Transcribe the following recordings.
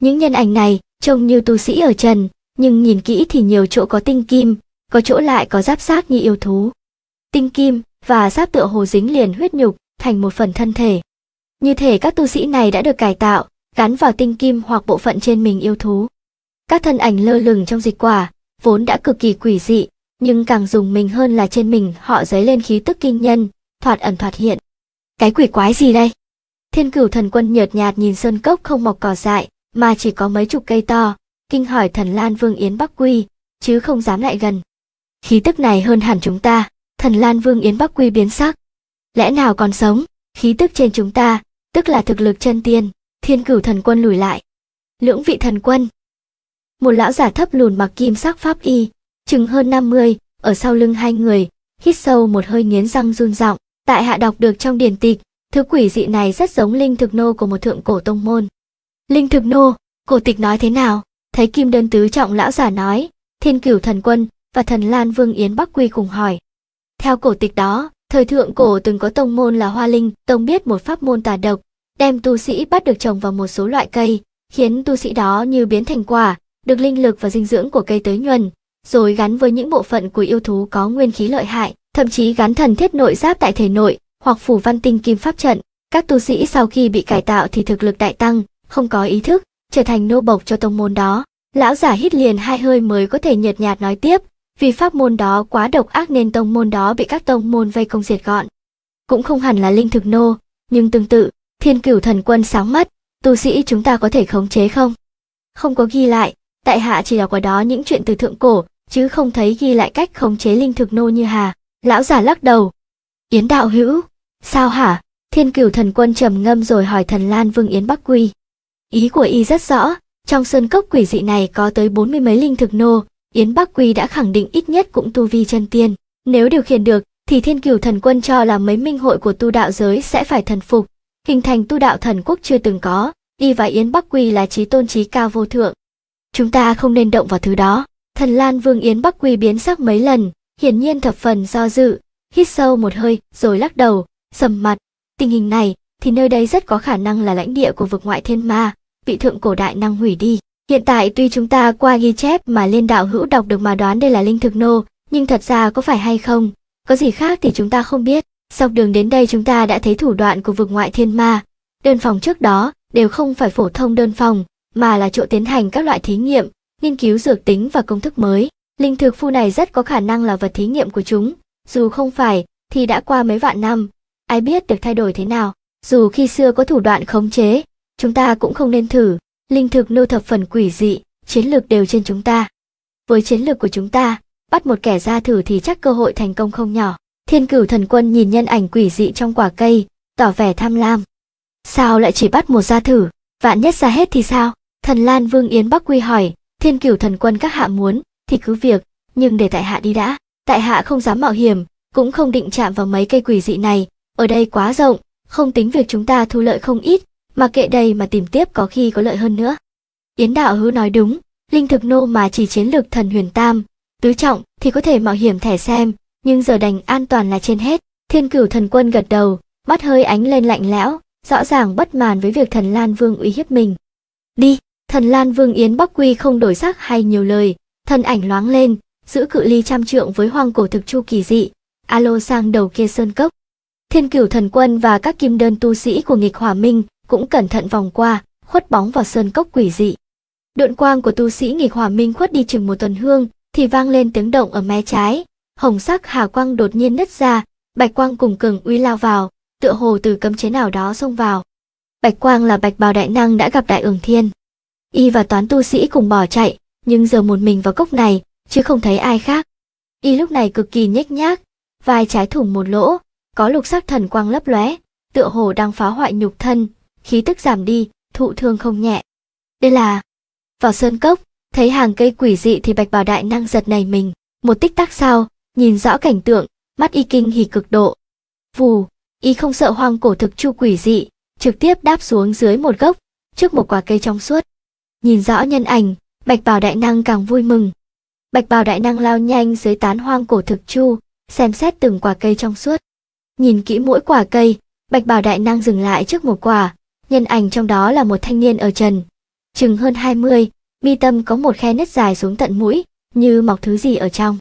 Những nhân ảnh này trông như tu sĩ ở trần, nhưng nhìn kỹ thì nhiều chỗ có tinh kim, có chỗ lại có giáp xác như yêu thú. Tinh kim và giáp tựa hồ dính liền huyết nhục thành một phần thân thể. Như thể các tu sĩ này đã được cải tạo, gắn vào tinh kim hoặc bộ phận trên mình yêu thú. Các thân ảnh lơ lửng trong dịch quả, vốn đã cực kỳ quỷ dị, nhưng càng dùng mình hơn là trên mình họ dấy lên khí tức kinh nhân, thoạt ẩn thoạt hiện. Cái quỷ quái gì đây? Thiên cửu thần quân nhợt nhạt nhìn sơn cốc không mọc cỏ dại, mà chỉ có mấy chục cây to, kinh hỏi thần Lan Vương Yến Bắc Quy, chứ không dám lại gần. Khí tức này hơn hẳn chúng ta, thần Lan Vương Yến Bắc Quy biến sắc. Lẽ nào còn sống, khí tức trên chúng ta, tức là thực lực chân tiên, thiên cửu thần quân lùi lại. Lưỡng vị thần quân. Một lão giả thấp lùn mặc kim sắc pháp y, chừng hơn 50, ở sau lưng hai người, hít sâu một hơi nghiến răng run giọng tại hạ đọc được trong điển tịch, thứ quỷ dị này rất giống linh thực nô của một thượng cổ tông môn. Linh thực nô, cổ tịch nói thế nào? Thấy kim đơn tứ trọng lão giả nói, thiên cửu thần quân và thần Lan Vương Yến Bắc Quy cùng hỏi. Theo cổ tịch đó, thời thượng cổ từng có tông môn là Hoa Linh, tông biết một pháp môn tà độc, đem tu sĩ bắt được trồng vào một số loại cây, khiến tu sĩ đó như biến thành quả, được linh lực và dinh dưỡng của cây tới nhuần, rồi gắn với những bộ phận của yêu thú có nguyên khí lợi hại, thậm chí gắn thần thiết nội giáp tại thể nội hoặc phủ văn tinh kim pháp trận. Các tu sĩ sau khi bị cải tạo thì thực lực đại tăng, không có ý thức, trở thành nô bộc cho tông môn đó. Lão giả hít liền hai hơi mới có thể nhợt nhạt nói tiếp, vì pháp môn đó quá độc ác nên tông môn đó bị các tông môn vây công diệt gọn. Cũng không hẳn là linh thực nô, nhưng tương tự, thiên cửu thần quân sáng mắt, tu sĩ chúng ta có thể khống chế không? Không có ghi lại, tại hạ chỉ đọc ở đó những chuyện từ thượng cổ, chứ không thấy ghi lại cách khống chế linh thực nô như hà. Lão giả lắc đầu. Yến đạo hữu, sao hả? Thiên cửu thần quân trầm ngâm rồi hỏi thần Lan Vương Yến Bắc Quy. Ý của y rất rõ, trong sơn cốc quỷ dị này có tới bốn mươi mấy linh thực nô, Yến Bắc Quy đã khẳng định ít nhất cũng tu vi chân tiên. Nếu điều khiển được, thì thiên cửu thần quân cho là mấy minh hội của tu đạo giới sẽ phải thần phục, hình thành tu đạo thần quốc chưa từng có, y và Yến Bắc Quy là trí tôn trí cao vô thượng. Chúng ta không nên động vào thứ đó. Thần Lan Vương Yến Bắc Quy biến sắc mấy lần, hiển nhiên thập phần do dự, hít sâu một hơi rồi lắc đầu, sầm mặt. Tình hình này thì nơi đây rất có khả năng là lãnh địa của vực ngoại thiên ma, vị thượng cổ đại năng hủy đi. Hiện tại tuy chúng ta qua ghi chép mà liên đạo hữu đọc được mà đoán đây là linh thực nô, nhưng thật ra có phải hay không, có gì khác thì chúng ta không biết. sau đường đến đây chúng ta đã thấy thủ đoạn của vực ngoại thiên ma. Đơn phòng trước đó đều không phải phổ thông đơn phòng, mà là chỗ tiến hành các loại thí nghiệm, nghiên cứu dược tính và công thức mới. Linh thực phu này rất có khả năng là vật thí nghiệm của chúng, dù không phải thì đã qua mấy vạn năm, ai biết được thay đổi thế nào. Dù khi xưa có thủ đoạn khống chế, chúng ta cũng không nên thử, linh thực nô thập phần quỷ dị, chiến lược đều trên chúng ta. Với chiến lược của chúng ta, bắt một kẻ ra thử thì chắc cơ hội thành công không nhỏ. Thiên cửu thần quân nhìn nhân ảnh quỷ dị trong quả cây, tỏ vẻ tham lam. Sao lại chỉ bắt một gia thử, vạn nhất ra hết thì sao? Thần Lan Vương Yến Bắc Quy hỏi, thiên cửu thần quân các hạ muốn, thì cứ việc, nhưng để tại hạ đi đã. Tại hạ không dám mạo hiểm, cũng không định chạm vào mấy cây quỷ dị này, ở đây quá rộng, không tính việc chúng ta thu lợi không ít, mà kệ đầy mà tìm tiếp có khi có lợi hơn nữa. Yến Đạo Hữu nói đúng, linh thực nô mà chỉ chiến lược thần huyền tam, tứ trọng thì có thể mạo hiểm thẻ xem, nhưng giờ đành an toàn là trên hết. Thiên cửu thần quân gật đầu, mắt hơi ánh lên lạnh lẽo, rõ ràng bất màn với việc thần Lan Vương uy hiếp mình. Đi, thần Lan Vương Yến Bắc Quy không đổi sắc hay nhiều lời, thần ảnh loáng lên, giữ cự ly trăm trượng với hoang cổ thực chu kỳ dị, alo sang đầu kia sơn cốc. Thiên cửu thần quân và các kim đơn tu sĩ của nghịch hỏa minh cũng cẩn thận vòng qua, khuất bóng vào sơn cốc quỷ dị. Độn quang của tu sĩ nghịch hỏa minh khuất đi chừng một tuần hương, thì vang lên tiếng động ở mé trái. Hồng sắc hà quang đột nhiên nứt ra, bạch quang cùng cường uy lao vào, tựa hồ từ cấm chế nào đó xông vào. Bạch quang là bạch bào đại năng đã gặp đại ưởng thiên. Y và toán tu sĩ cùng bỏ chạy, nhưng giờ một mình vào cốc này, chứ không thấy ai khác. Y lúc này cực kỳ nhếch nhác, vai trái thủng một lỗ, có lục sắc thần quang lấp lóe, tựa hồ đang phá hoại nhục thân, khí tức giảm đi, thụ thương không nhẹ. Đây là... Vào sơn cốc, thấy hàng cây quỷ dị thì bạch bảo đại năng giật này mình. Một tích tắc sau, nhìn rõ cảnh tượng, mắt y kinh hỉ cực độ. Vù, y không sợ hoang cổ thực chu quỷ dị, trực tiếp đáp xuống dưới một gốc, trước một quả cây trong suốt. Nhìn rõ nhân ảnh, bạch bảo đại năng càng vui mừng. Bạch bào đại năng lao nhanh dưới tán hoang cổ thực chu, xem xét từng quả cây trong suốt. Nhìn kỹ mỗi quả cây, bạch bào đại năng dừng lại trước một quả, nhân ảnh trong đó là một thanh niên ở trần, chừng hơn 20, mi tâm có một khe nứt dài xuống tận mũi, như mọc thứ gì ở trong.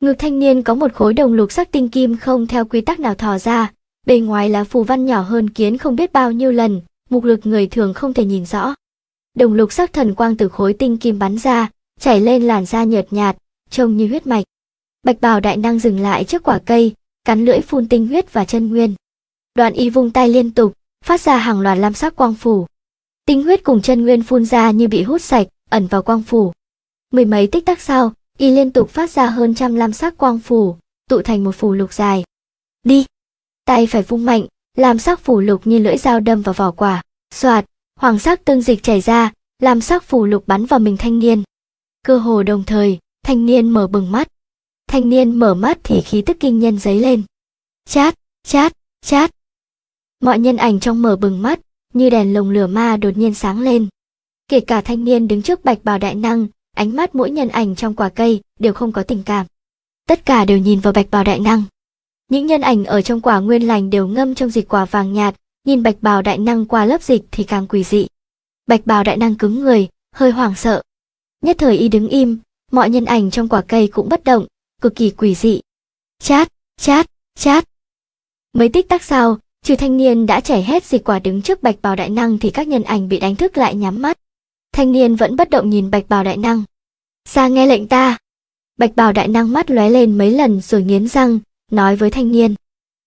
Ngực thanh niên có một khối đồng lục sắc tinh kim không theo quy tắc nào thò ra, bề ngoài là phù văn nhỏ hơn kiến không biết bao nhiêu lần, mục lực người thường không thể nhìn rõ. Đồng lục sắc thần quang từ khối tinh kim bắn ra, chảy lên làn da nhợt nhạt, trông như huyết mạch. Bạch bào đại năng dừng lại trước quả cây, cắn lưỡi phun tinh huyết và chân nguyên. Đoạn y vung tay liên tục, phát ra hàng loạt lam sắc quang phủ. Tinh huyết cùng chân nguyên phun ra như bị hút sạch, ẩn vào quang phủ. Mười mấy tích tắc sau, y liên tục phát ra hơn trăm lam sắc quang phủ, tụ thành một phủ lục dài. Đi! Tay phải vung mạnh, lam sắc phủ lục như lưỡi dao đâm vào vỏ quả, xoạt, hoàng sắc tương dịch chảy ra, lam sắc phủ lục bắn vào mình thanh niên. Cơ hồ đồng thời, thanh niên mở bừng mắt. Thanh niên mở mắt thì khí tức kinh nhân dấy lên. Chát, chát, chát mọi nhân ảnh trong mở bừng mắt như đèn lồng lửa ma đột nhiên sáng lên kể cả thanh niên đứng trước bạch bào đại năng ánh mắt mỗi nhân ảnh trong quả cây đều không có tình cảm tất cả đều nhìn vào bạch bào đại năng những nhân ảnh ở trong quả nguyên lành đều ngâm trong dịch quả vàng nhạt nhìn bạch bào đại năng qua lớp dịch thì càng quỷ dị bạch bào đại năng cứng người hơi hoảng sợ nhất thời y đứng im mọi nhân ảnh trong quả cây cũng bất động cực kỳ quỷ dị chát chát chát mấy tích tắc sau Trừ thanh niên đã chảy hết dịch quả đứng trước bạch bào đại năng thì các nhân ảnh bị đánh thức lại nhắm mắt. Thanh niên vẫn bất động nhìn bạch bào đại năng. Ra nghe lệnh ta. Bạch bào đại năng mắt lóe lên mấy lần rồi nghiến răng, nói với thanh niên.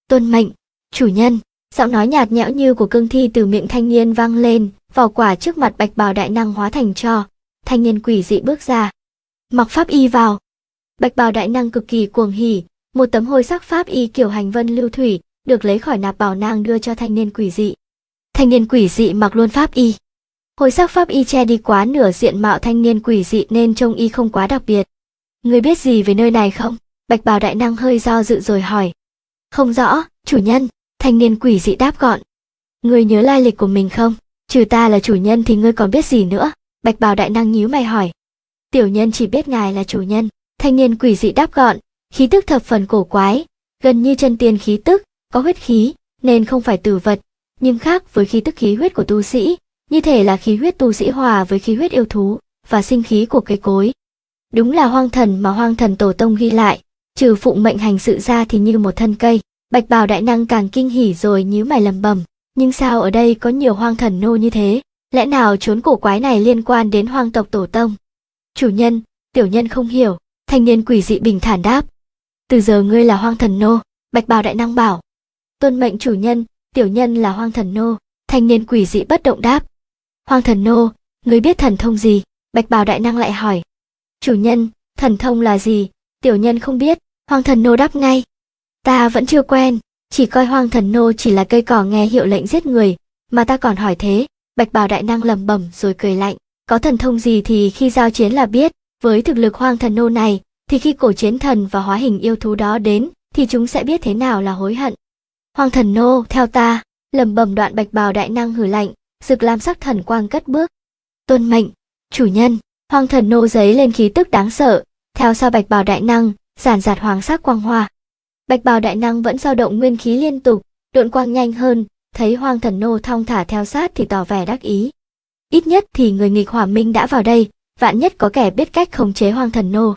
Tôn mệnh, chủ nhân, giọng nói nhạt nhẽo như của cương thi từ miệng thanh niên vang lên, vào quả trước mặt bạch bào đại năng hóa thành cho. Thanh niên quỷ dị bước ra. Mặc pháp y vào. Bạch bào đại năng cực kỳ cuồng hỉ, một tấm hôi sắc pháp y kiểu hành vân lưu thủy, được lấy khỏi nạp bảo nàng đưa cho thanh niên quỷ dị. Thanh niên quỷ dị mặc luôn pháp y. Hồi sắc pháp y che đi quá nửa diện mạo thanh niên quỷ dị nên trông y không quá đặc biệt. Người biết gì về nơi này không? Bạch bào đại năng hơi do dự rồi hỏi. Không rõ, chủ nhân, thanh niên quỷ dị đáp gọn. Người nhớ lai lịch của mình không? Trừ ta là chủ nhân thì ngươi còn biết gì nữa? Bạch bào đại năng nhíu mày hỏi. Tiểu nhân chỉ biết ngài là chủ nhân. Thanh niên quỷ dị đáp gọn, khí tức thập phần cổ quái, gần như chân tiên khí tức, có huyết khí nên không phải tử vật, nhưng khác với khí tức khí huyết của tu sĩ, như thể là khí huyết tu sĩ hòa với khí huyết yêu thú và sinh khí của cây cối. Đúng là hoang thần mà hoang thần tổ tông ghi lại, trừ phụ mệnh hành sự ra thì như một thân cây. Bạch bào đại năng càng kinh hỉ rồi nhíu mày lầm bầm, nhưng sao ở đây có nhiều hoang thần nô như thế? Lẽ nào chốn cổ quái này liên quan đến hoang tộc tổ tông? Chủ nhân, tiểu nhân không hiểu, thanh niên quỷ dị bình thản đáp. Từ giờ ngươi là hoang thần nô, bạch bào đại năng bảo, tuân mệnh chủ nhân tiểu nhân là hoang thần nô thanh niên quỷ dị bất động đáp hoang thần nô người biết thần thông gì bạch bào đại năng lại hỏi chủ nhân thần thông là gì tiểu nhân không biết hoang thần nô đáp ngay ta vẫn chưa quen chỉ coi hoang thần nô chỉ là cây cỏ nghe hiệu lệnh giết người mà ta còn hỏi thế bạch bào đại năng lẩm bẩm rồi cười lạnh có thần thông gì thì khi giao chiến là biết với thực lực hoang thần nô này thì khi cổ chiến thần và hóa hình yêu thú đó đến thì chúng sẽ biết thế nào là hối hận Hoàng thần nô, theo ta, lầm bầm đoạn bạch bào đại năng hử lạnh, rực lam sắc thần quang cất bước. Tôn mệnh, chủ nhân, hoàng thần nô giấy lên khí tức đáng sợ, theo sau bạch bào đại năng, giản giạt hoàng sắc quang hoa. Bạch bào đại năng vẫn dao động nguyên khí liên tục, độn quang nhanh hơn, thấy hoàng thần nô thong thả theo sát thì tỏ vẻ đắc ý. Ít nhất thì người nghịch hỏa minh đã vào đây, vạn nhất có kẻ biết cách khống chế hoàng thần nô.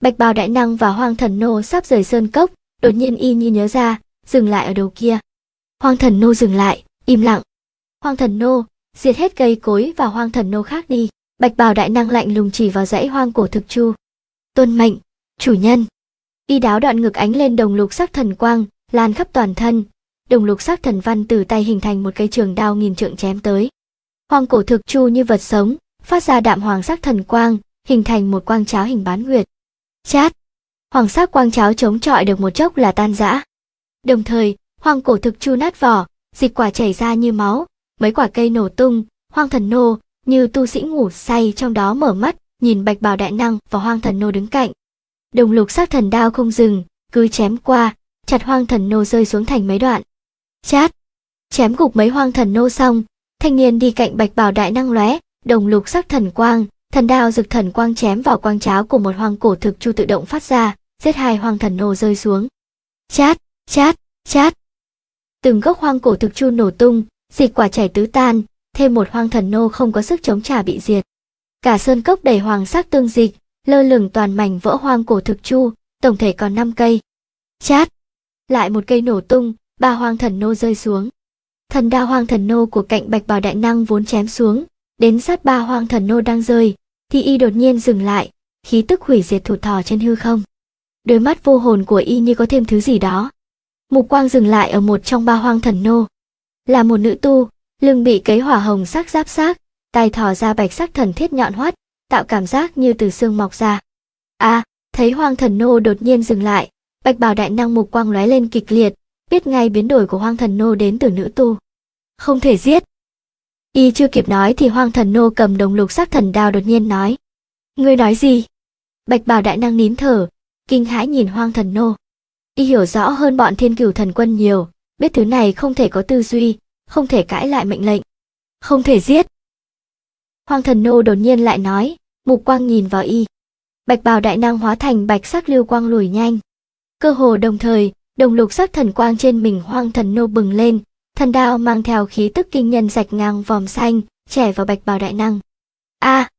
Bạch bào đại năng và hoàng thần nô sắp rời sơn cốc, đột nhiên y như nhớ ra, dừng lại ở đầu kia. Hoang thần nô dừng lại, im lặng. Hoang thần nô, diệt hết cây cối và hoang thần nô khác đi. Bạch bào đại năng lạnh lùng chỉ vào dãy hoang cổ thực chu. Tôn mệnh, chủ nhân. Y đáo đoạn ngực ánh lên đồng lục sắc thần quang, lan khắp toàn thân. Đồng lục sắc thần văn từ tay hình thành một cây trường đao nghìn trượng chém tới. Hoang cổ thực chu như vật sống, phát ra đạm hoàng sắc thần quang, hình thành một quang cháo hình bán nguyệt. Chát! Hoàng sắc quang cháo chống chọi được một chốc là tan rã. Đồng thời, hoang cổ thực chu nát vỏ, dịch quả chảy ra như máu, mấy quả cây nổ tung, hoang thần nô, như tu sĩ ngủ say trong đó mở mắt, nhìn bạch bào đại năng và hoang thần nô đứng cạnh. Đồng lục sắc thần đao không dừng, cứ chém qua, chặt hoang thần nô rơi xuống thành mấy đoạn. Chát! Chém gục mấy hoang thần nô xong, thanh niên đi cạnh bạch bào đại năng lóe, đồng lục sắc thần quang, thần đao rực thần quang chém vào quang cháo của một hoang cổ thực chu tự động phát ra, giết hai hoang thần nô rơi xuống. Chát! chát, chát. Từng gốc hoang cổ thực chu nổ tung, dịch quả chảy tứ tan, thêm một hoang thần nô không có sức chống trả bị diệt. Cả sơn cốc đầy hoàng sắc tương dịch, lơ lửng toàn mảnh vỡ hoang cổ thực chu, tổng thể còn 5 cây. Chát! Lại một cây nổ tung, ba hoang thần nô rơi xuống. Thần đao hoang thần nô của cạnh bạch bào đại năng vốn chém xuống, đến sát ba hoang thần nô đang rơi, thì y đột nhiên dừng lại, khí tức hủy diệt thụt thò trên hư không. Đôi mắt vô hồn của y như có thêm thứ gì đó, mục quang dừng lại ở một trong ba hoang thần nô. Là một nữ tu, lưng bị cấy hỏa hồng sắc giáp xác, tay thò ra bạch sắc thần thiết nhọn hoắt, tạo cảm giác như từ xương mọc ra. À, thấy hoang thần nô đột nhiên dừng lại, bạch bào đại năng mục quang lóe lên kịch liệt, biết ngay biến đổi của hoang thần nô đến từ nữ tu. Không thể giết. Y chưa kịp nói thì hoang thần nô cầm đồng lục sắc thần đao đột nhiên nói. Ngươi nói gì? Bạch bào đại năng nín thở, kinh hãi nhìn hoang thần nô. Y hiểu rõ hơn bọn thiên cửu thần quân nhiều, biết thứ này không thể có tư duy, không thể cãi lại mệnh lệnh, không thể giết. Hoàng thần nô đột nhiên lại nói, mục quang nhìn vào y. Bạch bào đại năng hóa thành bạch sắc lưu quang lùi nhanh. Cơ hồ đồng thời, đồng lục sắc thần quang trên mình hoang thần nô bừng lên, thần đao mang theo khí tức kinh nhân rạch ngang vòm xanh, trẻ vào bạch bào đại năng. A! À,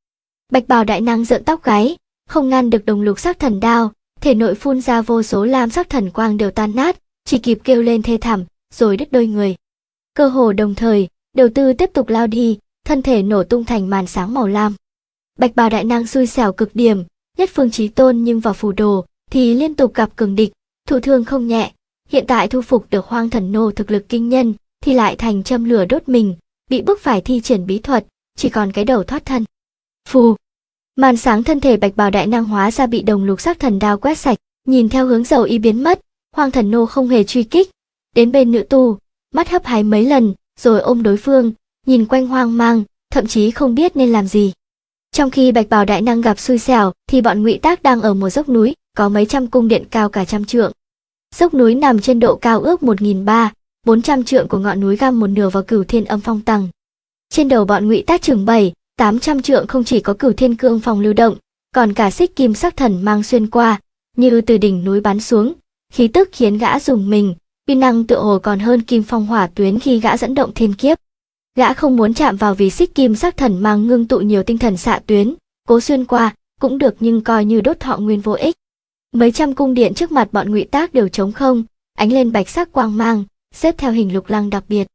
bạch bào đại năng dựng tóc gáy, không ngăn được đồng lục sắc thần đao, thể nội phun ra vô số lam sắc thần quang đều tan nát, chỉ kịp kêu lên thê thảm, rồi đứt đôi người. Cơ hồ đồng thời, đầu tư tiếp tục lao đi, thân thể nổ tung thành màn sáng màu lam. Bạch bào đại năng xui xẻo cực điểm, nhất phương trí tôn nhưng vào phù đồ thì liên tục gặp cường địch, thụ thương không nhẹ. Hiện tại thu phục được hoang thần nô thực lực kinh nhân thì lại thành châm lửa đốt mình, bị bức phải thi triển bí thuật, chỉ còn cái đầu thoát thân. Phù, màn sáng thân thể bạch bào đại năng hóa ra bị đồng lục sắc thần đao quét sạch nhìn theo hướng dầu y biến mất hoàng thần nô không hề truy kích đến bên nữ tu mắt hấp hái mấy lần rồi ôm đối phương nhìn quanh hoang mang thậm chí không biết nên làm gì trong khi bạch bào đại năng gặp xui xẻo thì bọn ngụy tác đang ở một dốc núi có mấy trăm cung điện cao cả trăm trượng dốc núi nằm trên độ cao ước một nghìn ba bốn trăm trượng của ngọn núi găm một nửa vào cửu thiên âm phong tầng trên đầu bọn ngụy tác chừng bảy 800 trượng không chỉ có cửu thiên cương phòng lưu động, còn cả xích kim sắc thần mang xuyên qua, như từ đỉnh núi bắn xuống, khí tức khiến gã dùng mình, uy năng tựa hồ còn hơn kim phong hỏa tuyến khi gã dẫn động thiên kiếp. Gã không muốn chạm vào vì xích kim sắc thần mang ngưng tụ nhiều tinh thần xạ tuyến, cố xuyên qua cũng được nhưng coi như đốt thọ nguyên vô ích. Mấy trăm cung điện trước mặt bọn ngụy tác đều trống không, ánh lên bạch sắc quang mang, xếp theo hình lục lăng đặc biệt.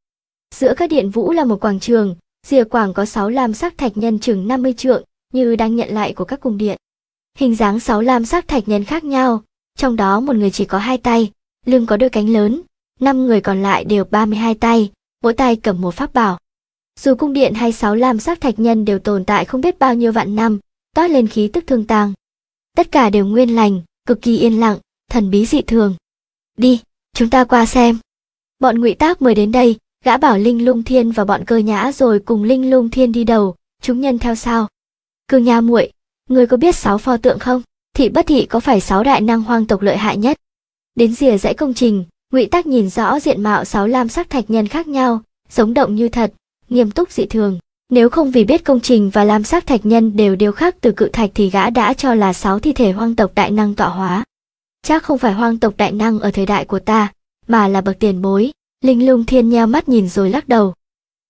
Giữa các điện vũ là một quảng trường, Rìa quảng có sáu lam sắc thạch nhân chừng 50 trượng, như đang nhận lại của các cung điện. Hình dáng sáu lam sắc thạch nhân khác nhau, trong đó một người chỉ có hai tay, lưng có đôi cánh lớn, năm người còn lại đều 32 tay, mỗi tay cầm một pháp bảo. Dù cung điện hay sáu lam sắc thạch nhân đều tồn tại không biết bao nhiêu vạn năm, toát lên khí tức thương tàng. Tất cả đều nguyên lành, cực kỳ yên lặng, thần bí dị thường. Đi, chúng ta qua xem. Bọn ngụy tác mời đến đây, Gã bảo Linh Lung Thiên và bọn cơ nhã rồi cùng Linh Lung Thiên đi đầu, chúng nhân theo sau. Cư nha muội, người có biết sáu pho tượng không? Thị bất thị có phải sáu đại năng hoang tộc lợi hại nhất? Đến rìa dãy công trình, Ngụy Tắc nhìn rõ diện mạo sáu lam sắc thạch nhân khác nhau, sống động như thật, nghiêm túc dị thường. Nếu không vì biết công trình và lam sắc thạch nhân đều điều khác từ cự thạch thì gã đã cho là sáu thi thể hoang tộc đại năng tọa hóa. Chắc không phải hoang tộc đại năng ở thời đại của ta, mà là bậc tiền bối, Linh lung thiên nheo mắt nhìn rồi lắc đầu.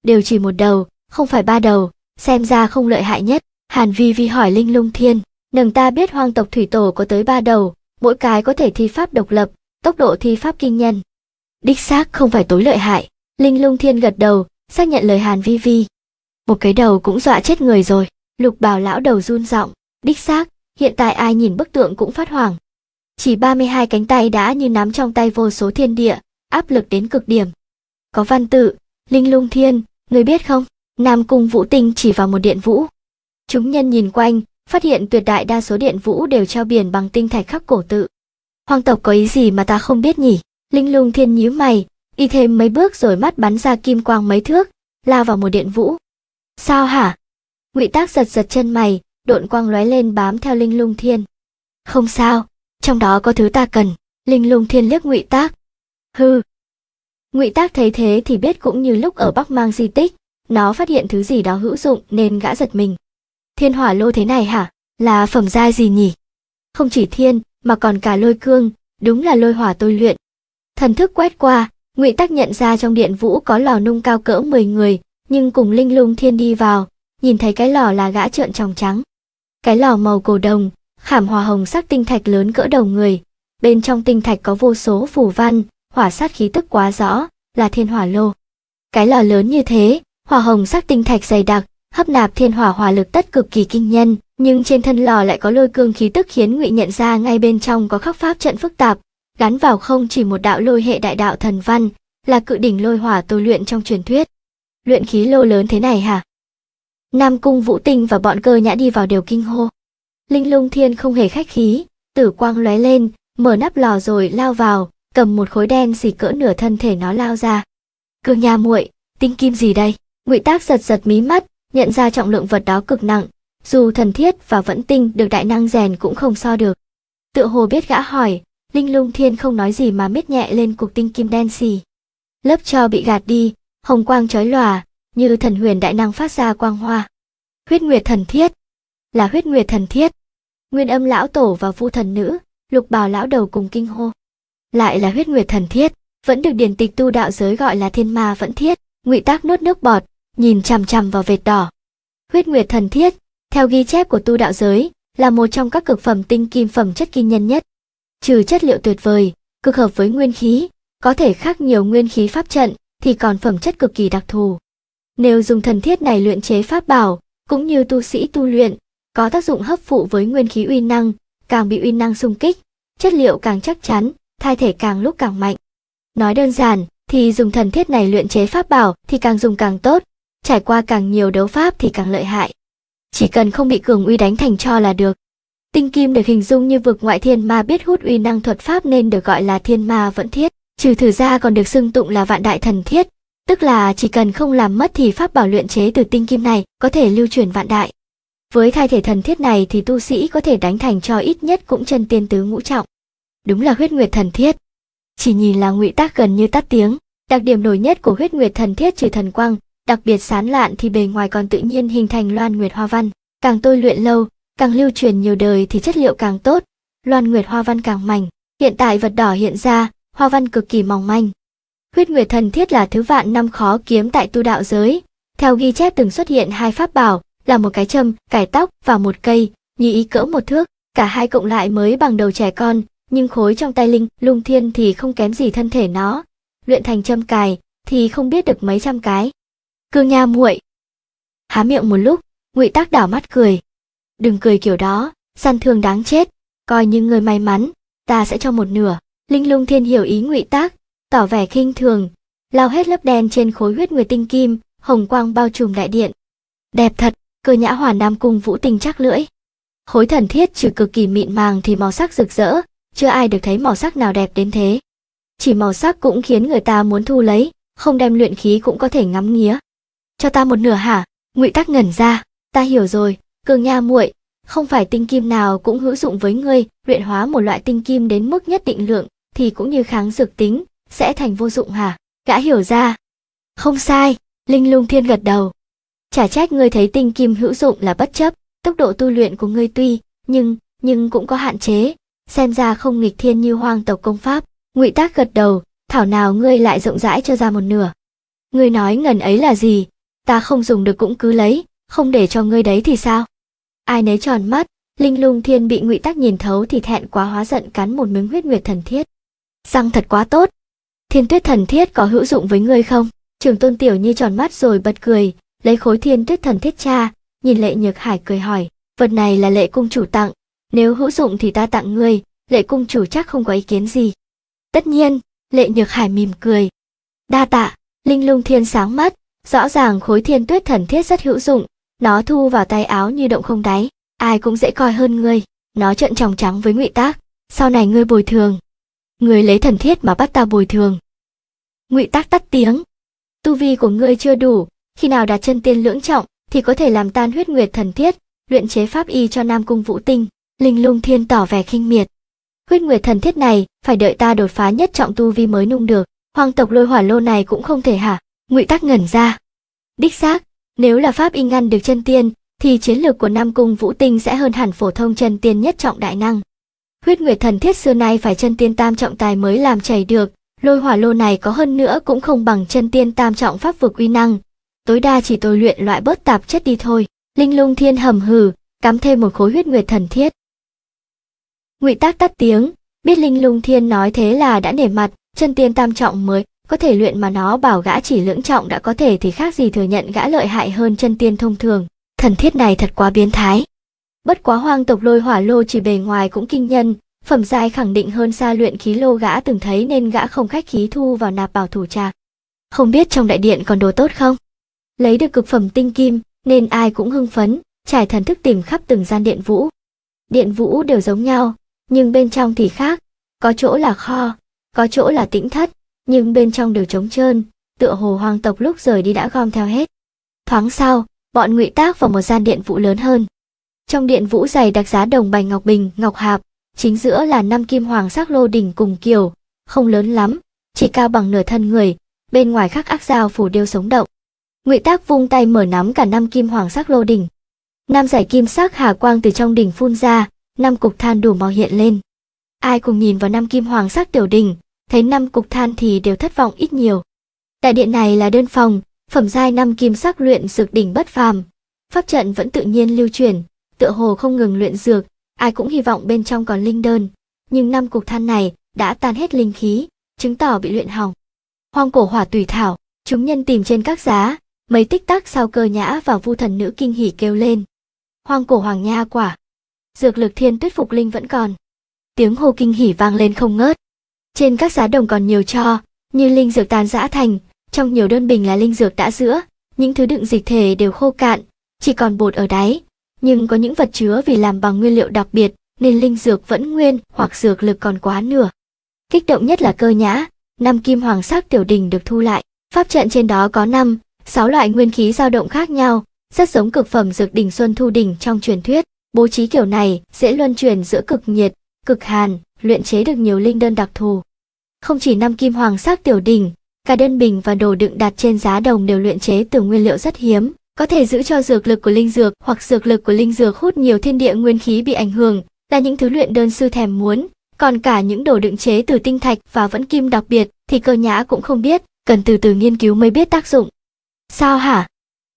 Đều chỉ một đầu, không phải ba đầu, xem ra không lợi hại nhất. Hàn vi vi hỏi linh lung thiên, nừng ta biết hoang tộc thủy tổ có tới ba đầu, mỗi cái có thể thi pháp độc lập, tốc độ thi pháp kinh nhân. Đích xác không phải tối lợi hại, linh lung thiên gật đầu, xác nhận lời Hàn vi vi. Một cái đầu cũng dọa chết người rồi, lục bào lão đầu run giọng đích xác, hiện tại ai nhìn bức tượng cũng phát hoảng. Chỉ 32 cánh tay đã như nắm trong tay vô số thiên địa, áp lực đến cực điểm. Có văn tự, Linh Lung Thiên, người biết không? Nam Cung Vũ Tinh chỉ vào một điện vũ. Chúng nhân nhìn quanh, phát hiện tuyệt đại đa số điện vũ đều treo biển bằng tinh thạch khắc cổ tự. Hoàng tộc có ý gì mà ta không biết nhỉ? Linh Lung Thiên nhíu mày, đi thêm mấy bước rồi mắt bắn ra kim quang mấy thước, lao vào một điện vũ. Sao hả? Ngụy Tác giật giật chân mày, độn quang lóe lên bám theo Linh Lung Thiên. Không sao, trong đó có thứ ta cần. Linh Lung Thiên liếc Ngụy Tác, hư ngụy tác thấy thế thì biết cũng như lúc ở bắc mang di tích nó phát hiện thứ gì đó hữu dụng nên gã giật mình thiên hỏa lô thế này hả là phẩm giai gì nhỉ không chỉ thiên mà còn cả lôi cương đúng là lôi hỏa tôi luyện thần thức quét qua ngụy tác nhận ra trong điện vũ có lò nung cao cỡ 10 người nhưng cùng linh lung thiên đi vào nhìn thấy cái lò là gã trợn tròng trắng cái lò màu cổ đồng khảm hòa hồng sắc tinh thạch lớn cỡ đầu người bên trong tinh thạch có vô số phù văn hỏa sát khí tức quá rõ, là thiên hỏa lô. Cái lò lớn như thế, hỏa hồng sắc tinh thạch dày đặc, hấp nạp thiên hỏa hỏa lực tất cực kỳ kinh nhân, nhưng trên thân lò lại có lôi cương khí tức khiến Ngụy nhận ra ngay bên trong có khắc pháp trận phức tạp, gắn vào không chỉ một đạo lôi hệ đại đạo thần văn, là cự đỉnh lôi hỏa tôi luyện trong truyền thuyết. Luyện khí lô lớn thế này hả? Nam Cung Vũ Tinh và bọn cơ nhã đi vào đều kinh hô. Linh Lung Thiên không hề khách khí, tử quang lóe lên, mở nắp lò rồi lao vào, cầm một khối đen xì cỡ nửa thân thể nó lao ra cương nha muội tinh kim gì đây ngụy tác giật giật mí mắt nhận ra trọng lượng vật đó cực nặng dù thần thiết và vẫn tinh được đại năng rèn cũng không so được tựa hồ biết gã hỏi linh lung thiên không nói gì mà miết nhẹ lên cục tinh kim đen xì lớp cho bị gạt đi hồng quang chói lòa như thần huyền đại năng phát ra quang hoa huyết nguyệt thần thiết là huyết nguyệt thần thiết nguyên âm lão tổ và vu thần nữ lục bào lão đầu cùng kinh hô lại là huyết nguyệt thần thiết vẫn được điển tịch tu đạo giới gọi là thiên ma vẫn thiết ngụy tác nuốt nước bọt nhìn chằm chằm vào vệt đỏ huyết nguyệt thần thiết theo ghi chép của tu đạo giới là một trong các cực phẩm tinh kim phẩm chất kinh nhân nhất trừ chất liệu tuyệt vời cực hợp với nguyên khí có thể khác nhiều nguyên khí pháp trận thì còn phẩm chất cực kỳ đặc thù nếu dùng thần thiết này luyện chế pháp bảo cũng như tu sĩ tu luyện có tác dụng hấp phụ với nguyên khí uy năng càng bị uy năng xung kích chất liệu càng chắc chắn thai thể càng lúc càng mạnh. Nói đơn giản, thì dùng thần thiết này luyện chế pháp bảo thì càng dùng càng tốt, trải qua càng nhiều đấu pháp thì càng lợi hại. Chỉ cần không bị cường uy đánh thành cho là được. Tinh kim được hình dung như vực ngoại thiên ma biết hút uy năng thuật pháp nên được gọi là thiên ma vẫn thiết, trừ thử ra còn được xưng tụng là vạn đại thần thiết, tức là chỉ cần không làm mất thì pháp bảo luyện chế từ tinh kim này có thể lưu truyền vạn đại. Với thai thể thần thiết này thì tu sĩ có thể đánh thành cho ít nhất cũng chân tiên tứ ngũ trọng đúng là huyết nguyệt thần thiết chỉ nhìn là ngụy tác gần như tắt tiếng đặc điểm nổi nhất của huyết nguyệt thần thiết trừ thần quang đặc biệt sán lạn thì bề ngoài còn tự nhiên hình thành loan nguyệt hoa văn càng tôi luyện lâu càng lưu truyền nhiều đời thì chất liệu càng tốt loan nguyệt hoa văn càng mảnh hiện tại vật đỏ hiện ra hoa văn cực kỳ mỏng manh huyết nguyệt thần thiết là thứ vạn năm khó kiếm tại tu đạo giới theo ghi chép từng xuất hiện hai pháp bảo là một cái châm cải tóc và một cây như ý cỡ một thước cả hai cộng lại mới bằng đầu trẻ con nhưng khối trong tay linh lung thiên thì không kém gì thân thể nó luyện thành châm cài thì không biết được mấy trăm cái cương nha muội há miệng một lúc ngụy tác đảo mắt cười đừng cười kiểu đó săn thương đáng chết coi như người may mắn ta sẽ cho một nửa linh lung thiên hiểu ý ngụy tác tỏ vẻ khinh thường lao hết lớp đen trên khối huyết người tinh kim hồng quang bao trùm đại điện đẹp thật cơ nhã hoàn nam cung vũ tình chắc lưỡi khối thần thiết trừ cực kỳ mịn màng thì màu sắc rực rỡ chưa ai được thấy màu sắc nào đẹp đến thế. Chỉ màu sắc cũng khiến người ta muốn thu lấy, không đem luyện khí cũng có thể ngắm nghía. Cho ta một nửa hả? Ngụy Tắc ngẩn ra, ta hiểu rồi, Cường Nha muội, không phải tinh kim nào cũng hữu dụng với ngươi, luyện hóa một loại tinh kim đến mức nhất định lượng thì cũng như kháng dược tính, sẽ thành vô dụng hả? Gã hiểu ra. Không sai, Linh Lung Thiên gật đầu. Chả trách ngươi thấy tinh kim hữu dụng là bất chấp, tốc độ tu luyện của ngươi tuy, nhưng, nhưng cũng có hạn chế, xem ra không nghịch thiên như hoang tộc công pháp ngụy tác gật đầu thảo nào ngươi lại rộng rãi cho ra một nửa ngươi nói ngần ấy là gì ta không dùng được cũng cứ lấy không để cho ngươi đấy thì sao ai nấy tròn mắt linh lung thiên bị ngụy tác nhìn thấu thì thẹn quá hóa giận cắn một miếng huyết nguyệt thần thiết răng thật quá tốt thiên tuyết thần thiết có hữu dụng với ngươi không trường tôn tiểu nhi tròn mắt rồi bật cười lấy khối thiên tuyết thần thiết cha nhìn lệ nhược hải cười hỏi vật này là lệ cung chủ tặng nếu hữu dụng thì ta tặng ngươi, lệ cung chủ chắc không có ý kiến gì. Tất nhiên, lệ nhược hải mỉm cười. Đa tạ, linh lung thiên sáng mắt, rõ ràng khối thiên tuyết thần thiết rất hữu dụng, nó thu vào tay áo như động không đáy, ai cũng dễ coi hơn ngươi, nó trận tròng trắng với ngụy tác, sau này ngươi bồi thường. Ngươi lấy thần thiết mà bắt ta bồi thường. Ngụy tác tắt tiếng. Tu vi của ngươi chưa đủ, khi nào đạt chân tiên lưỡng trọng thì có thể làm tan huyết nguyệt thần thiết, luyện chế pháp y cho Nam Cung Vũ Tinh. Linh lung thiên tỏ vẻ khinh miệt. Huyết nguyệt thần thiết này, phải đợi ta đột phá nhất trọng tu vi mới nung được, hoàng tộc lôi hỏa lô này cũng không thể hả? Ngụy Tắc ngẩn ra. Đích xác, nếu là pháp y ngăn được chân tiên, thì chiến lược của Nam Cung Vũ Tinh sẽ hơn hẳn phổ thông chân tiên nhất trọng đại năng. Huyết nguyệt thần thiết xưa nay phải chân tiên tam trọng tài mới làm chảy được, lôi hỏa lô này có hơn nữa cũng không bằng chân tiên tam trọng pháp vực uy năng. Tối đa chỉ tôi luyện loại bớt tạp chất đi thôi. Linh lung thiên hầm hừ, cắm thêm một khối huyết nguyệt thần thiết ngụy tác tắt tiếng biết linh lung thiên nói thế là đã nể mặt chân tiên tam trọng mới có thể luyện mà nó bảo gã chỉ lưỡng trọng đã có thể thì khác gì thừa nhận gã lợi hại hơn chân tiên thông thường thần thiết này thật quá biến thái bất quá hoang tộc lôi hỏa lô chỉ bề ngoài cũng kinh nhân phẩm giai khẳng định hơn xa luyện khí lô gã từng thấy nên gã không khách khí thu vào nạp bảo thủ trà. không biết trong đại điện còn đồ tốt không lấy được cực phẩm tinh kim nên ai cũng hưng phấn trải thần thức tìm khắp từng gian điện vũ điện vũ đều giống nhau nhưng bên trong thì khác, có chỗ là kho, có chỗ là tĩnh thất, nhưng bên trong đều trống trơn, tựa hồ hoàng tộc lúc rời đi đã gom theo hết. Thoáng sau, bọn ngụy tác vào một gian điện vũ lớn hơn. Trong điện vũ dày đặc giá đồng bành ngọc bình, ngọc hạp, chính giữa là năm kim hoàng sắc lô đỉnh cùng kiều, không lớn lắm, chỉ cao bằng nửa thân người, bên ngoài khắc ác dao phủ điêu sống động. Ngụy Tác vung tay mở nắm cả năm kim hoàng sắc lô đỉnh. Nam giải kim sắc hà quang từ trong đỉnh phun ra, năm cục than đủ màu hiện lên. Ai cùng nhìn vào năm kim hoàng sắc tiểu đình, thấy năm cục than thì đều thất vọng ít nhiều. Đại điện này là đơn phòng, phẩm giai năm kim sắc luyện dược đỉnh bất phàm. Pháp trận vẫn tự nhiên lưu chuyển, tựa hồ không ngừng luyện dược, ai cũng hy vọng bên trong còn linh đơn, nhưng năm cục than này đã tan hết linh khí, chứng tỏ bị luyện hỏng. Hoang cổ hỏa tùy thảo, chúng nhân tìm trên các giá, mấy tích tắc sau cơ nhã và vu thần nữ kinh hỉ kêu lên. Hoang cổ hoàng nha quả, dược lực thiên tuyết phục linh vẫn còn. Tiếng hô kinh hỉ vang lên không ngớt. Trên các giá đồng còn nhiều cho, như linh dược tàn giã thành, trong nhiều đơn bình là linh dược đã giữa, những thứ đựng dịch thể đều khô cạn, chỉ còn bột ở đáy. Nhưng có những vật chứa vì làm bằng nguyên liệu đặc biệt, nên linh dược vẫn nguyên hoặc dược lực còn quá nửa. Kích động nhất là cơ nhã, năm kim hoàng sắc tiểu đình được thu lại. Pháp trận trên đó có năm, sáu loại nguyên khí dao động khác nhau, rất giống cực phẩm dược đỉnh Xuân Thu đỉnh trong truyền thuyết. Bố trí kiểu này sẽ luân chuyển giữa cực nhiệt, cực hàn, luyện chế được nhiều linh đơn đặc thù. Không chỉ năm kim hoàng sắc tiểu đỉnh, cả đơn bình và đồ đựng đặt trên giá đồng đều luyện chế từ nguyên liệu rất hiếm, có thể giữ cho dược lực của linh dược hoặc dược lực của linh dược hút nhiều thiên địa nguyên khí bị ảnh hưởng, là những thứ luyện đơn sư thèm muốn, còn cả những đồ đựng chế từ tinh thạch và vẫn kim đặc biệt thì cơ nhã cũng không biết, cần từ từ nghiên cứu mới biết tác dụng. Sao hả?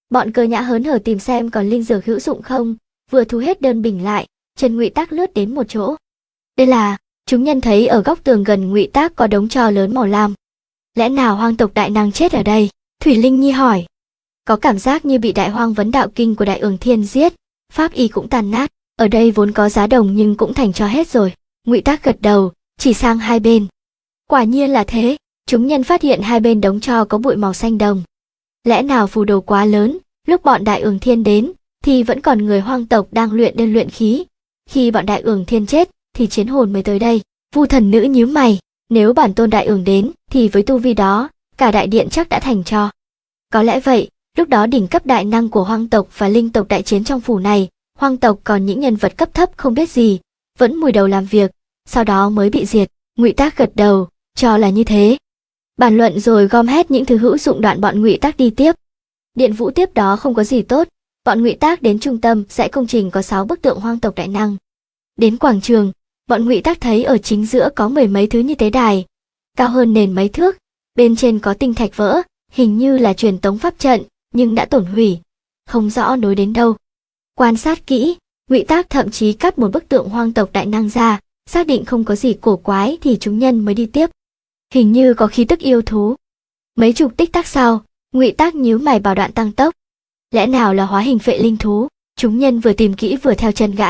Bọn cơ nhã hớn hở tìm xem còn linh dược hữu dụng không, vừa thu hết đơn bình lại trần ngụy tác lướt đến một chỗ đây là chúng nhân thấy ở góc tường gần ngụy tác có đống trò lớn màu lam lẽ nào hoang tộc đại năng chết ở đây thủy linh nhi hỏi có cảm giác như bị đại hoang vấn đạo kinh của đại ường thiên giết pháp y cũng tàn nát ở đây vốn có giá đồng nhưng cũng thành cho hết rồi ngụy tác gật đầu chỉ sang hai bên quả nhiên là thế chúng nhân phát hiện hai bên đống cho có bụi màu xanh đồng lẽ nào phù đồ quá lớn lúc bọn đại ường thiên đến thì vẫn còn người hoang tộc đang luyện đơn luyện khí. Khi bọn đại ưởng thiên chết, thì chiến hồn mới tới đây. Vu thần nữ nhíu mày, nếu bản tôn đại ưởng đến, thì với tu vi đó, cả đại điện chắc đã thành cho. Có lẽ vậy, lúc đó đỉnh cấp đại năng của hoang tộc và linh tộc đại chiến trong phủ này, hoang tộc còn những nhân vật cấp thấp không biết gì, vẫn mùi đầu làm việc, sau đó mới bị diệt. Ngụy Tác gật đầu, cho là như thế. Bàn luận rồi gom hết những thứ hữu dụng đoạn bọn Ngụy Tác đi tiếp. Điện Vũ tiếp đó không có gì tốt, bọn ngụy tác đến trung tâm dãy công trình có 6 bức tượng hoang tộc đại năng. Đến quảng trường, bọn ngụy tác thấy ở chính giữa có mười mấy thứ như tế đài, cao hơn nền mấy thước, bên trên có tinh thạch vỡ, hình như là truyền tống pháp trận, nhưng đã tổn hủy, không rõ nối đến đâu. Quan sát kỹ, ngụy tác thậm chí cắt một bức tượng hoang tộc đại năng ra, xác định không có gì cổ quái thì chúng nhân mới đi tiếp. Hình như có khí tức yêu thú. Mấy chục tích tắc sau, ngụy tác nhíu mày bảo đoạn tăng tốc lẽ nào là hóa hình phệ linh thú chúng nhân vừa tìm kỹ vừa theo chân gã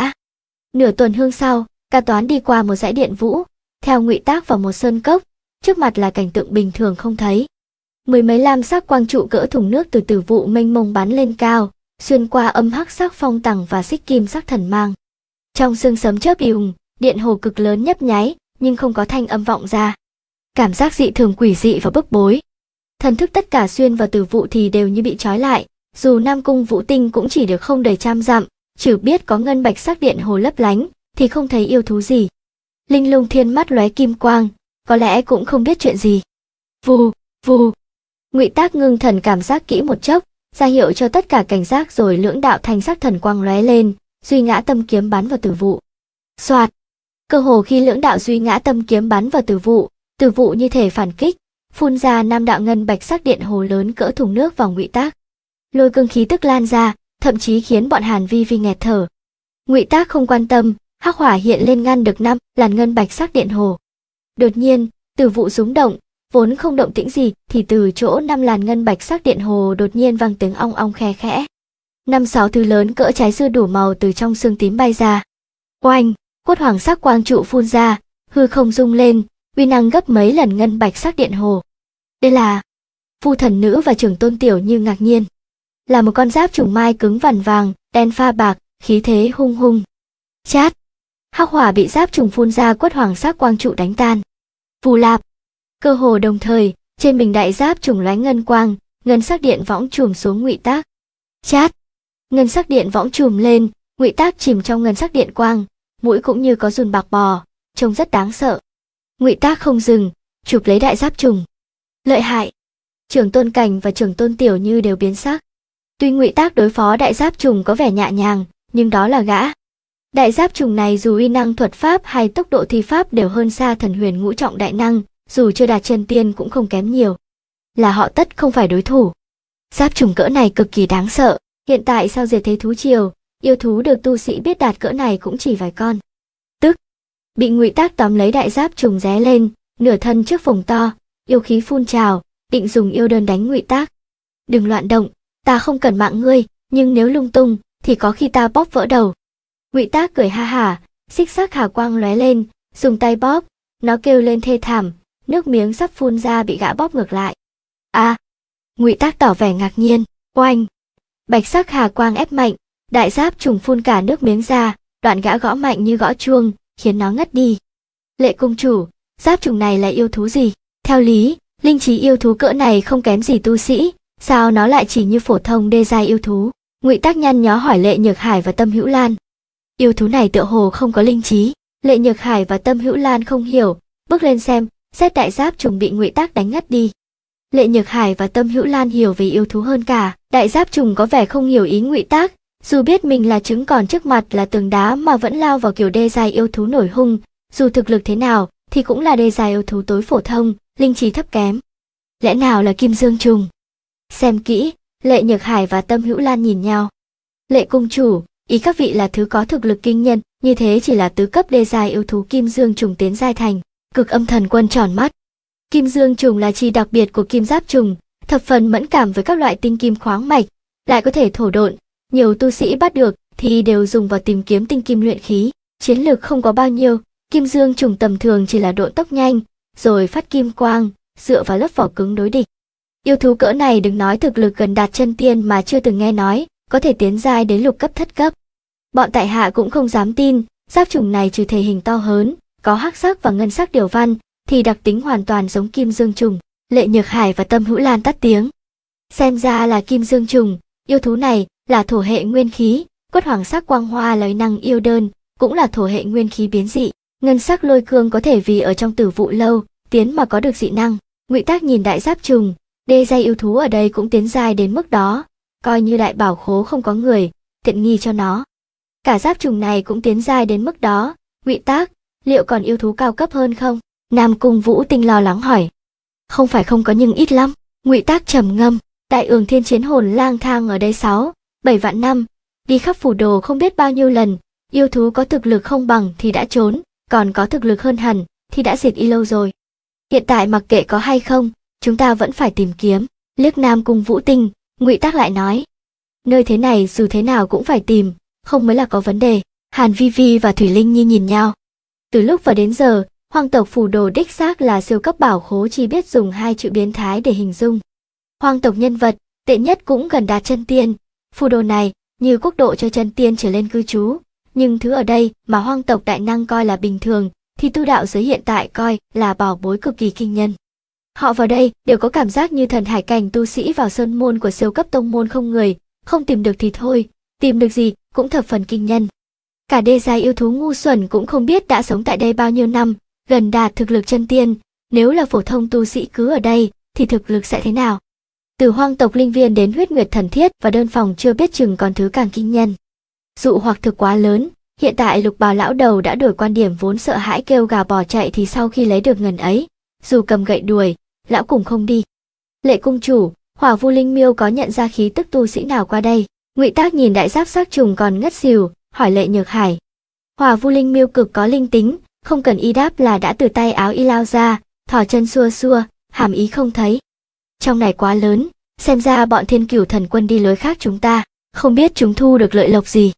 nửa tuần hương sau ca toán đi qua một dãy điện vũ theo ngụy tác vào một sơn cốc trước mặt là cảnh tượng bình thường không thấy mười mấy lam sắc quang trụ cỡ thùng nước từ tử vụ mênh mông bắn lên cao xuyên qua âm hắc sắc phong tằng và xích kim sắc thần mang trong sương sấm chớp ùm điện hồ cực lớn nhấp nháy nhưng không có thanh âm vọng ra cảm giác dị thường quỷ dị và bức bối thần thức tất cả xuyên vào tử vụ thì đều như bị trói lại dù Nam Cung Vũ Tinh cũng chỉ được không đầy trăm dặm, chỉ biết có ngân bạch sắc điện hồ lấp lánh, thì không thấy yêu thú gì. Linh lung thiên mắt lóe kim quang, có lẽ cũng không biết chuyện gì. Vù, vù. Ngụy Tác ngưng thần cảm giác kỹ một chốc, ra hiệu cho tất cả cảnh giác rồi lưỡng đạo thanh sắc thần quang lóe lên, duy ngã tâm kiếm bắn vào tử vụ. Soạt. Cơ hồ khi lưỡng đạo duy ngã tâm kiếm bắn vào tử vụ, tử vụ như thể phản kích, phun ra nam đạo ngân bạch sắc điện hồ lớn cỡ thùng nước vào Ngụy Tác lôi cương khí tức lan ra, thậm chí khiến bọn Hàn Vi Vi nghẹt thở. Ngụy Tác không quan tâm, hắc hỏa hiện lên ngăn được năm làn ngân bạch sắc điện hồ. Đột nhiên, từ vụ rúng động, vốn không động tĩnh gì thì từ chỗ năm làn ngân bạch sắc điện hồ đột nhiên vang tiếng ong ong khe khẽ. Năm sáu thứ lớn cỡ trái dưa đủ màu từ trong xương tím bay ra. Oanh, cốt hoàng sắc quang trụ phun ra, hư không rung lên, uy năng gấp mấy lần ngân bạch sắc điện hồ. Đây là Phu thần nữ và trưởng tôn tiểu như ngạc nhiên là một con giáp trùng mai cứng vằn vàng, đen pha bạc, khí thế hung hung. Chát! Hắc hỏa bị giáp trùng phun ra quất hoàng sắc quang trụ đánh tan. Phù lạp! Cơ hồ đồng thời, trên bình đại giáp trùng lóe ngân quang, ngân sắc điện võng chùm xuống ngụy tác. Chát! Ngân sắc điện võng chùm lên, ngụy tác chìm trong ngân sắc điện quang, mũi cũng như có dùn bạc bò, trông rất đáng sợ. Ngụy tác không dừng, chụp lấy đại giáp trùng. Lợi hại! Trường tôn cảnh và trường tôn tiểu như đều biến sắc Tuy ngụy tác đối phó đại giáp trùng có vẻ nhẹ nhàng, nhưng đó là gã. Đại giáp trùng này dù uy năng thuật pháp hay tốc độ thi pháp đều hơn xa thần huyền ngũ trọng đại năng, dù chưa đạt chân tiên cũng không kém nhiều. Là họ tất không phải đối thủ. Giáp trùng cỡ này cực kỳ đáng sợ, hiện tại sau diệt thế thú triều, yêu thú được tu sĩ biết đạt cỡ này cũng chỉ vài con. Tức, bị ngụy tác tóm lấy đại giáp trùng ré lên, nửa thân trước phồng to, yêu khí phun trào, định dùng yêu đơn đánh ngụy tác. Đừng loạn động, ta không cần mạng ngươi, nhưng nếu lung tung, thì có khi ta bóp vỡ đầu. Ngụy Tác cười ha hả, xích sắc hà quang lóe lên, dùng tay bóp, nó kêu lên thê thảm, nước miếng sắp phun ra bị gã bóp ngược lại. A! À, Ngụy Tác tỏ vẻ ngạc nhiên, oanh! Bạch sắc hà quang ép mạnh, đại giáp trùng phun cả nước miếng ra, đoạn gã gõ mạnh như gõ chuông, khiến nó ngất đi. Lệ công chủ, giáp trùng này là yêu thú gì? Theo lý, linh trí yêu thú cỡ này không kém gì tu sĩ, sao nó lại chỉ như phổ thông đê giai yêu thú ngụy tác nhăn nhó hỏi lệ nhược hải và tâm hữu lan yêu thú này tựa hồ không có linh trí lệ nhược hải và tâm hữu lan không hiểu bước lên xem xét đại giáp trùng bị ngụy tác đánh ngất đi lệ nhược hải và tâm hữu lan hiểu về yêu thú hơn cả đại giáp trùng có vẻ không hiểu ý ngụy tác dù biết mình là trứng còn trước mặt là tường đá mà vẫn lao vào kiểu đê dài yêu thú nổi hung dù thực lực thế nào thì cũng là đê dài yêu thú tối phổ thông linh trí thấp kém lẽ nào là kim dương trùng Xem kỹ, Lệ Nhược Hải và Tâm Hữu Lan nhìn nhau. Lệ cung chủ, ý các vị là thứ có thực lực kinh nhân, như thế chỉ là tứ cấp đê dài yêu thú Kim Dương trùng tiến giai thành, cực âm thần quân tròn mắt. Kim Dương trùng là chi đặc biệt của kim giáp trùng, thập phần mẫn cảm với các loại tinh kim khoáng mạch, lại có thể thổ độn, nhiều tu sĩ bắt được thì đều dùng vào tìm kiếm tinh kim luyện khí, chiến lược không có bao nhiêu, kim dương trùng tầm thường chỉ là độ tốc nhanh, rồi phát kim quang, dựa vào lớp vỏ cứng đối địch. Yêu thú cỡ này đừng nói thực lực gần đạt chân tiên mà chưa từng nghe nói, có thể tiến giai đến lục cấp thất cấp. Bọn tại hạ cũng không dám tin, giáp trùng này trừ thể hình to hớn, có hắc sắc và ngân sắc điều văn, thì đặc tính hoàn toàn giống kim dương trùng. Lệ Nhược Hải và Tâm Hữu Lan tắt tiếng. Xem ra là kim dương trùng, yêu thú này là thổ hệ nguyên khí, cốt hoàng sắc quang hoa lời năng yêu đơn, cũng là thổ hệ nguyên khí biến dị. Ngân sắc lôi cương có thể vì ở trong tử vụ lâu, tiến mà có được dị năng. Ngụy Tác nhìn đại giáp trùng, Đê dây yêu thú ở đây cũng tiến dài đến mức đó, coi như đại bảo khố không có người, tiện nghi cho nó. Cả giáp trùng này cũng tiến dài đến mức đó, ngụy tác, liệu còn yêu thú cao cấp hơn không? Nam Cung Vũ Tinh lo lắng hỏi. Không phải không có nhưng ít lắm, ngụy tác trầm ngâm, đại ương thiên chiến hồn lang thang ở đây 6, 7 vạn năm, đi khắp phủ đồ không biết bao nhiêu lần, yêu thú có thực lực không bằng thì đã trốn, còn có thực lực hơn hẳn thì đã diệt y lâu rồi. Hiện tại mặc kệ có hay không, chúng ta vẫn phải tìm kiếm liếc nam cung vũ tinh ngụy tác lại nói nơi thế này dù thế nào cũng phải tìm không mới là có vấn đề hàn vi vi và thủy linh nhi nhìn nhau từ lúc và đến giờ hoàng tộc phù đồ đích xác là siêu cấp bảo khố chỉ biết dùng hai chữ biến thái để hình dung hoàng tộc nhân vật tệ nhất cũng gần đạt chân tiên phù đồ này như quốc độ cho chân tiên trở lên cư trú nhưng thứ ở đây mà hoang tộc đại năng coi là bình thường thì tu đạo giới hiện tại coi là bảo bối cực kỳ kinh nhân Họ vào đây đều có cảm giác như thần hải cảnh tu sĩ vào sơn môn của siêu cấp tông môn không người, không tìm được thì thôi, tìm được gì cũng thập phần kinh nhân. Cả đê dài yêu thú ngu xuẩn cũng không biết đã sống tại đây bao nhiêu năm, gần đạt thực lực chân tiên, nếu là phổ thông tu sĩ cứ ở đây thì thực lực sẽ thế nào? Từ hoang tộc linh viên đến huyết nguyệt thần thiết và đơn phòng chưa biết chừng còn thứ càng kinh nhân. Dụ hoặc thực quá lớn, hiện tại lục bào lão đầu đã đổi quan điểm vốn sợ hãi kêu gà bỏ chạy thì sau khi lấy được ngần ấy, dù cầm gậy đuổi lão cùng không đi. Lệ cung chủ, Hỏa Vu Linh Miêu có nhận ra khí tức tu sĩ nào qua đây? Ngụy Tác nhìn đại giáp sắc trùng còn ngất xỉu, hỏi Lệ Nhược Hải. Hỏa Vu Linh Miêu cực có linh tính, không cần y đáp là đã từ tay áo y lao ra, thò chân xua xua, hàm ý không thấy. Trong này quá lớn, xem ra bọn Thiên Cửu Thần Quân đi lối khác chúng ta, không biết chúng thu được lợi lộc gì.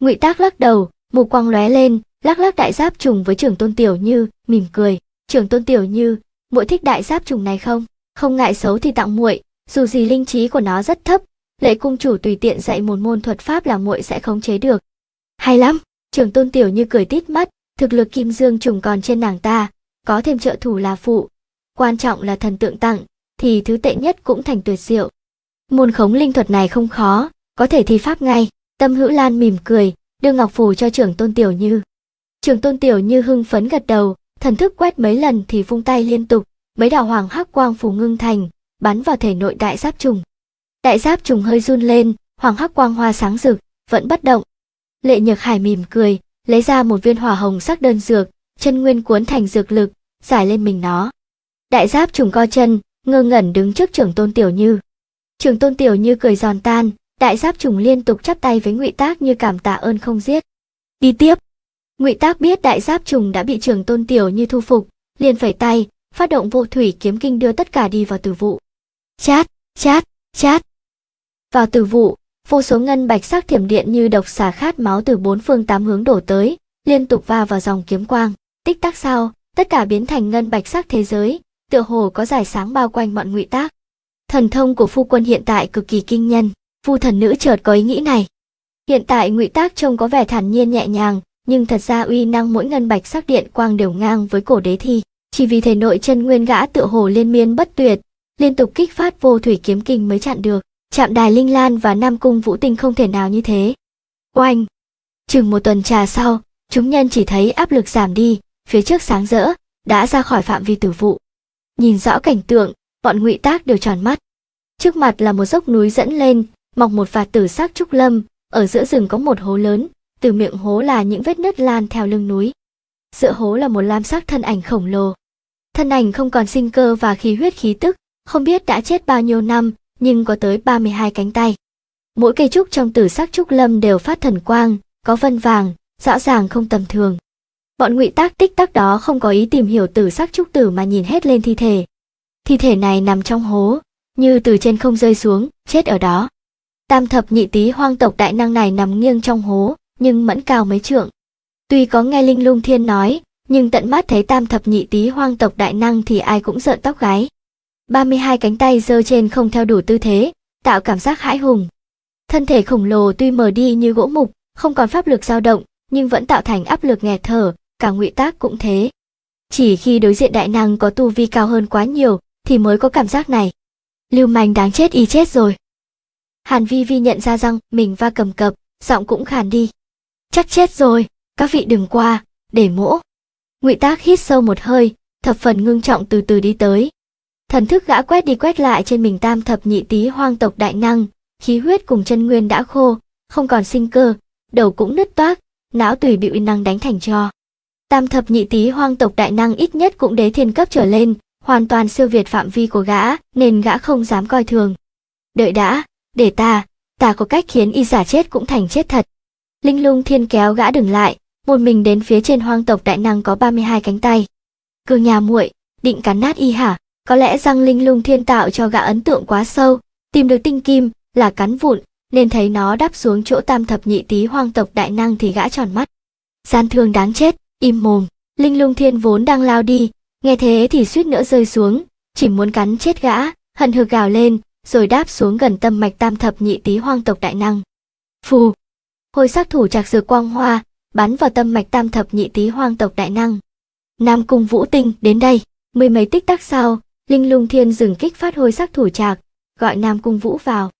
Ngụy Tác lắc đầu, mù quang lóe lên, lắc lắc đại giáp trùng với trưởng tôn tiểu như mỉm cười trưởng tôn tiểu như muội thích đại giáp trùng này không không ngại xấu thì tặng muội dù gì linh trí của nó rất thấp lệ cung chủ tùy tiện dạy một môn thuật pháp là muội sẽ khống chế được hay lắm trưởng tôn tiểu như cười tít mắt thực lực kim dương trùng còn trên nàng ta có thêm trợ thủ là phụ quan trọng là thần tượng tặng thì thứ tệ nhất cũng thành tuyệt diệu môn khống linh thuật này không khó có thể thi pháp ngay tâm hữu lan mỉm cười đưa ngọc phù cho trưởng tôn tiểu như trưởng tôn tiểu như hưng phấn gật đầu thần thức quét mấy lần thì vung tay liên tục, mấy đạo hoàng hắc quang phủ ngưng thành, bắn vào thể nội đại giáp trùng. Đại giáp trùng hơi run lên, hoàng hắc quang hoa sáng rực, vẫn bất động. Lệ Nhược Hải mỉm cười, lấy ra một viên hỏa hồng sắc đơn dược, chân nguyên cuốn thành dược lực, giải lên mình nó. Đại giáp trùng co chân, ngơ ngẩn đứng trước trưởng tôn tiểu như. Trưởng tôn tiểu như cười giòn tan, đại giáp trùng liên tục chắp tay với ngụy tác như cảm tạ ơn không giết. Đi tiếp ngụy tác biết đại giáp trùng đã bị trường tôn tiểu như thu phục liền phẩy tay phát động vô thủy kiếm kinh đưa tất cả đi vào tử vụ chát chát chát vào tử vụ vô số ngân bạch sắc thiểm điện như độc xả khát máu từ bốn phương tám hướng đổ tới liên tục va vào dòng kiếm quang tích tắc sau tất cả biến thành ngân bạch sắc thế giới tựa hồ có giải sáng bao quanh mọi ngụy tác thần thông của phu quân hiện tại cực kỳ kinh nhân phu thần nữ chợt có ý nghĩ này hiện tại ngụy tác trông có vẻ thản nhiên nhẹ nhàng nhưng thật ra uy năng mỗi ngân bạch sắc điện quang đều ngang với cổ đế thi. Chỉ vì thể nội chân nguyên gã tựa hồ liên miên bất tuyệt, liên tục kích phát vô thủy kiếm kinh mới chặn được. Chạm đài linh lan và nam cung vũ tinh không thể nào như thế. Oanh! Chừng một tuần trà sau, chúng nhân chỉ thấy áp lực giảm đi, phía trước sáng rỡ, đã ra khỏi phạm vi tử vụ. Nhìn rõ cảnh tượng, bọn ngụy tác đều tròn mắt. Trước mặt là một dốc núi dẫn lên, mọc một vạt tử sắc trúc lâm, ở giữa rừng có một hố lớn, từ miệng hố là những vết nứt lan theo lưng núi. Giữa hố là một lam sắc thân ảnh khổng lồ. Thân ảnh không còn sinh cơ và khí huyết khí tức, không biết đã chết bao nhiêu năm, nhưng có tới 32 cánh tay. Mỗi cây trúc trong tử sắc trúc lâm đều phát thần quang, có vân vàng, rõ ràng không tầm thường. Bọn ngụy tác tích tắc đó không có ý tìm hiểu tử sắc trúc tử mà nhìn hết lên thi thể. Thi thể này nằm trong hố, như từ trên không rơi xuống, chết ở đó. Tam thập nhị tý hoang tộc đại năng này nằm nghiêng trong hố, nhưng mẫn cao mấy trượng. Tuy có nghe Linh Lung Thiên nói, nhưng tận mắt thấy tam thập nhị tý hoang tộc đại năng thì ai cũng giận tóc gái. 32 cánh tay giơ trên không theo đủ tư thế, tạo cảm giác hãi hùng. Thân thể khổng lồ tuy mờ đi như gỗ mục, không còn pháp lực dao động, nhưng vẫn tạo thành áp lực nghẹt thở, cả ngụy tác cũng thế. Chỉ khi đối diện đại năng có tu vi cao hơn quá nhiều thì mới có cảm giác này. Lưu manh đáng chết y chết rồi. Hàn Vi Vi nhận ra rằng mình va cầm cập, giọng cũng khàn đi chắc chết rồi các vị đừng qua để mỗ ngụy tác hít sâu một hơi thập phần ngưng trọng từ từ đi tới thần thức gã quét đi quét lại trên mình tam thập nhị tý hoang tộc đại năng khí huyết cùng chân nguyên đã khô không còn sinh cơ đầu cũng nứt toác não tùy bị uy năng đánh thành cho tam thập nhị tý hoang tộc đại năng ít nhất cũng đế thiên cấp trở lên hoàn toàn siêu việt phạm vi của gã nên gã không dám coi thường đợi đã để ta ta có cách khiến y giả chết cũng thành chết thật Linh lung thiên kéo gã đừng lại, một mình đến phía trên hoang tộc đại năng có 32 cánh tay. Cường nhà muội, định cắn nát y hả? Có lẽ rằng linh lung thiên tạo cho gã ấn tượng quá sâu, tìm được tinh kim là cắn vụn, nên thấy nó đáp xuống chỗ tam thập nhị tí hoang tộc đại năng thì gã tròn mắt. Gian thương đáng chết, im mồm, linh lung thiên vốn đang lao đi, nghe thế thì suýt nữa rơi xuống, chỉ muốn cắn chết gã, hận hực gào lên, rồi đáp xuống gần tâm mạch tam thập nhị tí hoang tộc đại năng. Phù, hồi sắc thủ trạc dược quang hoa, bắn vào tâm mạch tam thập nhị tý hoang tộc đại năng. Nam cung vũ tinh đến đây, mười mấy tích tắc sau, linh lung thiên dừng kích phát hồi sắc thủ trạc, gọi Nam cung vũ vào.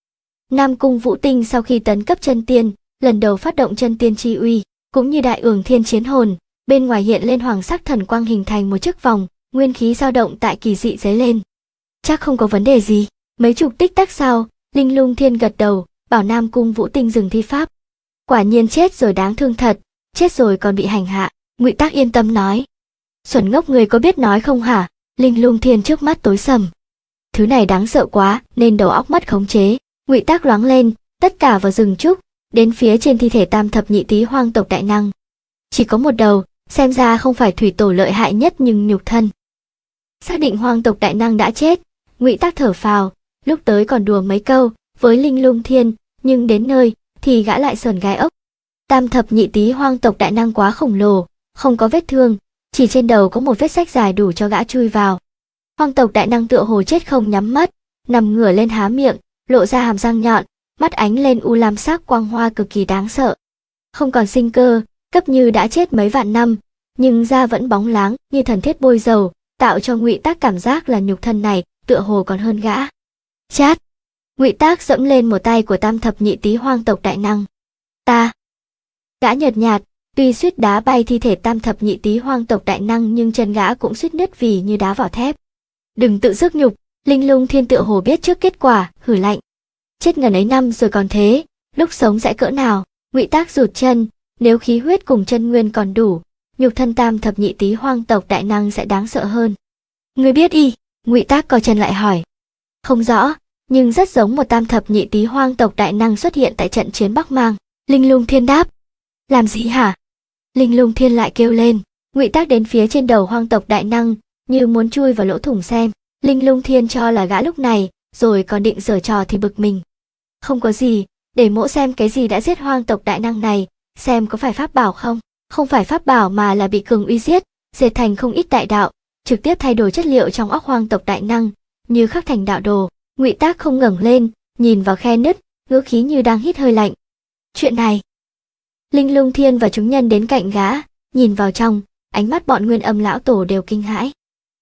Nam cung vũ tinh sau khi tấn cấp chân tiên, lần đầu phát động chân tiên chi uy, cũng như đại ưởng thiên chiến hồn, bên ngoài hiện lên hoàng sắc thần quang hình thành một chiếc vòng, nguyên khí dao động tại kỳ dị dấy lên. Chắc không có vấn đề gì, mấy chục tích tắc sau, Linh Lung Thiên gật đầu, bảo Nam Cung Vũ Tinh dừng thi pháp, quả nhiên chết rồi đáng thương thật chết rồi còn bị hành hạ ngụy tác yên tâm nói xuẩn ngốc người có biết nói không hả linh lung thiên trước mắt tối sầm thứ này đáng sợ quá nên đầu óc mất khống chế ngụy tác loáng lên tất cả vào rừng trúc đến phía trên thi thể tam thập nhị tý hoang tộc đại năng chỉ có một đầu xem ra không phải thủy tổ lợi hại nhất nhưng nhục thân xác định hoang tộc đại năng đã chết ngụy tác thở phào lúc tới còn đùa mấy câu với linh lung thiên nhưng đến nơi thì gã lại sờn gai ốc. Tam thập nhị tí hoang tộc đại năng quá khổng lồ, không có vết thương, chỉ trên đầu có một vết sách dài đủ cho gã chui vào. Hoang tộc đại năng tựa hồ chết không nhắm mắt, nằm ngửa lên há miệng, lộ ra hàm răng nhọn, mắt ánh lên u lam sắc quang hoa cực kỳ đáng sợ. Không còn sinh cơ, cấp như đã chết mấy vạn năm, nhưng da vẫn bóng láng như thần thiết bôi dầu, tạo cho ngụy tác cảm giác là nhục thân này tựa hồ còn hơn gã. Chát! ngụy tác dẫm lên một tay của tam thập nhị tý hoang tộc đại năng ta gã nhợt nhạt tuy suýt đá bay thi thể tam thập nhị tý hoang tộc đại năng nhưng chân gã cũng suýt nứt vì như đá vỏ thép đừng tự rước nhục linh lung thiên tựa hồ biết trước kết quả hử lạnh chết ngần ấy năm rồi còn thế lúc sống sẽ cỡ nào ngụy tác rụt chân nếu khí huyết cùng chân nguyên còn đủ nhục thân tam thập nhị tý hoang tộc đại năng sẽ đáng sợ hơn người biết y ngụy tác co chân lại hỏi không rõ nhưng rất giống một tam thập nhị tý hoang tộc đại năng xuất hiện tại trận chiến Bắc Mang. Linh Lung Thiên đáp: "Làm gì hả?" Linh Lung Thiên lại kêu lên, ngụy tác đến phía trên đầu hoang tộc đại năng, như muốn chui vào lỗ thủng xem. Linh Lung Thiên cho là gã lúc này, rồi còn định giở trò thì bực mình. "Không có gì, để mỗ xem cái gì đã giết hoang tộc đại năng này, xem có phải pháp bảo không?" Không phải pháp bảo mà là bị cường uy giết, dệt thành không ít đại đạo, trực tiếp thay đổi chất liệu trong óc hoang tộc đại năng, như khắc thành đạo đồ ngụy tác không ngẩng lên nhìn vào khe nứt ngữ khí như đang hít hơi lạnh chuyện này linh lung thiên và chúng nhân đến cạnh gã nhìn vào trong ánh mắt bọn nguyên âm lão tổ đều kinh hãi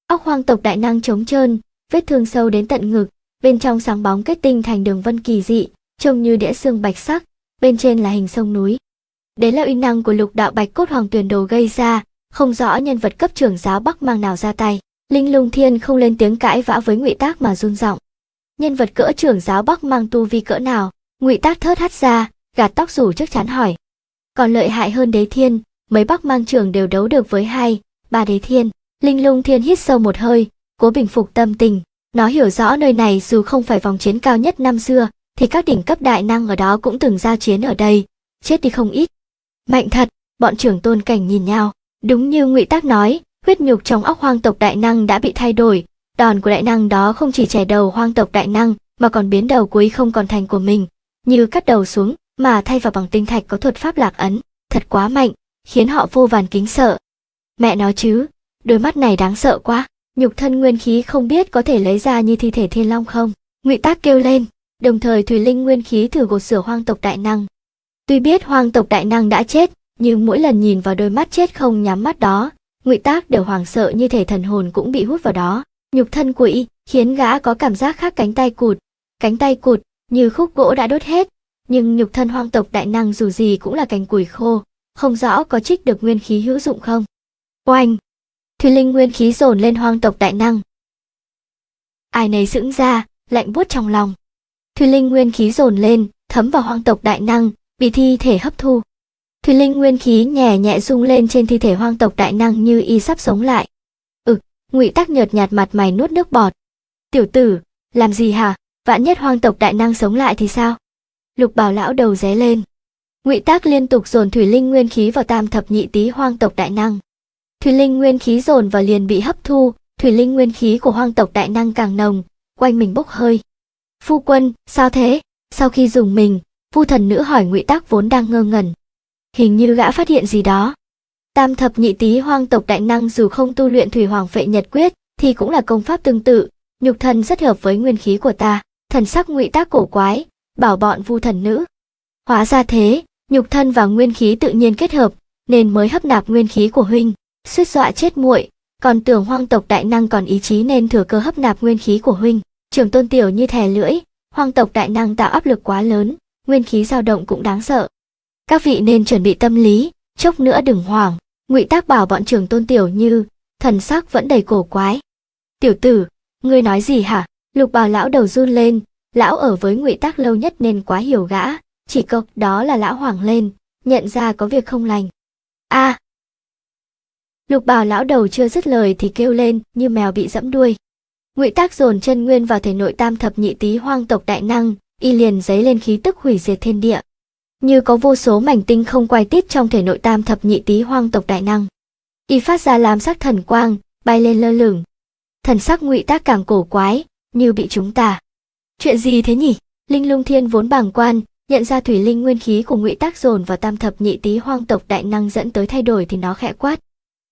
óc hoang tộc đại năng trống trơn vết thương sâu đến tận ngực bên trong sáng bóng kết tinh thành đường vân kỳ dị trông như đĩa xương bạch sắc bên trên là hình sông núi đấy là uy năng của lục đạo bạch cốt hoàng tuyền đồ gây ra không rõ nhân vật cấp trưởng giáo bắc mang nào ra tay linh lung thiên không lên tiếng cãi vã với ngụy tác mà run giọng nhân vật cỡ trưởng giáo bắc mang tu vi cỡ nào ngụy tác thớt hắt ra gạt tóc rủ chắc chắn hỏi còn lợi hại hơn đế thiên mấy bắc mang trưởng đều đấu được với hai ba đế thiên linh lung thiên hít sâu một hơi cố bình phục tâm tình nó hiểu rõ nơi này dù không phải vòng chiến cao nhất năm xưa thì các đỉnh cấp đại năng ở đó cũng từng giao chiến ở đây chết đi không ít mạnh thật bọn trưởng tôn cảnh nhìn nhau đúng như ngụy tác nói huyết nhục trong óc hoang tộc đại năng đã bị thay đổi Đòn của đại năng đó không chỉ trẻ đầu hoang tộc đại năng, mà còn biến đầu quý không còn thành của mình, như cắt đầu xuống, mà thay vào bằng tinh thạch có thuật pháp lạc ấn, thật quá mạnh, khiến họ vô vàn kính sợ. Mẹ nó chứ, đôi mắt này đáng sợ quá, nhục thân nguyên khí không biết có thể lấy ra như thi thể thiên long không, ngụy tác kêu lên, đồng thời thủy linh nguyên khí thử gột sửa hoang tộc đại năng. Tuy biết hoang tộc đại năng đã chết, nhưng mỗi lần nhìn vào đôi mắt chết không nhắm mắt đó, ngụy tác đều hoảng sợ như thể thần hồn cũng bị hút vào đó. Nhục thân quỷ khiến gã có cảm giác khác cánh tay cụt. Cánh tay cụt như khúc gỗ đã đốt hết, nhưng nhục thân hoang tộc đại năng dù gì cũng là cành củi khô, không rõ có trích được nguyên khí hữu dụng không. Oanh! Thùy Linh nguyên khí dồn lên hoang tộc đại năng. Ai nấy sững ra, lạnh buốt trong lòng. Thùy Linh nguyên khí dồn lên, thấm vào hoang tộc đại năng, bị thi thể hấp thu. Thùy Linh nguyên khí nhẹ nhẹ rung lên trên thi thể hoang tộc đại năng như y sắp sống lại ngụy tắc nhợt nhạt mặt mày nuốt nước bọt tiểu tử làm gì hả vạn nhất hoang tộc đại năng sống lại thì sao lục bảo lão đầu ré lên ngụy tác liên tục dồn thủy linh nguyên khí vào tam thập nhị tý hoang tộc đại năng thủy linh nguyên khí dồn vào liền bị hấp thu thủy linh nguyên khí của hoang tộc đại năng càng nồng quanh mình bốc hơi phu quân sao thế sau khi dùng mình phu thần nữ hỏi ngụy tác vốn đang ngơ ngẩn hình như gã phát hiện gì đó Tam thập nhị tý hoang tộc đại năng dù không tu luyện thủy hoàng phệ nhật quyết thì cũng là công pháp tương tự, nhục thân rất hợp với nguyên khí của ta, thần sắc ngụy tác cổ quái, bảo bọn vu thần nữ. Hóa ra thế, nhục thân và nguyên khí tự nhiên kết hợp, nên mới hấp nạp nguyên khí của huynh, suýt dọa chết muội, còn tưởng hoang tộc đại năng còn ý chí nên thừa cơ hấp nạp nguyên khí của huynh. Trường tôn tiểu như thè lưỡi, hoang tộc đại năng tạo áp lực quá lớn, nguyên khí dao động cũng đáng sợ. Các vị nên chuẩn bị tâm lý, chốc nữa đừng hoảng, ngụy tác bảo bọn trưởng tôn tiểu như thần sắc vẫn đầy cổ quái tiểu tử ngươi nói gì hả lục Bảo lão đầu run lên lão ở với ngụy tác lâu nhất nên quá hiểu gã chỉ cộc đó là lão hoảng lên nhận ra có việc không lành a à. lục Bảo lão đầu chưa dứt lời thì kêu lên như mèo bị dẫm đuôi ngụy tác dồn chân nguyên vào thể nội tam thập nhị tý hoang tộc đại năng y liền dấy lên khí tức hủy diệt thiên địa như có vô số mảnh tinh không quay tít trong thể nội tam thập nhị tý hoang tộc đại năng. Y phát ra lam sắc thần quang, bay lên lơ lửng. Thần sắc ngụy tác càng cổ quái, như bị chúng ta. Chuyện gì thế nhỉ? Linh Lung Thiên vốn bàng quan, nhận ra thủy linh nguyên khí của ngụy tác dồn vào tam thập nhị tý hoang tộc đại năng dẫn tới thay đổi thì nó khẽ quát.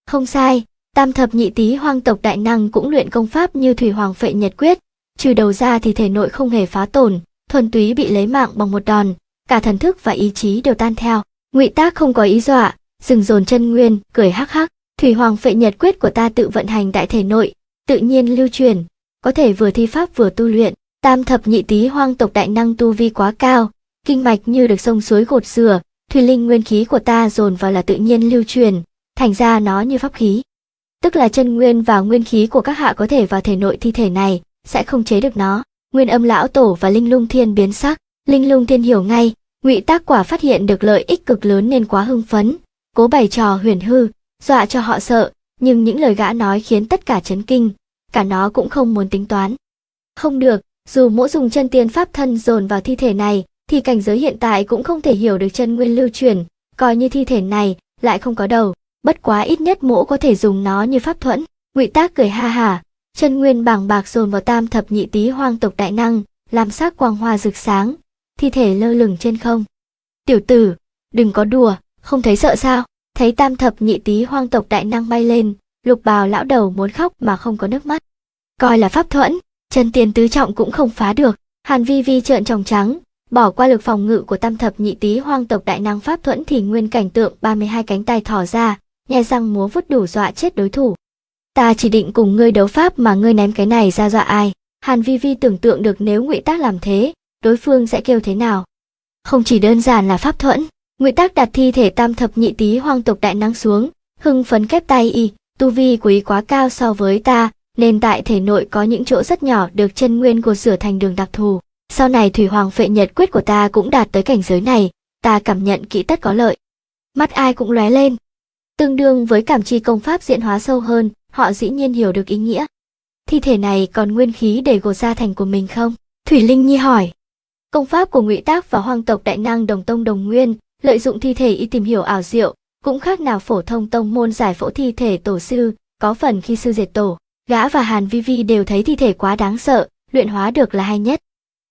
Không sai, tam thập nhị tý hoang tộc đại năng cũng luyện công pháp như thủy hoàng phệ nhật quyết, trừ đầu ra thì thể nội không hề phá tổn, thuần túy bị lấy mạng bằng một đòn, cả thần thức và ý chí đều tan theo ngụy tác không có ý dọa dừng dồn chân nguyên cười hắc hắc thủy hoàng phệ nhật quyết của ta tự vận hành đại thể nội tự nhiên lưu truyền có thể vừa thi pháp vừa tu luyện tam thập nhị tý hoang tộc đại năng tu vi quá cao kinh mạch như được sông suối gột rửa thủy linh nguyên khí của ta dồn vào là tự nhiên lưu truyền thành ra nó như pháp khí tức là chân nguyên và nguyên khí của các hạ có thể vào thể nội thi thể này sẽ không chế được nó nguyên âm lão tổ và linh lung thiên biến sắc Linh Lung Thiên hiểu ngay, Ngụy Tác quả phát hiện được lợi ích cực lớn nên quá hưng phấn, cố bày trò huyền hư, dọa cho họ sợ, nhưng những lời gã nói khiến tất cả chấn kinh, cả nó cũng không muốn tính toán. Không được, dù mỗi dùng chân tiên pháp thân dồn vào thi thể này, thì cảnh giới hiện tại cũng không thể hiểu được chân nguyên lưu truyền, coi như thi thể này lại không có đầu, bất quá ít nhất mỗ có thể dùng nó như pháp thuẫn. Ngụy Tác cười ha hả, chân nguyên bàng bạc dồn vào tam thập nhị tý hoang tộc đại năng, làm sắc quang hoa rực sáng, thi thể lơ lửng trên không. Tiểu tử, đừng có đùa, không thấy sợ sao? Thấy tam thập nhị tý hoang tộc đại năng bay lên, lục bào lão đầu muốn khóc mà không có nước mắt. Coi là pháp thuẫn, chân tiền tứ trọng cũng không phá được. Hàn vi vi trợn tròng trắng, bỏ qua lực phòng ngự của tam thập nhị tý hoang tộc đại năng pháp thuẫn thì nguyên cảnh tượng 32 cánh tay thỏ ra, nhè răng múa vứt đủ dọa chết đối thủ. Ta chỉ định cùng ngươi đấu pháp mà ngươi ném cái này ra dọa ai? Hàn Vi Vi tưởng tượng được nếu Ngụy Tác làm thế, đối phương sẽ kêu thế nào. Không chỉ đơn giản là pháp thuẫn, Nguyễn Tác đặt thi thể tam thập nhị tý hoang tục đại năng xuống, hưng phấn kép tay y, tu vi quý quá cao so với ta, nên tại thể nội có những chỗ rất nhỏ được chân nguyên của sửa thành đường đặc thù. Sau này thủy hoàng phệ nhật quyết của ta cũng đạt tới cảnh giới này, ta cảm nhận kỹ tất có lợi. Mắt ai cũng lóe lên. Tương đương với cảm chi công pháp diễn hóa sâu hơn, họ dĩ nhiên hiểu được ý nghĩa. Thi thể này còn nguyên khí để gột ra thành của mình không? Thủy Linh Nhi hỏi. Công pháp của Ngụy Tác và Hoang tộc đại năng đồng tông đồng nguyên, lợi dụng thi thể y tìm hiểu ảo diệu, cũng khác nào phổ thông tông môn giải phẫu thi thể tổ sư, có phần khi sư diệt tổ, gã và Hàn Vi Vi đều thấy thi thể quá đáng sợ, luyện hóa được là hay nhất.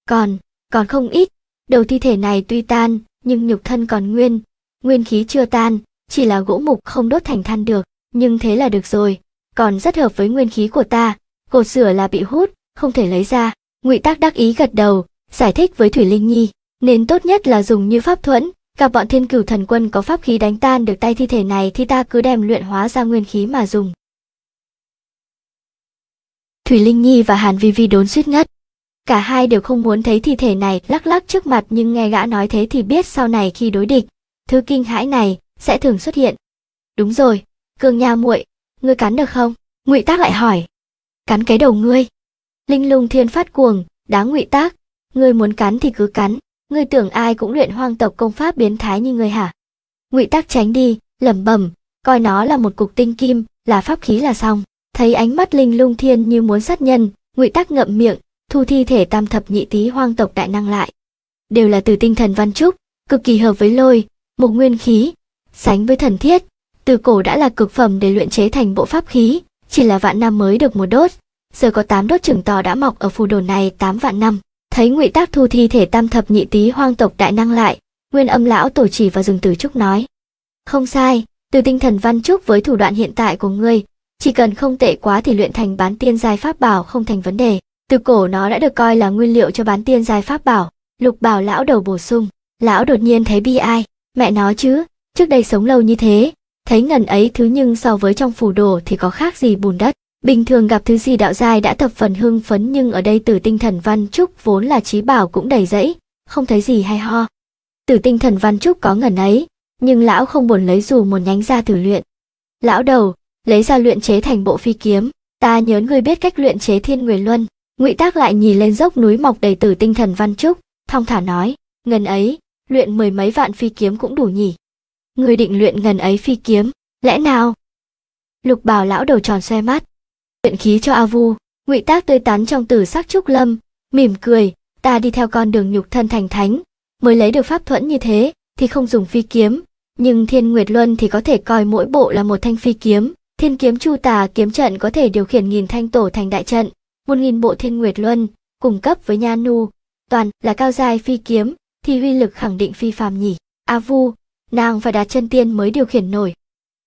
Còn, còn không ít, đầu thi thể này tuy tan, nhưng nhục thân còn nguyên, nguyên khí chưa tan, chỉ là gỗ mục không đốt thành than được, nhưng thế là được rồi, còn rất hợp với nguyên khí của ta, cột sửa là bị hút, không thể lấy ra. Ngụy Tác đắc ý gật đầu, giải thích với Thủy Linh Nhi, nên tốt nhất là dùng như pháp thuẫn, gặp bọn thiên cửu thần quân có pháp khí đánh tan được tay thi thể này thì ta cứ đem luyện hóa ra nguyên khí mà dùng. Thủy Linh Nhi và Hàn Vi Vi đốn suýt ngất. Cả hai đều không muốn thấy thi thể này lắc lắc trước mặt nhưng nghe gã nói thế thì biết sau này khi đối địch, thứ kinh hãi này sẽ thường xuất hiện. Đúng rồi, Cường Nha muội, ngươi cắn được không? Ngụy Tác lại hỏi. Cắn cái đầu ngươi. Linh Lung Thiên phát cuồng, đáng Ngụy Tác, ngươi muốn cắn thì cứ cắn ngươi tưởng ai cũng luyện hoang tộc công pháp biến thái như ngươi hả ngụy tắc tránh đi lẩm bẩm coi nó là một cục tinh kim là pháp khí là xong thấy ánh mắt linh lung thiên như muốn sát nhân ngụy tắc ngậm miệng thu thi thể tam thập nhị tý hoang tộc đại năng lại đều là từ tinh thần văn trúc cực kỳ hợp với lôi một nguyên khí sánh với thần thiết từ cổ đã là cực phẩm để luyện chế thành bộ pháp khí chỉ là vạn năm mới được một đốt giờ có tám đốt trưởng to đã mọc ở phù đồn này tám vạn năm thấy ngụy tác thu thi thể tam thập nhị tý hoang tộc đại năng lại nguyên âm lão tổ chỉ và dừng tử trúc nói không sai từ tinh thần văn trúc với thủ đoạn hiện tại của ngươi chỉ cần không tệ quá thì luyện thành bán tiên giai pháp bảo không thành vấn đề từ cổ nó đã được coi là nguyên liệu cho bán tiên giai pháp bảo lục bảo lão đầu bổ sung lão đột nhiên thấy bi ai mẹ nó chứ trước đây sống lâu như thế thấy ngần ấy thứ nhưng so với trong phủ đồ thì có khác gì bùn đất Bình thường gặp thứ gì đạo giai đã thập phần hưng phấn nhưng ở đây tử tinh thần văn trúc vốn là trí bảo cũng đầy rẫy, không thấy gì hay ho. Tử tinh thần văn trúc có ngần ấy, nhưng lão không buồn lấy dù một nhánh ra thử luyện. Lão đầu, lấy ra luyện chế thành bộ phi kiếm, ta nhớ ngươi biết cách luyện chế thiên người luân. Ngụy Tác lại nhìn lên dốc núi mọc đầy tử tinh thần văn trúc, thong thả nói, ngần ấy, luyện mười mấy vạn phi kiếm cũng đủ nhỉ. Ngươi định luyện ngần ấy phi kiếm, lẽ nào? Lục bào lão đầu tròn xoe mắt, luyện khí cho a vu ngụy tác tươi tắn trong tử sắc trúc lâm mỉm cười ta đi theo con đường nhục thân thành thánh mới lấy được pháp thuẫn như thế thì không dùng phi kiếm nhưng thiên nguyệt luân thì có thể coi mỗi bộ là một thanh phi kiếm thiên kiếm chu tà kiếm trận có thể điều khiển nghìn thanh tổ thành đại trận một nghìn bộ thiên nguyệt luân cung cấp với nha nu toàn là cao dài phi kiếm thì uy lực khẳng định phi phàm nhỉ a vu nàng phải đạt chân tiên mới điều khiển nổi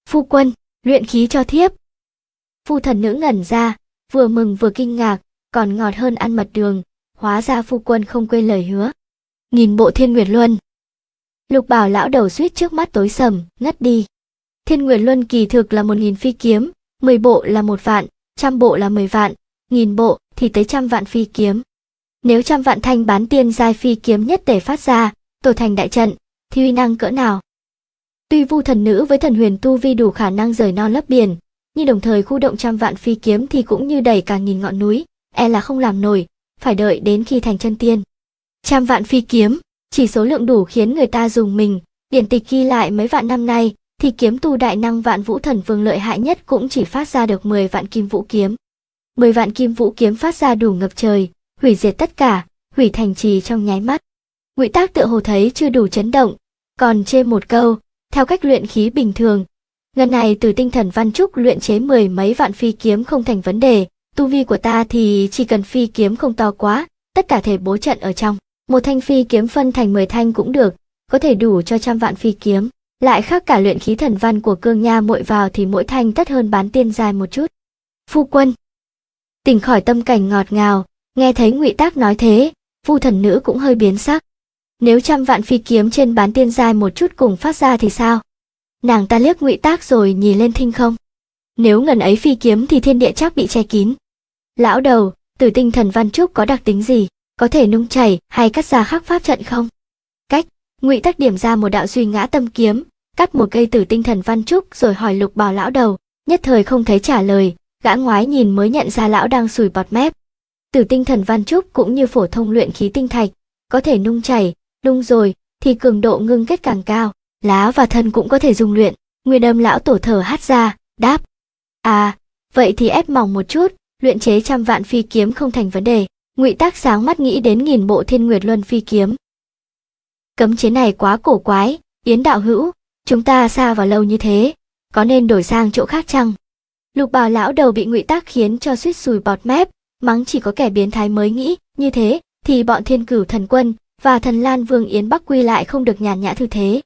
phu quân luyện khí cho thiếp Phu thần nữ ngẩn ra, vừa mừng vừa kinh ngạc, còn ngọt hơn ăn mật đường, hóa ra phu quân không quên lời hứa. Nghìn bộ thiên nguyệt luân. Lục bảo lão đầu suýt trước mắt tối sầm, ngất đi. Thiên nguyệt luân kỳ thực là một nghìn phi kiếm, mười bộ là một vạn, trăm bộ là mười vạn, nghìn bộ thì tới trăm vạn phi kiếm. Nếu trăm vạn thanh bán tiên giai phi kiếm nhất tể phát ra, tổ thành đại trận, thì uy năng cỡ nào? Tuy vu thần nữ với thần huyền tu vi đủ khả năng rời non lấp biển, nhưng đồng thời khu động trăm vạn phi kiếm thì cũng như đẩy cả nghìn ngọn núi, e là không làm nổi, phải đợi đến khi thành chân tiên. Trăm vạn phi kiếm, chỉ số lượng đủ khiến người ta dùng mình, điển tịch ghi lại mấy vạn năm nay, thì kiếm tu đại năng vạn vũ thần vương lợi hại nhất cũng chỉ phát ra được 10 vạn kim vũ kiếm. 10 vạn kim vũ kiếm phát ra đủ ngập trời, hủy diệt tất cả, hủy thành trì trong nháy mắt. Ngụy Tác tựa hồ thấy chưa đủ chấn động, còn chê một câu, theo cách luyện khí bình thường, Lần này từ tinh thần văn trúc luyện chế mười mấy vạn phi kiếm không thành vấn đề, tu vi của ta thì chỉ cần phi kiếm không to quá, tất cả thể bố trận ở trong. Một thanh phi kiếm phân thành mười thanh cũng được, có thể đủ cho trăm vạn phi kiếm. Lại khác cả luyện khí thần văn của cương nha mội vào thì mỗi thanh tất hơn bán tiên dài một chút. Phu quân Tỉnh khỏi tâm cảnh ngọt ngào, nghe thấy ngụy tác nói thế, phu thần nữ cũng hơi biến sắc. Nếu trăm vạn phi kiếm trên bán tiên dài một chút cùng phát ra thì sao? nàng ta liếc ngụy tác rồi nhìn lên thinh không nếu ngần ấy phi kiếm thì thiên địa chắc bị che kín lão đầu tử tinh thần văn trúc có đặc tính gì có thể nung chảy hay cắt ra khắc pháp trận không cách ngụy tác điểm ra một đạo duy ngã tâm kiếm cắt một cây tử tinh thần văn trúc rồi hỏi lục bào lão đầu nhất thời không thấy trả lời gã ngoái nhìn mới nhận ra lão đang sùi bọt mép tử tinh thần văn trúc cũng như phổ thông luyện khí tinh thạch có thể nung chảy nung rồi thì cường độ ngưng kết càng cao lá và thân cũng có thể dung luyện nguyên âm lão tổ thở hát ra đáp à vậy thì ép mỏng một chút luyện chế trăm vạn phi kiếm không thành vấn đề ngụy tác sáng mắt nghĩ đến nghìn bộ thiên nguyệt luân phi kiếm cấm chế này quá cổ quái yến đạo hữu chúng ta xa vào lâu như thế có nên đổi sang chỗ khác chăng lục bào lão đầu bị ngụy tác khiến cho suýt sùi bọt mép mắng chỉ có kẻ biến thái mới nghĩ như thế thì bọn thiên cửu thần quân và thần lan vương yến bắc quy lại không được nhàn nhã thư thế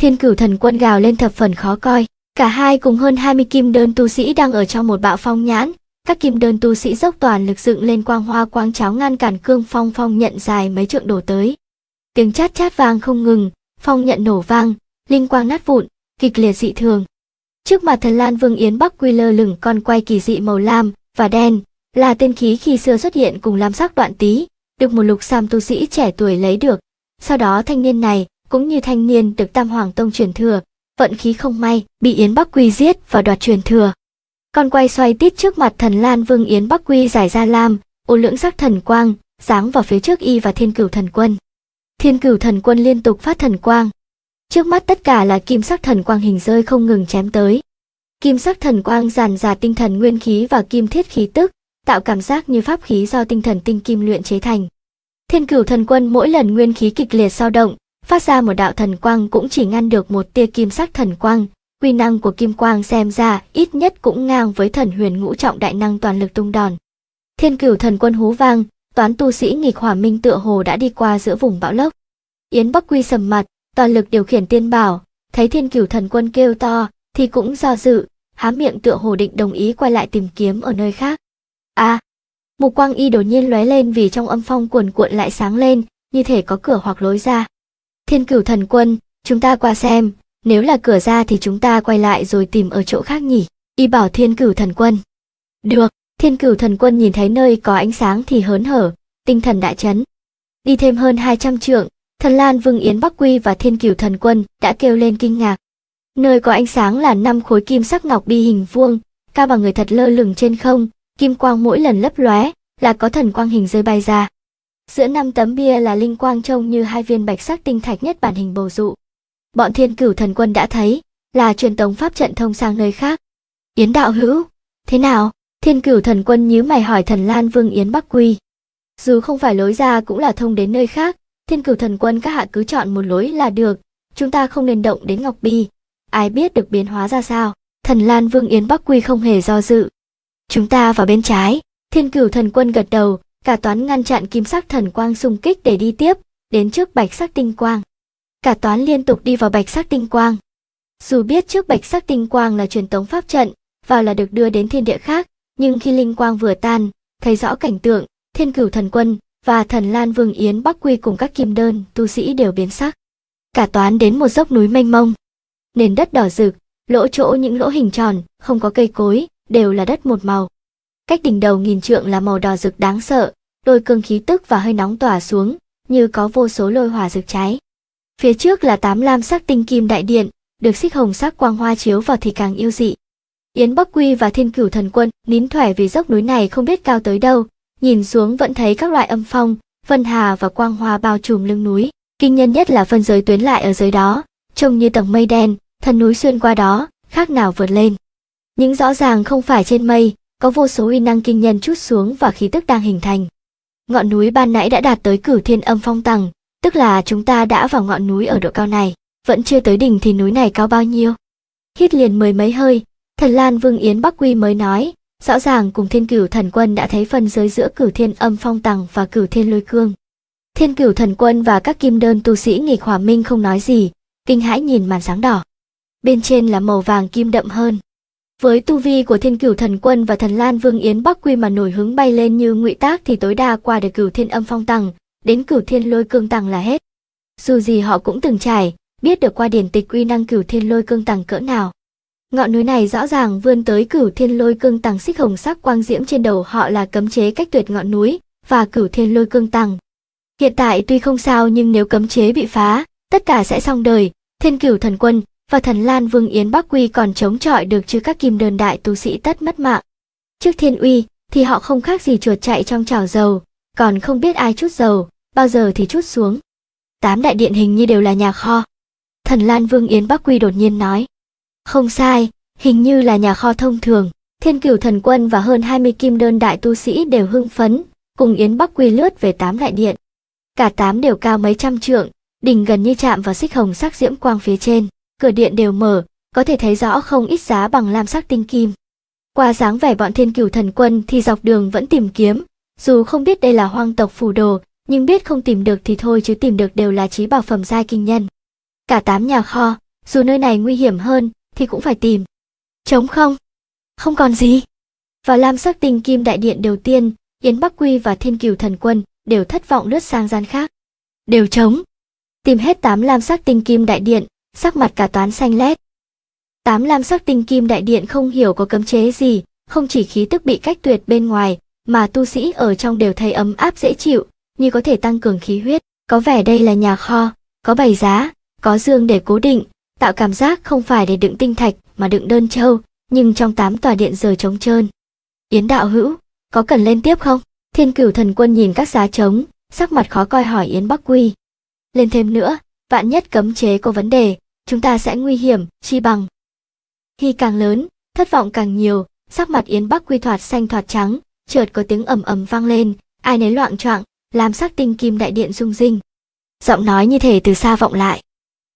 Thiên cửu thần quân gào lên thập phần khó coi. Cả hai cùng hơn 20 kim đơn tu sĩ đang ở trong một bạo phong nhãn. Các kim đơn tu sĩ dốc toàn lực dựng lên quang hoa quang cháo ngăn cản cương phong phong nhận dài mấy trượng đổ tới. Tiếng chát chát vang không ngừng, phong nhận nổ vang, linh quang nát vụn, kịch liệt dị thường. Trước mặt thần Lan Vương Yến Bắc Quy lơ lửng con quay kỳ dị màu lam và đen, là tên khí khi xưa xuất hiện cùng lam sắc đoạn tí, được một lục sam tu sĩ trẻ tuổi lấy được. Sau đó thanh niên này cũng như thanh niên được Tam Hoàng Tông truyền thừa, vận khí không may, bị Yến Bắc Quy giết và đoạt truyền thừa. Con quay xoay tít trước mặt thần Lan Vương Yến Bắc Quy giải ra lam, ô lưỡng sắc thần quang, giáng vào phía trước y và thiên cửu thần quân. Thiên cửu thần quân liên tục phát thần quang. Trước mắt tất cả là kim sắc thần quang hình rơi không ngừng chém tới. Kim sắc thần quang giàn giả tinh thần nguyên khí và kim thiết khí tức, tạo cảm giác như pháp khí do tinh thần tinh kim luyện chế thành. Thiên cửu thần quân mỗi lần nguyên khí kịch liệt sao động, phát ra một đạo thần quang cũng chỉ ngăn được một tia kim sắc thần quang. Quy năng của kim quang xem ra ít nhất cũng ngang với thần huyền ngũ trọng đại năng toàn lực tung đòn. Thiên cửu thần quân hú vang, toán tu sĩ nghịch hỏa minh tựa hồ đã đi qua giữa vùng bão lốc. Yến Bắc Quy sầm mặt, toàn lực điều khiển tiên bảo, thấy thiên cửu thần quân kêu to, thì cũng do dự, há miệng tựa hồ định đồng ý quay lại tìm kiếm ở nơi khác. À, mục quang y đột nhiên lóe lên vì trong âm phong cuồn cuộn lại sáng lên, như thể có cửa hoặc lối ra. Thiên cửu thần quân, chúng ta qua xem, nếu là cửa ra thì chúng ta quay lại rồi tìm ở chỗ khác nhỉ. Y bảo thiên cửu thần quân. Được, thiên cửu thần quân nhìn thấy nơi có ánh sáng thì hớn hở, tinh thần đại chấn. Đi thêm hơn 200 trượng, thần Lan Vương Yến Bắc Quy và thiên cửu thần quân đã kêu lên kinh ngạc. Nơi có ánh sáng là năm khối kim sắc ngọc bi hình vuông, cao bằng người thật lơ lửng trên không, kim quang mỗi lần lấp lóe là có thần quang hình rơi bay ra. Giữa năm tấm bia là linh quang trông như hai viên bạch sắc tinh thạch nhất bản hình bầu dụ. Bọn thiên cửu thần quân đã thấy, là truyền tống pháp trận thông sang nơi khác. Yến đạo hữu, thế nào? Thiên cửu thần quân nhíu mày hỏi thần Lan Vương Yến Bắc Quy. Dù không phải lối ra cũng là thông đến nơi khác, thiên cửu thần quân các hạ cứ chọn một lối là được, chúng ta không nên động đến Ngọc Bi. Ai biết được biến hóa ra sao? Thần Lan Vương Yến Bắc Quy không hề do dự. Chúng ta vào bên trái, thiên cửu thần quân gật đầu, cả toán ngăn chặn kim sắc thần quang xung kích để đi tiếp, đến trước bạch sắc tinh quang. Cả toán liên tục đi vào bạch sắc tinh quang. Dù biết trước bạch sắc tinh quang là truyền tống pháp trận, vào là được đưa đến thiên địa khác, nhưng khi linh quang vừa tan, thấy rõ cảnh tượng, thiên cửu thần quân và thần lan vương yến bắc quy cùng các kim đơn tu sĩ đều biến sắc cả toán đến một dốc núi mênh mông nền đất đỏ rực lỗ chỗ những lỗ hình tròn không có cây cối đều là đất một màu cách đỉnh đầu nghìn trượng là màu đỏ rực đáng sợ, đôi cương khí tức và hơi nóng tỏa xuống, như có vô số lôi hỏa rực cháy. Phía trước là tám lam sắc tinh kim đại điện, được xích hồng sắc quang hoa chiếu vào thì càng yêu dị. Yến Bắc Quy và Thiên Cửu Thần Quân nín thỏe vì dốc núi này không biết cao tới đâu, nhìn xuống vẫn thấy các loại âm phong, vân hà và quang hoa bao trùm lưng núi. Kinh nhân nhất là phân giới tuyến lại ở dưới đó, trông như tầng mây đen, thân núi xuyên qua đó, khác nào vượt lên. Những rõ ràng không phải trên mây, có vô số uy năng kinh nhân chút xuống và khí tức đang hình thành. Ngọn núi ban nãy đã đạt tới cửu thiên âm phong tầng, tức là chúng ta đã vào ngọn núi ở độ cao này, vẫn chưa tới đỉnh thì núi này cao bao nhiêu. Hít liền mười mấy hơi, thần Lan Vương Yến Bắc Quy mới nói, rõ ràng cùng thiên cửu thần quân đã thấy phần giới giữa cửu thiên âm phong tầng và cửu thiên lôi cương. Thiên cửu thần quân và các kim đơn tu sĩ nghịch hòa minh không nói gì, kinh hãi nhìn màn sáng đỏ. Bên trên là màu vàng kim đậm hơn, với tu vi của Thiên Cửu Thần Quân và Thần Lan Vương Yến Bắc Quy mà nổi hứng bay lên như ngụy tác thì tối đa qua được Cửu Thiên Âm Phong tầng đến Cửu Thiên Lôi Cương tầng là hết. Dù gì họ cũng từng trải, biết được qua điển tịch uy năng Cửu Thiên Lôi Cương tầng cỡ nào. Ngọn núi này rõ ràng vươn tới Cửu Thiên Lôi Cương tầng xích hồng sắc quang diễm trên đầu họ là cấm chế cách tuyệt ngọn núi và Cửu Thiên Lôi Cương tầng Hiện tại tuy không sao nhưng nếu cấm chế bị phá, tất cả sẽ xong đời, Thiên Cửu Thần Quân, và thần Lan Vương Yến Bắc Quy còn chống chọi được chứ các kim đơn đại tu sĩ tất mất mạng. Trước thiên uy thì họ không khác gì chuột chạy trong chảo dầu, còn không biết ai chút dầu, bao giờ thì chút xuống. Tám đại điện hình như đều là nhà kho. Thần Lan Vương Yến Bắc Quy đột nhiên nói. Không sai, hình như là nhà kho thông thường. Thiên cửu thần quân và hơn 20 kim đơn đại tu sĩ đều hưng phấn, cùng Yến Bắc Quy lướt về tám đại điện. Cả tám đều cao mấy trăm trượng, đỉnh gần như chạm vào xích hồng sắc diễm quang phía trên cửa điện đều mở, có thể thấy rõ không ít giá bằng lam sắc tinh kim. Qua dáng vẻ bọn thiên cửu thần quân thì dọc đường vẫn tìm kiếm, dù không biết đây là hoang tộc phù đồ, nhưng biết không tìm được thì thôi chứ tìm được đều là trí bảo phẩm giai kinh nhân. Cả tám nhà kho, dù nơi này nguy hiểm hơn thì cũng phải tìm. Trống không? Không còn gì. Vào lam sắc tinh kim đại điện đầu tiên, Yến Bắc Quy và Thiên Cửu Thần Quân đều thất vọng lướt sang gian khác. Đều trống. Tìm hết tám lam sắc tinh kim đại điện, sắc mặt cả toán xanh lét. Tám lam sắc tinh kim đại điện không hiểu có cấm chế gì, không chỉ khí tức bị cách tuyệt bên ngoài, mà tu sĩ ở trong đều thấy ấm áp dễ chịu, như có thể tăng cường khí huyết. Có vẻ đây là nhà kho, có bày giá, có dương để cố định, tạo cảm giác không phải để đựng tinh thạch mà đựng đơn châu, nhưng trong tám tòa điện giờ trống trơn. Yến đạo hữu, có cần lên tiếp không? Thiên cửu thần quân nhìn các giá trống, sắc mặt khó coi hỏi Yến Bắc Quy. Lên thêm nữa, vạn nhất cấm chế có vấn đề, chúng ta sẽ nguy hiểm, chi bằng. Khi càng lớn, thất vọng càng nhiều, sắc mặt Yến Bắc quy thoạt xanh thoạt trắng, chợt có tiếng ầm ầm vang lên, ai nấy loạn choạng, làm sắc tinh kim đại điện rung rinh. Giọng nói như thể từ xa vọng lại.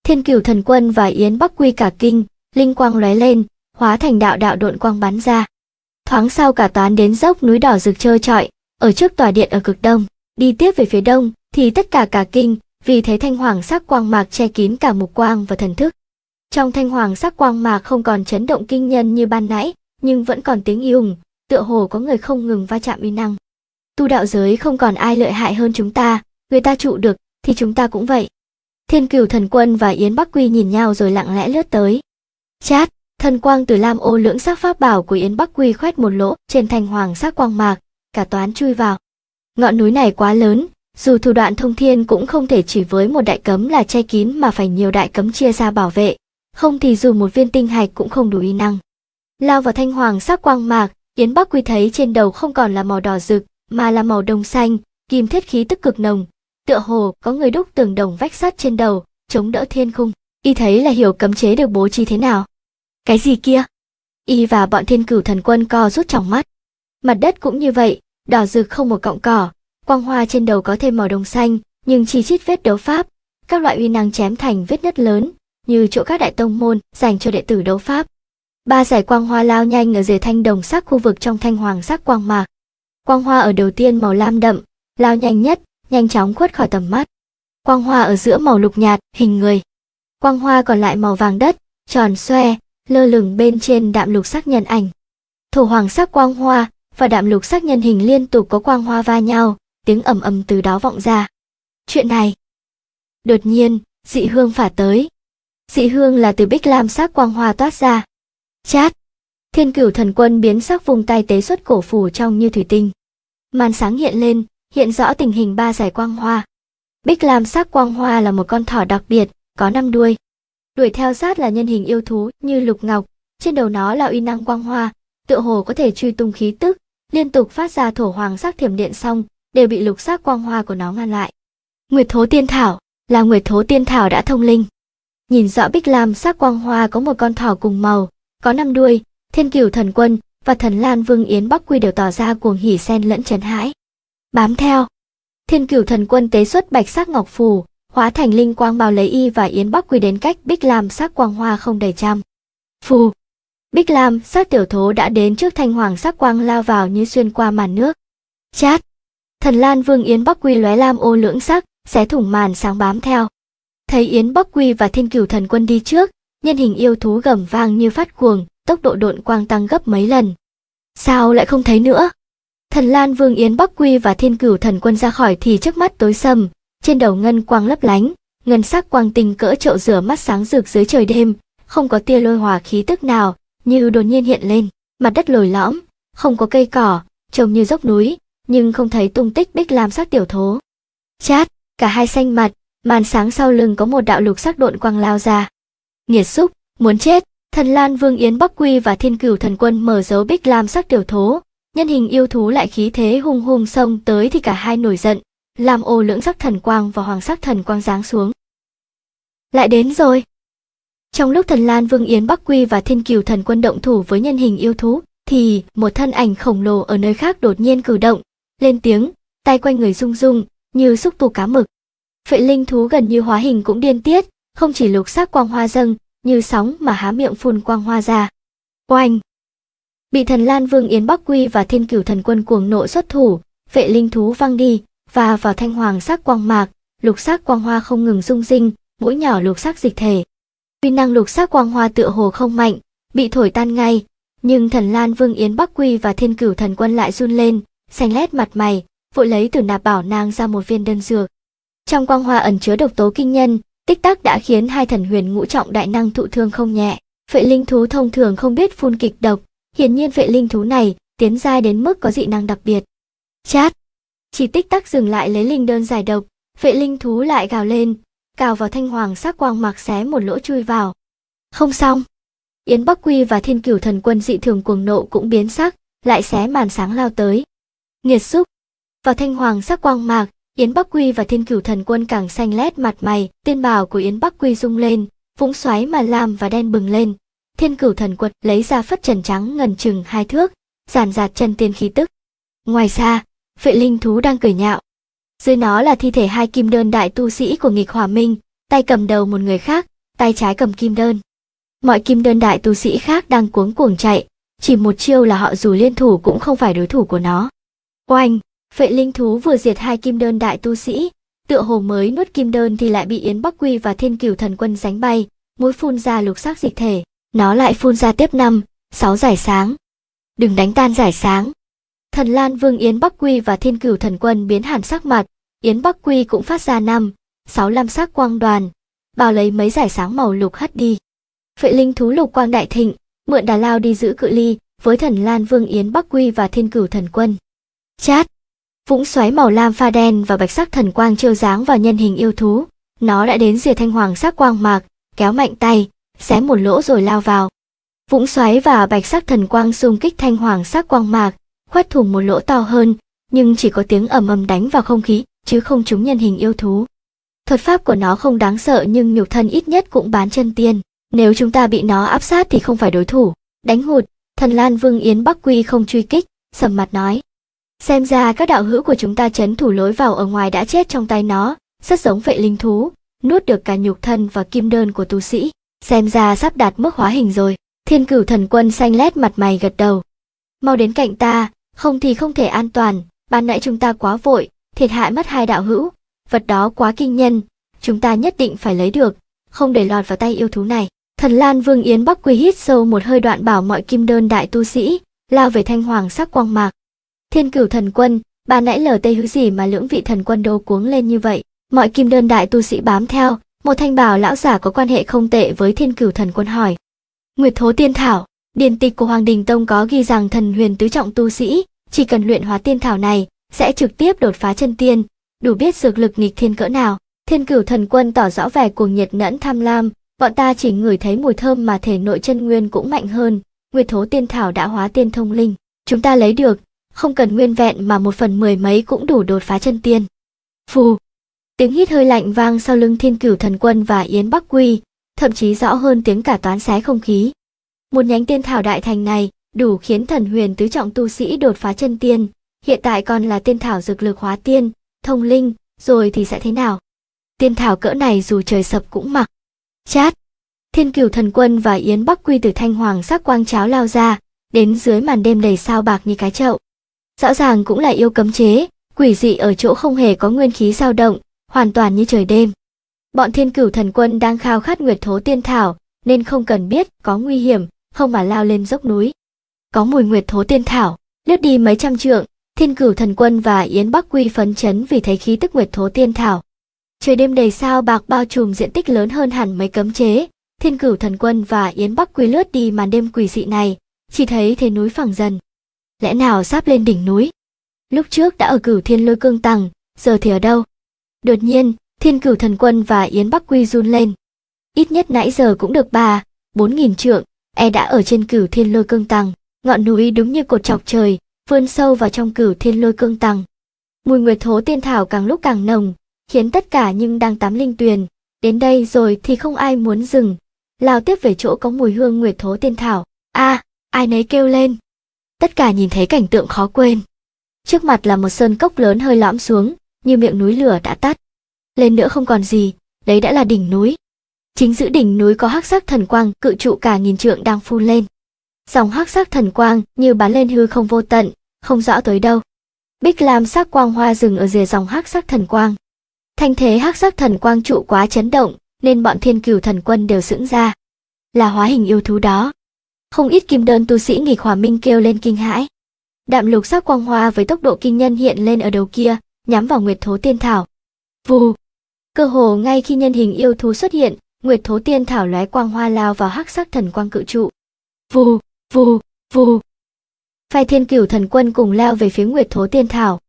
Thiên Cửu Thần Quân và Yến Bắc Quy cả kinh, linh quang lóe lên, hóa thành đạo đạo độn quang bắn ra. Thoáng sau cả toán đến dốc núi đỏ rực trơ trọi, ở trước tòa điện ở cực đông, đi tiếp về phía đông thì tất cả cả kinh, vì thế thanh hoàng sắc quang mạc che kín cả mục quang và thần thức. Trong thanh hoàng sắc quang mạc không còn chấn động kinh nhân như ban nãy, nhưng vẫn còn tiếng y ủng, tựa hồ có người không ngừng va chạm uy năng. Tu đạo giới không còn ai lợi hại hơn chúng ta, người ta trụ được, thì chúng ta cũng vậy. Thiên cửu thần quân và Yến Bắc Quy nhìn nhau rồi lặng lẽ lướt tới. Chát, thần quang từ lam ô lưỡng sắc pháp bảo của Yến Bắc Quy khoét một lỗ trên thanh hoàng sắc quang mạc, cả toán chui vào. Ngọn núi này quá lớn, dù thủ đoạn thông thiên cũng không thể chỉ với một đại cấm là che kín mà phải nhiều đại cấm chia ra bảo vệ, không thì dù một viên tinh hạch cũng không đủ y năng. Lao vào thanh hoàng sắc quang mạc, Yến Bắc Quy thấy trên đầu không còn là màu đỏ rực, mà là màu đồng xanh, kim thiết khí tức cực nồng, tựa hồ có người đúc tường đồng vách sắt trên đầu, chống đỡ thiên khung. Y thấy là hiểu cấm chế được bố trí thế nào. Cái gì kia? Y và bọn thiên cửu thần quân co rút trong mắt. Mặt đất cũng như vậy, đỏ rực không một cọng cỏ, quang hoa trên đầu có thêm màu đồng xanh, nhưng chỉ chít vết đấu pháp, các loại uy năng chém thành vết nứt lớn, như chỗ các đại tông môn dành cho đệ tử đấu pháp. Ba giải quang hoa lao nhanh ở dưới thanh đồng sắc khu vực trong thanh hoàng sắc quang mạc. Quang hoa ở đầu tiên màu lam đậm, lao nhanh nhất, nhanh chóng khuất khỏi tầm mắt. Quang hoa ở giữa màu lục nhạt, hình người. Quang hoa còn lại màu vàng đất, tròn xoe, lơ lửng bên trên đạm lục sắc nhân ảnh. Thổ hoàng sắc quang hoa và đạm lục sắc nhân hình liên tục có quang hoa va nhau, tiếng ầm ầm từ đó vọng ra. Chuyện này. Đột nhiên, dị hương phả tới. Dị hương là từ bích lam sắc quang hoa toát ra. Chát. Thiên cửu thần quân biến sắc vùng tay tế xuất cổ phủ trong như thủy tinh. Màn sáng hiện lên, hiện rõ tình hình ba giải quang hoa. Bích lam sắc quang hoa là một con thỏ đặc biệt, có năm đuôi. Đuổi theo sát là nhân hình yêu thú như lục ngọc, trên đầu nó là uy năng quang hoa, tựa hồ có thể truy tung khí tức, liên tục phát ra thổ hoàng sắc thiểm điện xong, đều bị lục sắc quang hoa của nó ngăn lại. Nguyệt thố tiên thảo, là nguyệt thố tiên thảo đã thông linh. Nhìn rõ bích lam sắc quang hoa có một con thỏ cùng màu, có năm đuôi, thiên cửu thần quân và thần lan vương yến bắc quy đều tỏ ra cuồng hỉ sen lẫn chấn hãi. Bám theo, thiên cửu thần quân tế xuất bạch sắc ngọc phù, hóa thành linh quang bao lấy y và yến bắc quy đến cách bích lam sắc quang hoa không đầy trăm. Phù, bích lam sắc tiểu thố đã đến trước thanh hoàng sắc quang lao vào như xuyên qua màn nước. Chát, Thần Lan Vương Yến Bắc Quy lóe lam ô lưỡng sắc, xé thủng màn sáng bám theo. Thấy Yến Bắc Quy và Thiên Cửu Thần Quân đi trước, nhân hình yêu thú gầm vang như phát cuồng, tốc độ độn quang tăng gấp mấy lần. Sao lại không thấy nữa? Thần Lan Vương Yến Bắc Quy và Thiên Cửu Thần Quân ra khỏi thì trước mắt tối sầm, trên đầu ngân quang lấp lánh, ngân sắc quang tinh cỡ chậu rửa mắt sáng rực dưới trời đêm, không có tia lôi hòa khí tức nào, như đột nhiên hiện lên, mặt đất lồi lõm, không có cây cỏ, trông như dốc núi, nhưng không thấy tung tích bích lam sắc tiểu thố. Chát, cả hai xanh mặt, màn sáng sau lưng có một đạo lục sắc độn quang lao ra. Nghiệt xúc, muốn chết, thần lan vương yến bắc quy và thiên cửu thần quân mở dấu bích lam sắc tiểu thố. Nhân hình yêu thú lại khí thế hung hung xông tới thì cả hai nổi giận, làm ô lưỡng sắc thần quang và hoàng sắc thần quang giáng xuống. Lại đến rồi. Trong lúc thần lan vương yến bắc quy và thiên cửu thần quân động thủ với nhân hình yêu thú, thì một thân ảnh khổng lồ ở nơi khác đột nhiên cử động lên tiếng, tay quanh người rung rung, như xúc tu cá mực. Phệ linh thú gần như hóa hình cũng điên tiết, không chỉ lục sắc quang hoa dâng, như sóng mà há miệng phun quang hoa ra. Oanh! Bị thần Lan Vương Yến Bắc Quy và thiên cửu thần quân cuồng nộ xuất thủ, phệ linh thú văng đi, và vào thanh hoàng sắc quang mạc, lục sắc quang hoa không ngừng rung rinh, mũi nhỏ lục sắc dịch thể. Vì năng lục sắc quang hoa tựa hồ không mạnh, bị thổi tan ngay, nhưng thần Lan Vương Yến Bắc Quy và thiên cửu thần quân lại run lên, xanh lét mặt mày, vội lấy từ nạp bảo nàng ra một viên đơn dược. Trong quang hoa ẩn chứa độc tố kinh nhân, tích tắc đã khiến hai thần huyền ngũ trọng đại năng thụ thương không nhẹ. Vệ linh thú thông thường không biết phun kịch độc, hiển nhiên vệ linh thú này tiến giai đến mức có dị năng đặc biệt. Chát! Chỉ tích tắc dừng lại lấy linh đơn giải độc, vệ linh thú lại gào lên, cào vào thanh hoàng sắc quang mạc xé một lỗ chui vào. Không xong! Yến Bắc Quy và Thiên Cửu Thần Quân dị thường cuồng nộ cũng biến sắc, lại xé màn sáng lao tới nghiệt xúc và thanh hoàng sắc quang mạc yến bắc quy và thiên cửu thần quân càng xanh lét mặt mày tiên bào của yến bắc quy rung lên vũng xoáy mà lam và đen bừng lên thiên cửu thần quân lấy ra phất trần trắng ngần chừng hai thước giản giạt chân tiên khí tức ngoài xa vệ linh thú đang cười nhạo dưới nó là thi thể hai kim đơn đại tu sĩ của nghịch hòa minh tay cầm đầu một người khác tay trái cầm kim đơn mọi kim đơn đại tu sĩ khác đang cuống cuồng chạy chỉ một chiêu là họ dù liên thủ cũng không phải đối thủ của nó Oanh, phệ linh thú vừa diệt hai kim đơn đại tu sĩ, tựa hồ mới nuốt kim đơn thì lại bị Yến Bắc Quy và Thiên Cửu Thần Quân sánh bay, mỗi phun ra lục sắc dịch thể, nó lại phun ra tiếp năm, sáu giải sáng. Đừng đánh tan giải sáng. Thần Lan Vương Yến Bắc Quy và Thiên Cửu Thần Quân biến hẳn sắc mặt, Yến Bắc Quy cũng phát ra năm, sáu lam sắc quang đoàn, bao lấy mấy giải sáng màu lục hất đi. Phệ linh thú lục quang đại thịnh, mượn đà lao đi giữ cự ly với Thần Lan Vương Yến Bắc Quy và Thiên Cửu Thần Quân. Chát! Vũng xoáy màu lam pha đen và bạch sắc thần quang trêu dáng vào nhân hình yêu thú. Nó đã đến rìa thanh hoàng sắc quang mạc, kéo mạnh tay, xé một lỗ rồi lao vào. Vũng xoáy và bạch sắc thần quang xung kích thanh hoàng sắc quang mạc, khoét thủng một lỗ to hơn, nhưng chỉ có tiếng ầm ầm đánh vào không khí, chứ không trúng nhân hình yêu thú. Thuật pháp của nó không đáng sợ nhưng nhục thân ít nhất cũng bán chân tiên. Nếu chúng ta bị nó áp sát thì không phải đối thủ. Đánh hụt, thần Lan Vương Yến Bắc Quy không truy kích, sầm mặt nói. Xem ra các đạo hữu của chúng ta chấn thủ lối vào ở ngoài đã chết trong tay nó, rất giống vậy linh thú, nuốt được cả nhục thân và kim đơn của tu sĩ. Xem ra sắp đạt mức hóa hình rồi. Thiên cửu thần quân xanh lét mặt mày gật đầu. Mau đến cạnh ta, không thì không thể an toàn, ban nãy chúng ta quá vội, thiệt hại mất hai đạo hữu. Vật đó quá kinh nhân, chúng ta nhất định phải lấy được, không để lọt vào tay yêu thú này. Thần Lan Vương Yến Bắc Quy hít sâu một hơi đoạn bảo mọi kim đơn đại tu sĩ, lao về thanh hoàng sắc quang mạc, Thiên cửu thần quân, bà nãy lở tây hữu gì mà lưỡng vị thần quân đô cuống lên như vậy. Mọi kim đơn đại tu sĩ bám theo, một thanh bảo lão giả có quan hệ không tệ với thiên cửu thần quân hỏi. Nguyệt thố tiên thảo, Điền tịch của Hoàng Đình Tông có ghi rằng thần huyền tứ trọng tu sĩ, chỉ cần luyện hóa tiên thảo này, sẽ trực tiếp đột phá chân tiên, đủ biết dược lực nghịch thiên cỡ nào. Thiên cửu thần quân tỏ rõ vẻ cuồng nhiệt nẫn tham lam, bọn ta chỉ ngửi thấy mùi thơm mà thể nội chân nguyên cũng mạnh hơn, nguyệt thố tiên thảo đã hóa tiên thông linh. Chúng ta lấy được không cần nguyên vẹn mà một phần mười mấy cũng đủ đột phá chân tiên. Phù, tiếng hít hơi lạnh vang sau lưng thiên cửu thần quân và Yến Bắc Quy, thậm chí rõ hơn tiếng cả toán xé không khí. Một nhánh tiên thảo đại thành này đủ khiến thần huyền tứ trọng tu sĩ đột phá chân tiên, hiện tại còn là tiên thảo dược lực hóa tiên, thông linh, rồi thì sẽ thế nào? Tiên thảo cỡ này dù trời sập cũng mặc. Chát! Thiên cửu thần quân và Yến Bắc Quy từ thanh hoàng sắc quang cháo lao ra, đến dưới màn đêm đầy sao bạc như cái chậu rõ ràng cũng là yêu cấm chế, quỷ dị ở chỗ không hề có nguyên khí dao động, hoàn toàn như trời đêm. Bọn thiên cửu thần quân đang khao khát nguyệt thố tiên thảo, nên không cần biết có nguy hiểm, không mà lao lên dốc núi. Có mùi nguyệt thố tiên thảo, lướt đi mấy trăm trượng, thiên cửu thần quân và Yến Bắc Quy phấn chấn vì thấy khí tức nguyệt thố tiên thảo. Trời đêm đầy sao bạc bao trùm diện tích lớn hơn hẳn mấy cấm chế, thiên cửu thần quân và Yến Bắc Quy lướt đi màn đêm quỷ dị này, chỉ thấy thế núi phẳng dần, lẽ nào sắp lên đỉnh núi lúc trước đã ở cửu thiên lôi cương tầng giờ thì ở đâu đột nhiên thiên cửu thần quân và yến bắc quy run lên ít nhất nãy giờ cũng được ba bốn nghìn trượng e đã ở trên cửu thiên lôi cương tầng ngọn núi đúng như cột chọc trời vươn sâu vào trong cửu thiên lôi cương tầng mùi nguyệt thố tiên thảo càng lúc càng nồng khiến tất cả nhưng đang tắm linh tuyền đến đây rồi thì không ai muốn dừng lao tiếp về chỗ có mùi hương nguyệt thố tiên thảo a à, ai nấy kêu lên tất cả nhìn thấy cảnh tượng khó quên. Trước mặt là một sơn cốc lớn hơi lõm xuống, như miệng núi lửa đã tắt. Lên nữa không còn gì, đấy đã là đỉnh núi. Chính giữa đỉnh núi có hắc sắc thần quang cự trụ cả nghìn trượng đang phun lên. Dòng hắc sắc thần quang như bắn lên hư không vô tận, không rõ tới đâu. Bích lam sắc quang hoa dừng ở rìa dòng hắc sắc thần quang. Thanh thế hắc sắc thần quang trụ quá chấn động, nên bọn thiên cửu thần quân đều sững ra. Là hóa hình yêu thú đó. Không ít kim đơn tu sĩ nghịch hỏa minh kêu lên kinh hãi. Đạm lục sắc quang hoa với tốc độ kinh nhân hiện lên ở đầu kia, nhắm vào Nguyệt Thố Tiên Thảo. Vù! Cơ hồ ngay khi nhân hình yêu thú xuất hiện, Nguyệt Thố Tiên Thảo lóe quang hoa lao vào hắc sắc thần quang cự trụ. Vù! Vù! Vù! Phai Thiên Cửu Thần Quân cùng lao về phía Nguyệt Thố Tiên Thảo.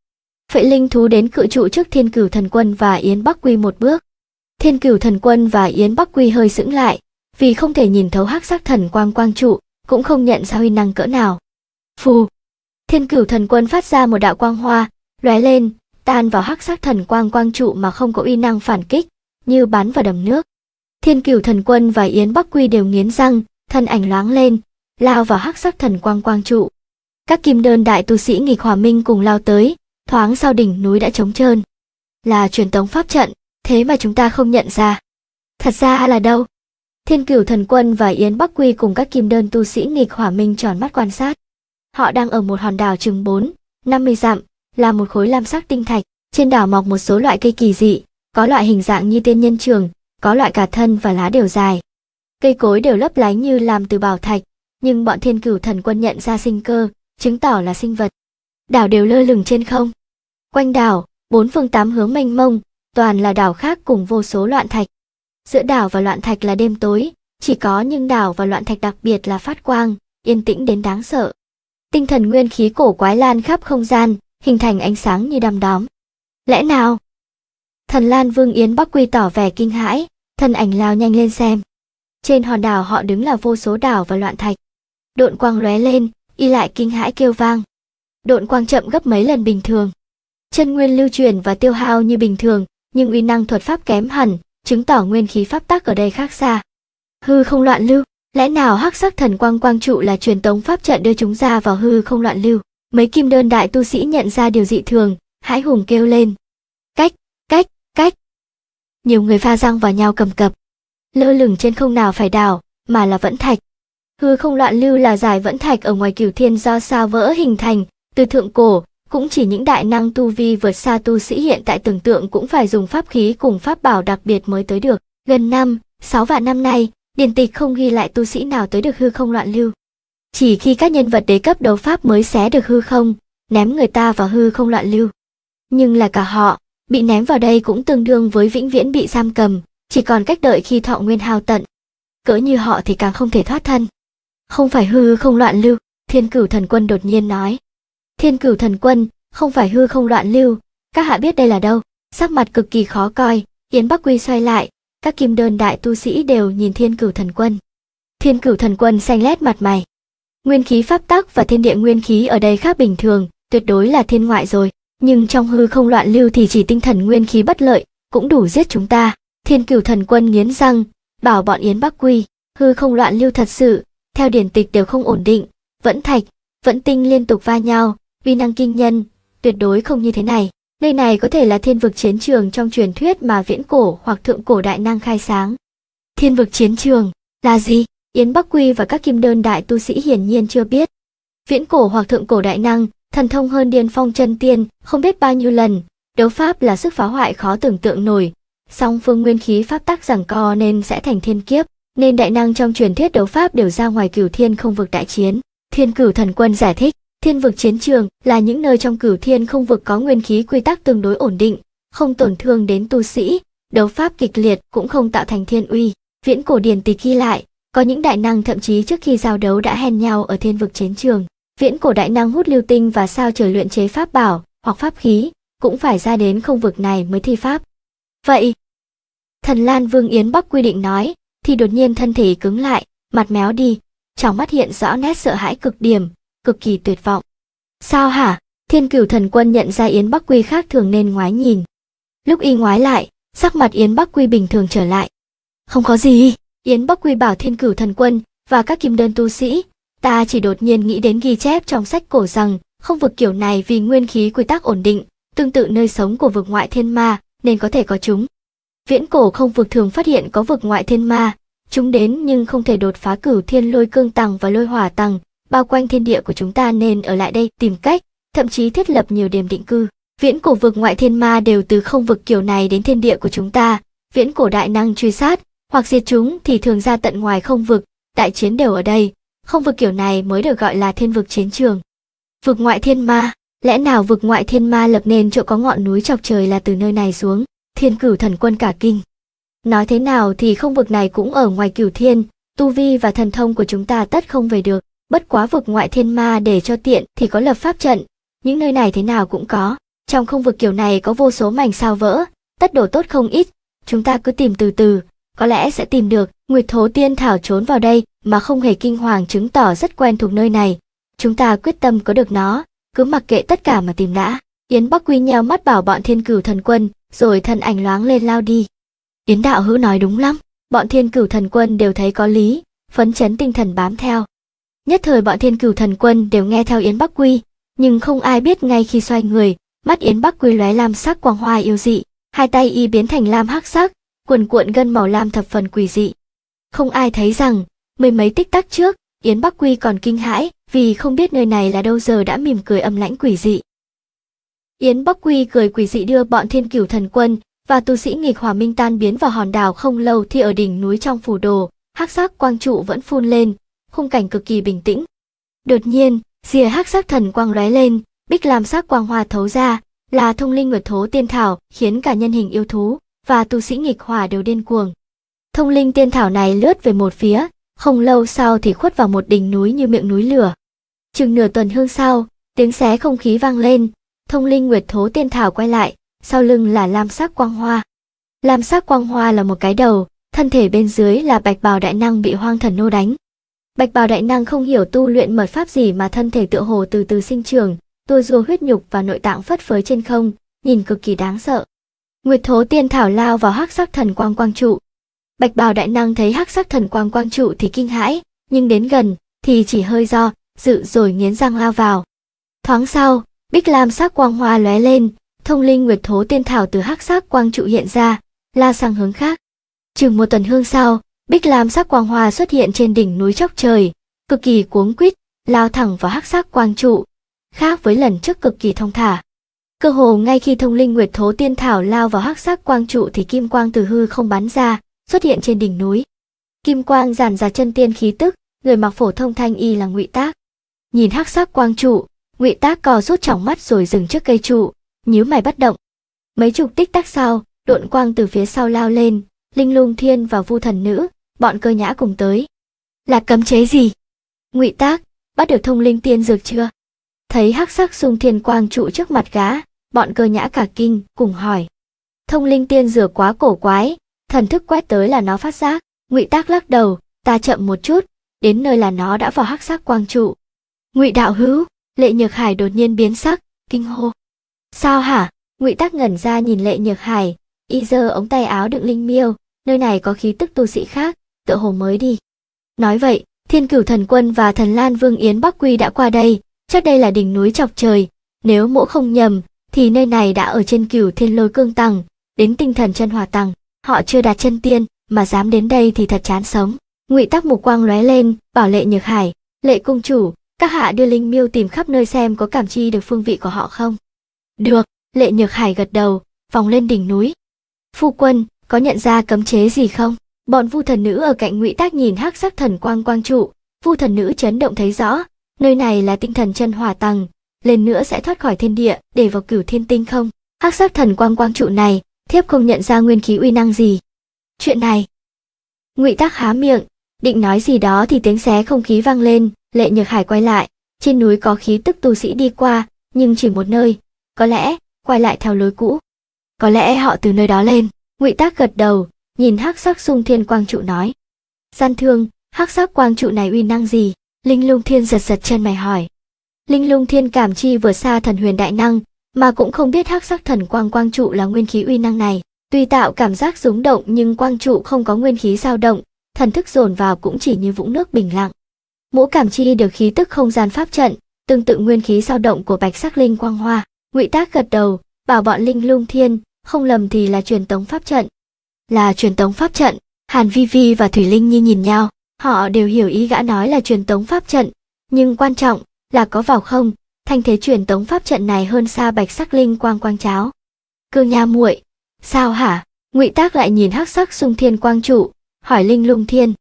Phệ Linh thú đến cự trụ trước Thiên Cửu Thần Quân và Yến Bắc Quy một bước. Thiên Cửu Thần Quân và Yến Bắc Quy hơi sững lại, vì không thể nhìn thấu hắc sắc thần quang quang trụ, cũng không nhận ra uy năng cỡ nào. Phù! Thiên cửu thần quân phát ra một đạo quang hoa, lóe lên, tan vào hắc sắc thần quang quang trụ mà không có uy năng phản kích, như bắn vào đầm nước. Thiên cửu thần quân và Yến Bắc Quy đều nghiến răng, thân ảnh loáng lên, lao vào hắc sắc thần quang quang trụ. Các kim đơn đại tu sĩ nghịch hòa minh cùng lao tới, thoáng sau đỉnh núi đã trống trơn. Là truyền tống pháp trận, thế mà chúng ta không nhận ra. Thật ra là đâu? Thiên cửu thần quân và Yến Bắc Quy cùng các kim đơn tu sĩ nghịch hỏa minh tròn mắt quan sát. Họ đang ở một hòn đảo chừng 4, 50 dặm, là một khối lam sắc tinh thạch. Trên đảo mọc một số loại cây kỳ dị, có loại hình dạng như tiên nhân trường, có loại cả thân và lá đều dài. Cây cối đều lấp lánh như làm từ bảo thạch, nhưng bọn thiên cửu thần quân nhận ra sinh cơ, chứng tỏ là sinh vật. Đảo đều lơ lửng trên không. Quanh đảo, bốn phương tám hướng mênh mông, toàn là đảo khác cùng vô số loạn thạch. Giữa đảo và loạn thạch là đêm tối, chỉ có nhưng đảo và loạn thạch đặc biệt là phát quang, yên tĩnh đến đáng sợ. Tinh thần nguyên khí cổ quái lan khắp không gian, hình thành ánh sáng như đăm đóm. Lẽ nào? Thần Lan Vương Yến Bắc Quy tỏ vẻ kinh hãi, thân ảnh lao nhanh lên xem. Trên hòn đảo họ đứng là vô số đảo và loạn thạch. Độn quang lóe lên, y lại kinh hãi kêu vang. Độn quang chậm gấp mấy lần bình thường. Chân nguyên lưu truyền và tiêu hao như bình thường, nhưng uy năng thuật pháp kém hẳn, chứng tỏ nguyên khí pháp tắc ở đây khác xa. Hư không loạn lưu, lẽ nào hắc sắc thần quang quang trụ là truyền tống pháp trận đưa chúng ra vào hư không loạn lưu? Mấy kim đơn đại tu sĩ nhận ra điều dị thường, hãi hùng kêu lên. Cách, cách, cách. Nhiều người pha răng vào nhau cầm cập. Lơ lửng trên không nào phải đảo, mà là vẫn thạch. Hư không loạn lưu là giải vẫn thạch ở ngoài cửu thiên do sao vỡ hình thành, từ thượng cổ, cũng chỉ những đại năng tu vi vượt xa tu sĩ hiện tại tưởng tượng cũng phải dùng pháp khí cùng pháp bảo đặc biệt mới tới được. Gần năm, sáu vạn năm nay, điển tịch không ghi lại tu sĩ nào tới được hư không loạn lưu. Chỉ khi các nhân vật đế cấp đấu pháp mới xé được hư không, ném người ta vào hư không loạn lưu. Nhưng là cả họ, bị ném vào đây cũng tương đương với vĩnh viễn bị giam cầm, chỉ còn cách đợi khi thọ nguyên hao tận. Cỡ như họ thì càng không thể thoát thân. Không phải hư không loạn lưu, thiên cửu thần quân đột nhiên nói. Thiên cửu thần quân, không phải hư không loạn lưu, các hạ biết đây là đâu. Sắc mặt cực kỳ khó coi, Yến Bắc Quy xoay lại, các kim đơn đại tu sĩ đều nhìn thiên cửu thần quân. Thiên cửu thần quân xanh lét mặt mày. Nguyên khí pháp tắc và thiên địa nguyên khí ở đây khác bình thường, tuyệt đối là thiên ngoại rồi. Nhưng trong hư không loạn lưu thì chỉ tinh thần nguyên khí bất lợi, cũng đủ giết chúng ta. Thiên cửu thần quân nghiến răng, bảo bọn Yến Bắc Quy, hư không loạn lưu thật sự, theo điển tịch đều không ổn định, vẫn thạch, vẫn tinh liên tục va nhau, vi năng kinh nhân, tuyệt đối không như thế này. Nơi này có thể là thiên vực chiến trường trong truyền thuyết mà viễn cổ hoặc thượng cổ đại năng khai sáng. Thiên vực chiến trường là gì? Yến Bắc Quy và các kim đơn đại tu sĩ hiển nhiên chưa biết. Viễn cổ hoặc thượng cổ đại năng, thần thông hơn điên phong chân tiên, không biết bao nhiêu lần, đấu pháp là sức phá hoại khó tưởng tượng nổi. Song phương nguyên khí pháp tắc rằng co nên sẽ thành thiên kiếp, nên đại năng trong truyền thuyết đấu pháp đều ra ngoài cửu thiên không vực đại chiến. Thiên cửu thần quân giải thích, Thiên vực chiến trường là những nơi trong cửu thiên không vực có nguyên khí quy tắc tương đối ổn định, không tổn thương đến tu sĩ, đấu pháp kịch liệt cũng không tạo thành thiên uy. Viễn cổ điển tịch ghi lại, có những đại năng thậm chí trước khi giao đấu đã hèn nhau ở thiên vực chiến trường. Viễn cổ đại năng hút lưu tinh và sao trời luyện chế pháp bảo hoặc pháp khí, cũng phải ra đến không vực này mới thi pháp. Vậy, thần Lan Vương Yến Bắc quy định nói, thì đột nhiên thân thể cứng lại, mặt méo đi, trong mắt hiện rõ nét sợ hãi cực điểm, cực kỳ tuyệt vọng. Sao hả? Thiên cửu thần quân nhận ra Yến Bắc Quy khác thường nên ngoái nhìn. Lúc y ngoái lại, sắc mặt Yến Bắc Quy bình thường trở lại. Không có gì, Yến Bắc Quy bảo thiên cửu thần quân và các kim đơn tu sĩ. Ta chỉ đột nhiên nghĩ đến ghi chép trong sách cổ rằng không vực kiểu này vì nguyên khí quy tắc ổn định, tương tự nơi sống của vực ngoại thiên ma nên có thể có chúng. Viễn cổ không vực thường phát hiện có vực ngoại thiên ma, chúng đến nhưng không thể đột phá cửu thiên lôi cương tầng và lôi hỏa tầng, bao quanh thiên địa của chúng ta nên ở lại đây tìm cách, thậm chí thiết lập nhiều điểm định cư. Viễn cổ vực ngoại thiên ma đều từ không vực kiểu này đến thiên địa của chúng ta, viễn cổ đại năng truy sát, hoặc diệt chúng thì thường ra tận ngoài không vực, đại chiến đều ở đây, không vực kiểu này mới được gọi là thiên vực chiến trường. Vực ngoại thiên ma, lẽ nào vực ngoại thiên ma lập nên chỗ có ngọn núi chọc trời là từ nơi này xuống, thiên cửu thần quân cả kinh. Nói thế nào thì không vực này cũng ở ngoài cửu thiên, tu vi và thần thông của chúng ta tất không về được, bất quá vực ngoại thiên ma để cho tiện thì có lập pháp trận, những nơi này thế nào cũng có. Trong không vực kiểu này có vô số mảnh sao vỡ, tất đồ tốt không ít, chúng ta cứ tìm từ từ, có lẽ sẽ tìm được. Nguyệt Thố Tiên Thảo trốn vào đây mà không hề kinh hoàng chứng tỏ rất quen thuộc nơi này. Chúng ta quyết tâm có được nó, cứ mặc kệ tất cả mà tìm đã. Yến Bắc Quy nheo mắt bảo bọn thiên cửu thần quân, rồi thân ảnh loáng lên lao đi. Yến Đạo Hữu nói đúng lắm, bọn thiên cửu thần quân đều thấy có lý, phấn chấn tinh thần bám theo. Nhất thời bọn thiên cửu thần quân đều nghe theo Yến Bắc Quy, nhưng không ai biết ngay khi xoay người, mắt Yến Bắc Quy lóe lam sắc quang hoa yêu dị, hai tay y biến thành lam hắc sắc, cuồn cuộn gân màu lam thập phần quỷ dị. Không ai thấy rằng, mười mấy tích tắc trước, Yến Bắc Quy còn kinh hãi vì không biết nơi này là đâu giờ đã mỉm cười âm lãnh quỷ dị. Yến Bắc Quy cười quỷ dị đưa bọn thiên cửu thần quân và tu sĩ nghịch hòa minh tan biến vào hòn đảo không lâu thì ở đỉnh núi trong phủ đồ, hắc sắc quang trụ vẫn phun lên, khung cảnh cực kỳ bình tĩnh. Đột nhiên, rìa hắc sắc thần quang lóe lên, bích làm sắc quang hoa thấu ra, là thông linh nguyệt thố tiên thảo, khiến cả nhân hình yêu thú và tu sĩ nghịch hỏa đều điên cuồng. Thông linh tiên thảo này lướt về một phía, không lâu sau thì khuất vào một đỉnh núi như miệng núi lửa. Chừng nửa tuần hương sau, tiếng xé không khí vang lên, thông linh nguyệt thố tiên thảo quay lại, sau lưng là lam sắc quang hoa. Lam sắc quang hoa là một cái đầu, thân thể bên dưới là bạch bào đại năng bị hoang thần nô đánh. Bạch bào đại năng không hiểu tu luyện mật pháp gì mà thân thể tựa hồ từ từ sinh trường, tôi rùa huyết nhục và nội tạng phất phới trên không, nhìn cực kỳ đáng sợ. Nguyệt thố tiên thảo lao vào hắc sắc thần quang quang trụ. Bạch bào đại năng thấy hắc sắc thần quang quang trụ thì kinh hãi, nhưng đến gần thì chỉ hơi do, dự rồi nghiến răng lao vào. Thoáng sau, bích lam sắc quang hoa lóe lên, thông linh nguyệt thố tiên thảo từ hắc sắc quang trụ hiện ra, la sang hướng khác. Chừng một tuần hương sau, bích lam sắc quang hoa xuất hiện trên đỉnh núi chốc trời cực kỳ cuống quýt lao thẳng vào hắc sắc quang trụ khác với lần trước cực kỳ thông thả cơ hồ ngay khi thông linh nguyệt thố tiên thảo lao vào hắc sắc quang trụ thì kim quang từ hư không bắn ra xuất hiện trên đỉnh núi kim quang giàn ra chân tiên khí tức người mặc phổ thông thanh y là ngụy tác nhìn hắc sắc quang trụ ngụy tác cò rút trỏng mắt rồi dừng trước cây trụ nhíu mày bất động mấy chục tích tắc sau độn quang từ phía sau lao lên linh lung thiên và vu thần nữ bọn cơ nhã cùng tới là cấm chế gì ngụy tác bắt được thông linh tiên dược chưa thấy hắc sắc sung thiên quang trụ trước mặt gã bọn cơ nhã cả kinh cùng hỏi thông linh tiên dược quá cổ quái thần thức quét tới là nó phát giác ngụy tác lắc đầu ta chậm một chút đến nơi là nó đã vào hắc sắc quang trụ ngụy đạo hữu lệ nhược hải đột nhiên biến sắc kinh hô sao hả ngụy tác ngẩn ra nhìn lệ nhược hải y giơ ống tay áo đựng linh miêu nơi này có khí tức tu sĩ khác tựa hồ mới đi. Nói vậy, Thiên Cửu Thần Quân và Thần Lan Vương Yến Bắc Quy đã qua đây, chắc đây là đỉnh núi chọc trời, nếu mỗ không nhầm thì nơi này đã ở trên Cửu Thiên Lôi Cương Tầng, đến tinh thần chân hòa tầng, họ chưa đạt chân tiên mà dám đến đây thì thật chán sống. Ngụy Tắc mục quang lóe lên, bảo Lệ Nhược Hải, "Lệ cung chủ, các hạ đưa Linh Miêu tìm khắp nơi xem có cảm chi được phương vị của họ không?" "Được." Lệ Nhược Hải gật đầu, vòng lên đỉnh núi. "Phu quân, có nhận ra cấm chế gì không?" Bọn vu thần nữ ở cạnh Ngụy Tác nhìn hắc sắc thần quang quang trụ, vu thần nữ chấn động thấy rõ, nơi này là tinh thần chân hỏa tầng, lên nữa sẽ thoát khỏi thiên địa để vào cửu thiên tinh không. Hắc sắc thần quang quang trụ này, thiếp không nhận ra nguyên khí uy năng gì. Chuyện này, Ngụy Tác há miệng, định nói gì đó thì tiếng xé không khí vang lên, Lệ Nhược Hải quay lại, trên núi có khí tức tu sĩ đi qua, nhưng chỉ một nơi, có lẽ quay lại theo lối cũ. Có lẽ họ từ nơi đó lên, Ngụy Tác gật đầu, nhìn hắc sắc xung thiên quang trụ nói. Gian thương, hắc sắc quang trụ này uy năng gì? Linh lung thiên giật giật chân mày hỏi. Linh lung thiên cảm chi vừa xa thần huyền đại năng, mà cũng không biết hắc sắc thần quang quang trụ là nguyên khí uy năng này. Tuy tạo cảm giác rúng động nhưng quang trụ không có nguyên khí dao động, thần thức dồn vào cũng chỉ như vũng nước bình lặng. Mũ cảm chi được khí tức không gian pháp trận, tương tự nguyên khí dao động của bạch sắc linh quang hoa. Ngụy Tác gật đầu, bảo bọn Linh Lung Thiên, không lầm thì là truyền tống pháp trận, là truyền tống pháp trận hàn vi vi và thủy linh nhi nhìn nhau họ đều hiểu ý gã nói là truyền tống pháp trận nhưng quan trọng là có vào không thanh thế truyền tống pháp trận này hơn xa bạch sắc linh quang quang cháo cương nha muội sao hả ngụy tác lại nhìn hắc sắc xung thiên quang trụ hỏi linh lung thiên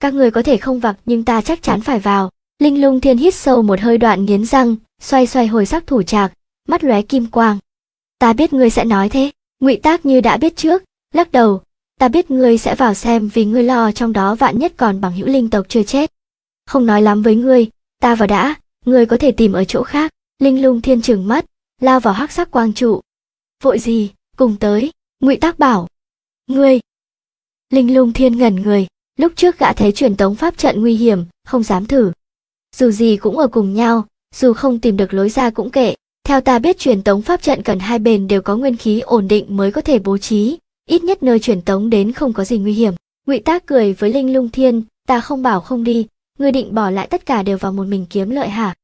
các người có thể không vặc nhưng ta chắc chắn phải vào linh lung thiên hít sâu một hơi đoạn nghiến răng xoay xoay hồi sắc thủ trạc mắt lóe kim quang ta biết ngươi sẽ nói thế ngụy tác như đã biết trước lắc đầu ta biết ngươi sẽ vào xem vì ngươi lo trong đó vạn nhất còn bằng hữu linh tộc chưa chết không nói lắm với ngươi ta vào đã ngươi có thể tìm ở chỗ khác linh lung thiên trừng mắt lao vào hắc sắc quang trụ vội gì cùng tới ngụy tác bảo ngươi linh lung thiên ngẩn người lúc trước gã thấy truyền tống pháp trận nguy hiểm không dám thử dù gì cũng ở cùng nhau dù không tìm được lối ra cũng kệ theo ta biết truyền tống pháp trận cần hai bên đều có nguyên khí ổn định mới có thể bố trí ít nhất nơi truyền tống đến không có gì nguy hiểm ngụy tác cười với linh lung thiên ta không bảo không đi ngươi định bỏ lại tất cả đều vào một mình kiếm lợi hả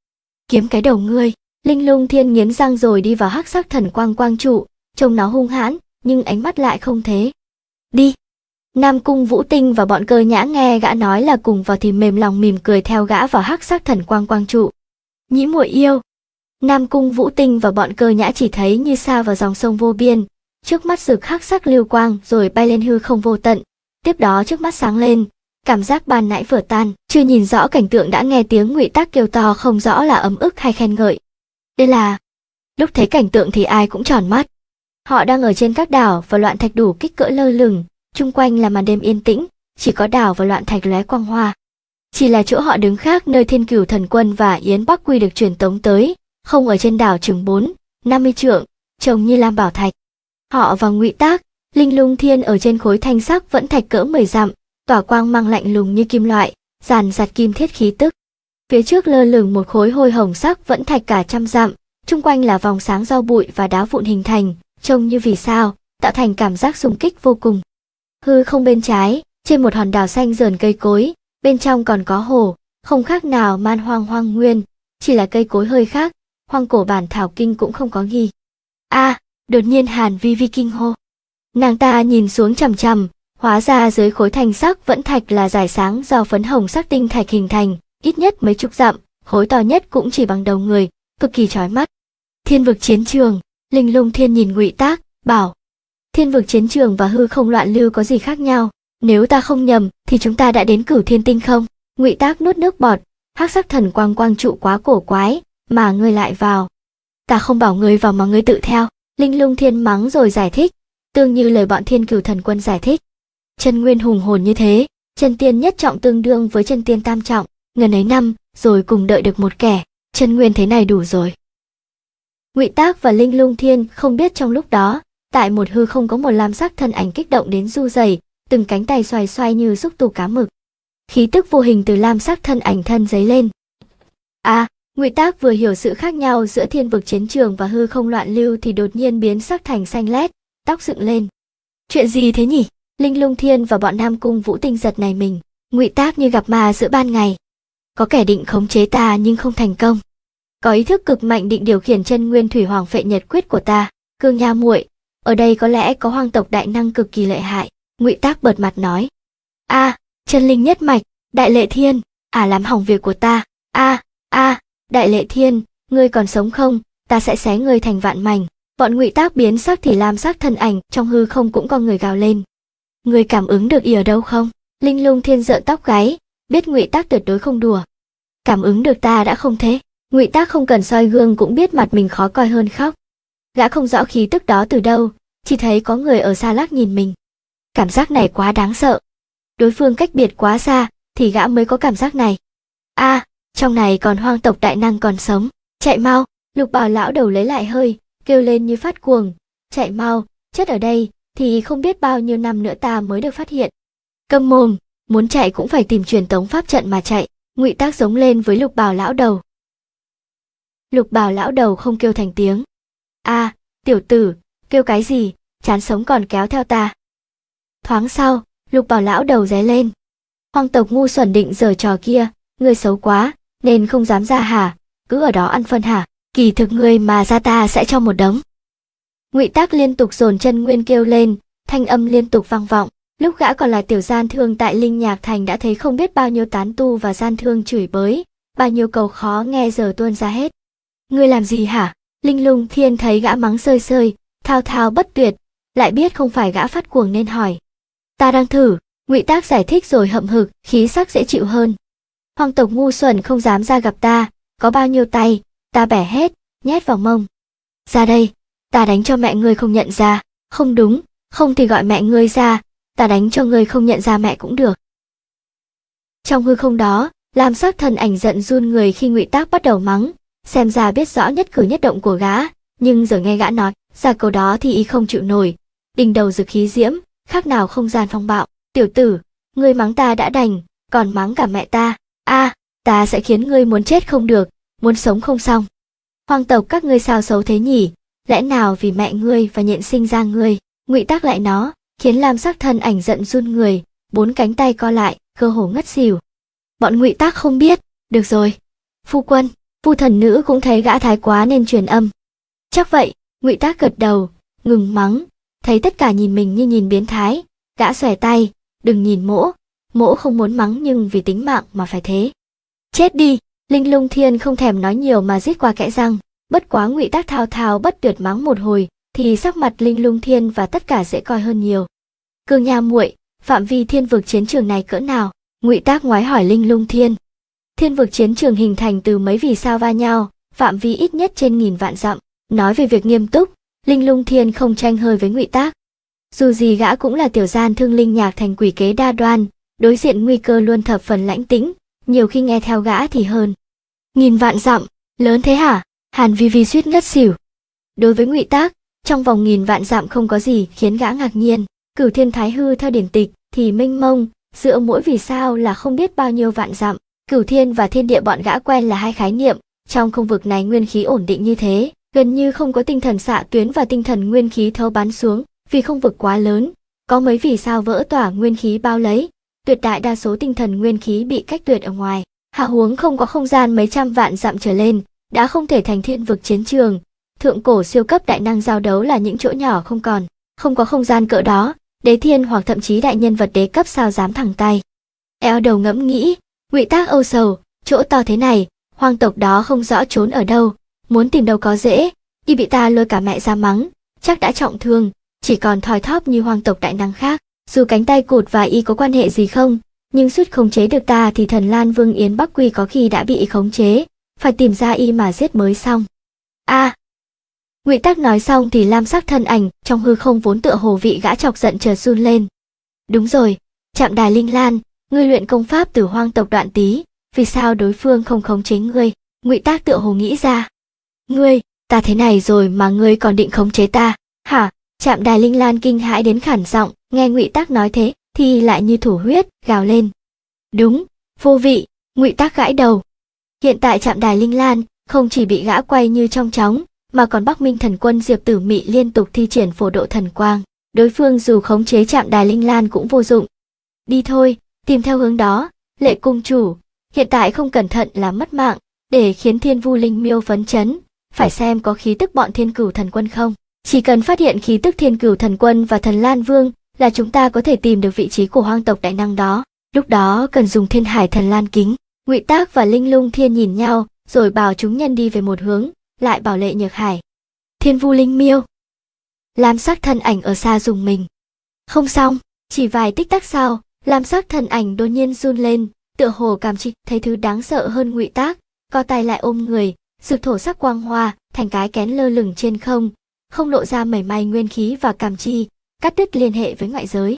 kiếm cái đầu ngươi linh lung thiên nghiến răng rồi đi vào hắc sắc thần quang quang trụ trông nó hung hãn nhưng ánh mắt lại không thế đi nam cung vũ tinh và bọn cơ nhã nghe gã nói là cùng vào thì mềm lòng mỉm cười theo gã vào hắc sắc thần quang quang trụ nhĩ muội yêu nam cung vũ tinh và bọn cơ nhã chỉ thấy như xa vào dòng sông vô biên trước mắt rực khắc sắc lưu quang rồi bay lên hư không vô tận. Tiếp đó trước mắt sáng lên, cảm giác ban nãy vừa tan, chưa nhìn rõ cảnh tượng đã nghe tiếng ngụy tác kêu to không rõ là ấm ức hay khen ngợi. Đây là... Lúc thấy cảnh tượng thì ai cũng tròn mắt. Họ đang ở trên các đảo và loạn thạch đủ kích cỡ lơ lửng, chung quanh là màn đêm yên tĩnh, chỉ có đảo và loạn thạch lóe quang hoa. Chỉ là chỗ họ đứng khác nơi thiên cửu thần quân và Yến Bắc Quy được truyền tống tới, không ở trên đảo chừng năm mươi trượng, trông như lam bảo thạch họ và ngụy tác linh lung thiên ở trên khối thanh sắc vẫn thạch cỡ mười dặm tỏa quang mang lạnh lùng như kim loại giàn giặt kim thiết khí tức phía trước lơ lửng một khối hôi hồng sắc vẫn thạch cả trăm dặm chung quanh là vòng sáng do bụi và đá vụn hình thành trông như vì sao tạo thành cảm giác xung kích vô cùng hư không bên trái trên một hòn đảo xanh dờn cây cối bên trong còn có hồ không khác nào man hoang hoang nguyên chỉ là cây cối hơi khác hoang cổ bản thảo kinh cũng không có nghi a à, đột nhiên hàn vi vi kinh hô nàng ta nhìn xuống chằm chằm hóa ra dưới khối thành sắc vẫn thạch là giải sáng do phấn hồng sắc tinh thạch hình thành ít nhất mấy chục dặm khối to nhất cũng chỉ bằng đầu người cực kỳ chói mắt thiên vực chiến trường linh lung thiên nhìn ngụy tác bảo thiên vực chiến trường và hư không loạn lưu có gì khác nhau nếu ta không nhầm thì chúng ta đã đến cửu thiên tinh không ngụy tác nuốt nước bọt hắc sắc thần quang quang trụ quá cổ quái mà ngươi lại vào ta không bảo ngươi vào mà ngươi tự theo Linh lung thiên mắng rồi giải thích, tương như lời bọn thiên cửu thần quân giải thích. Chân nguyên hùng hồn như thế, chân tiên nhất trọng tương đương với chân tiên tam trọng, ngần ấy năm rồi cùng đợi được một kẻ, chân nguyên thế này đủ rồi. Ngụy Tác và Linh Lung Thiên không biết trong lúc đó, tại một hư không có một lam sắc thân ảnh kích động đến du dày, từng cánh tay xoay xoay như xúc tu cá mực. Khí tức vô hình từ lam sắc thân ảnh thân giấy lên. A, à, Ngụy Tác vừa hiểu sự khác nhau giữa thiên vực chiến trường và hư không loạn lưu thì đột nhiên biến sắc thành xanh lét, tóc dựng lên. Chuyện gì thế nhỉ? Linh Lung Thiên và bọn Nam Cung Vũ Tinh giật này mình, Ngụy Tác như gặp ma giữa ban ngày. Có kẻ định khống chế ta nhưng không thành công. Có ý thức cực mạnh định điều khiển chân nguyên thủy hoàng phệ nhật quyết của ta, Cương Nha muội, ở đây có lẽ có hoàng tộc đại năng cực kỳ lợi hại, Ngụy Tác bật mặt nói. A, à, chân linh nhất mạch, đại lệ thiên, à làm hỏng việc của ta, a, à, a. À đại lệ thiên ngươi còn sống không ta sẽ xé ngươi thành vạn mảnh bọn ngụy tác biến sắc thì làm sắc thân ảnh trong hư không cũng con người gào lên ngươi cảm ứng được ý ở đâu không linh lung thiên dợn tóc gáy biết ngụy tác tuyệt đối không đùa cảm ứng được ta đã không thế ngụy tác không cần soi gương cũng biết mặt mình khó coi hơn khóc gã không rõ khí tức đó từ đâu chỉ thấy có người ở xa lác nhìn mình cảm giác này quá đáng sợ đối phương cách biệt quá xa thì gã mới có cảm giác này a à, trong này còn hoang tộc đại năng còn sống chạy mau lục bảo lão đầu lấy lại hơi kêu lên như phát cuồng chạy mau chết ở đây thì không biết bao nhiêu năm nữa ta mới được phát hiện câm mồm muốn chạy cũng phải tìm truyền tống pháp trận mà chạy ngụy tác giống lên với lục bảo lão đầu lục bảo lão đầu không kêu thành tiếng a à, tiểu tử kêu cái gì chán sống còn kéo theo ta thoáng sau lục bảo lão đầu ré lên hoang tộc ngu xuẩn định giờ trò kia người xấu quá nên không dám ra hả, cứ ở đó ăn phân hả, kỳ thực ngươi mà ra ta sẽ cho một đống. Ngụy Tác liên tục dồn chân nguyên kêu lên, thanh âm liên tục vang vọng, lúc gã còn là tiểu gian thương tại Linh Nhạc Thành đã thấy không biết bao nhiêu tán tu và gian thương chửi bới, bao nhiêu cầu khó nghe giờ tuôn ra hết. Ngươi làm gì hả? Linh Lung Thiên thấy gã mắng sơi sơi, thao thao bất tuyệt, lại biết không phải gã phát cuồng nên hỏi. Ta đang thử, Ngụy Tác giải thích rồi hậm hực, khí sắc dễ chịu hơn. Hoàng tộc ngu xuẩn không dám ra gặp ta, có bao nhiêu tay, ta bẻ hết, nhét vào mông. Ra đây, ta đánh cho mẹ ngươi không nhận ra, không đúng, không thì gọi mẹ ngươi ra, ta đánh cho ngươi không nhận ra mẹ cũng được. Trong hư không đó, làm sắc thần ảnh giận run người khi ngụy tác bắt đầu mắng, xem ra biết rõ nhất cử nhất động của gã, nhưng giờ nghe gã nói, ra câu đó thì y không chịu nổi. Đỉnh đầu rực khí diễm, khác nào không gian phong bạo, tiểu tử, ngươi mắng ta đã đành, còn mắng cả mẹ ta, a à, ta sẽ khiến ngươi muốn chết không được muốn sống không xong hoàng tộc các ngươi sao xấu thế nhỉ lẽ nào vì mẹ ngươi và nhện sinh ra ngươi ngụy tác lại nó khiến lam sắc thân ảnh giận run người bốn cánh tay co lại cơ hồ ngất xỉu bọn ngụy tác không biết được rồi phu quân phu thần nữ cũng thấy gã thái quá nên truyền âm chắc vậy ngụy tác gật đầu ngừng mắng thấy tất cả nhìn mình như nhìn biến thái gã xòe tay đừng nhìn mỗ mỗ không muốn mắng nhưng vì tính mạng mà phải thế. Chết đi, Linh Lung Thiên không thèm nói nhiều mà giết qua kẽ răng, bất quá ngụy tác thao thao bất tuyệt mắng một hồi, thì sắc mặt Linh Lung Thiên và tất cả dễ coi hơn nhiều. Cương Nha muội, phạm vi thiên vực chiến trường này cỡ nào? Ngụy Tác ngoái hỏi Linh Lung Thiên. Thiên vực chiến trường hình thành từ mấy vì sao va nhau, phạm vi ít nhất trên nghìn vạn dặm. Nói về việc nghiêm túc, Linh Lung Thiên không tranh hơi với Ngụy Tác. Dù gì gã cũng là tiểu gian thương linh nhạc thành quỷ kế đa đoan, đối diện nguy cơ luôn thập phần lãnh tĩnh nhiều khi nghe theo gã thì hơn nghìn vạn dặm lớn thế hả hàn vi vi suýt ngất xỉu đối với ngụy tác trong vòng nghìn vạn dặm không có gì khiến gã ngạc nhiên cửu thiên thái hư theo điển tịch thì minh mông giữa mỗi vì sao là không biết bao nhiêu vạn dặm cửu thiên và thiên địa bọn gã quen là hai khái niệm trong không vực này nguyên khí ổn định như thế gần như không có tinh thần xạ tuyến và tinh thần nguyên khí thâu bắn xuống vì không vực quá lớn có mấy vì sao vỡ tỏa nguyên khí bao lấy tuyệt đại đa số tinh thần nguyên khí bị cách tuyệt ở ngoài. Hạ huống không có không gian mấy trăm vạn dặm trở lên, đã không thể thành thiên vực chiến trường. Thượng cổ siêu cấp đại năng giao đấu là những chỗ nhỏ không còn, không có không gian cỡ đó, đế thiên hoặc thậm chí đại nhân vật đế cấp sao dám thẳng tay. Eo đầu ngẫm nghĩ, ngụy tác âu sầu, chỗ to thế này, hoang tộc đó không rõ trốn ở đâu, muốn tìm đâu có dễ, Y bị ta lôi cả mẹ ra mắng, chắc đã trọng thương, chỉ còn thòi thóp như hoang tộc đại năng khác. Dù cánh tay cụt và y có quan hệ gì không, nhưng suýt khống chế được ta thì thần Lan Vương Yến Bắc Quy có khi đã bị khống chế, phải tìm ra y mà giết mới xong. A. À, Ngụy Tác nói xong thì lam sắc thân ảnh trong hư không vốn tựa hồ vị gã chọc giận chờ run lên. Đúng rồi, Trạm Đài Linh Lan, ngươi luyện công pháp từ hoang tộc đoạn tí, vì sao đối phương không khống chế ngươi? Ngụy Tác tựa hồ nghĩ ra. Ngươi, ta thế này rồi mà ngươi còn định khống chế ta? Hả? Trạm Đài Linh Lan kinh hãi đến khản giọng, nghe ngụy tác nói thế thì lại như thủ huyết gào lên đúng vô vị ngụy tác gãi đầu hiện tại trạm đài linh lan không chỉ bị gã quay như trong chóng mà còn bắc minh thần quân diệp tử mị liên tục thi triển phổ độ thần quang đối phương dù khống chế trạm đài linh lan cũng vô dụng đi thôi tìm theo hướng đó lệ cung chủ hiện tại không cẩn thận là mất mạng để khiến thiên vu linh miêu phấn chấn phải xem có khí tức bọn thiên cửu thần quân không chỉ cần phát hiện khí tức thiên cửu thần quân và thần lan vương là chúng ta có thể tìm được vị trí của hoang tộc đại năng đó. Lúc đó cần dùng thiên hải thần lan kính. Ngụy Tác và Linh Lung Thiên nhìn nhau, rồi bảo chúng nhân đi về một hướng, lại bảo lệ nhược hải. Thiên vu linh miêu. Lam sắc thân ảnh ở xa dùng mình. Không xong, chỉ vài tích tắc sau, lam sắc thân ảnh đột nhiên run lên, tựa hồ cảm trịch thấy thứ đáng sợ hơn ngụy tác, co tay lại ôm người, rực thổ sắc quang hoa, thành cái kén lơ lửng trên không, không lộ ra mảy may nguyên khí và cảm chi, cắt đứt liên hệ với ngoại giới.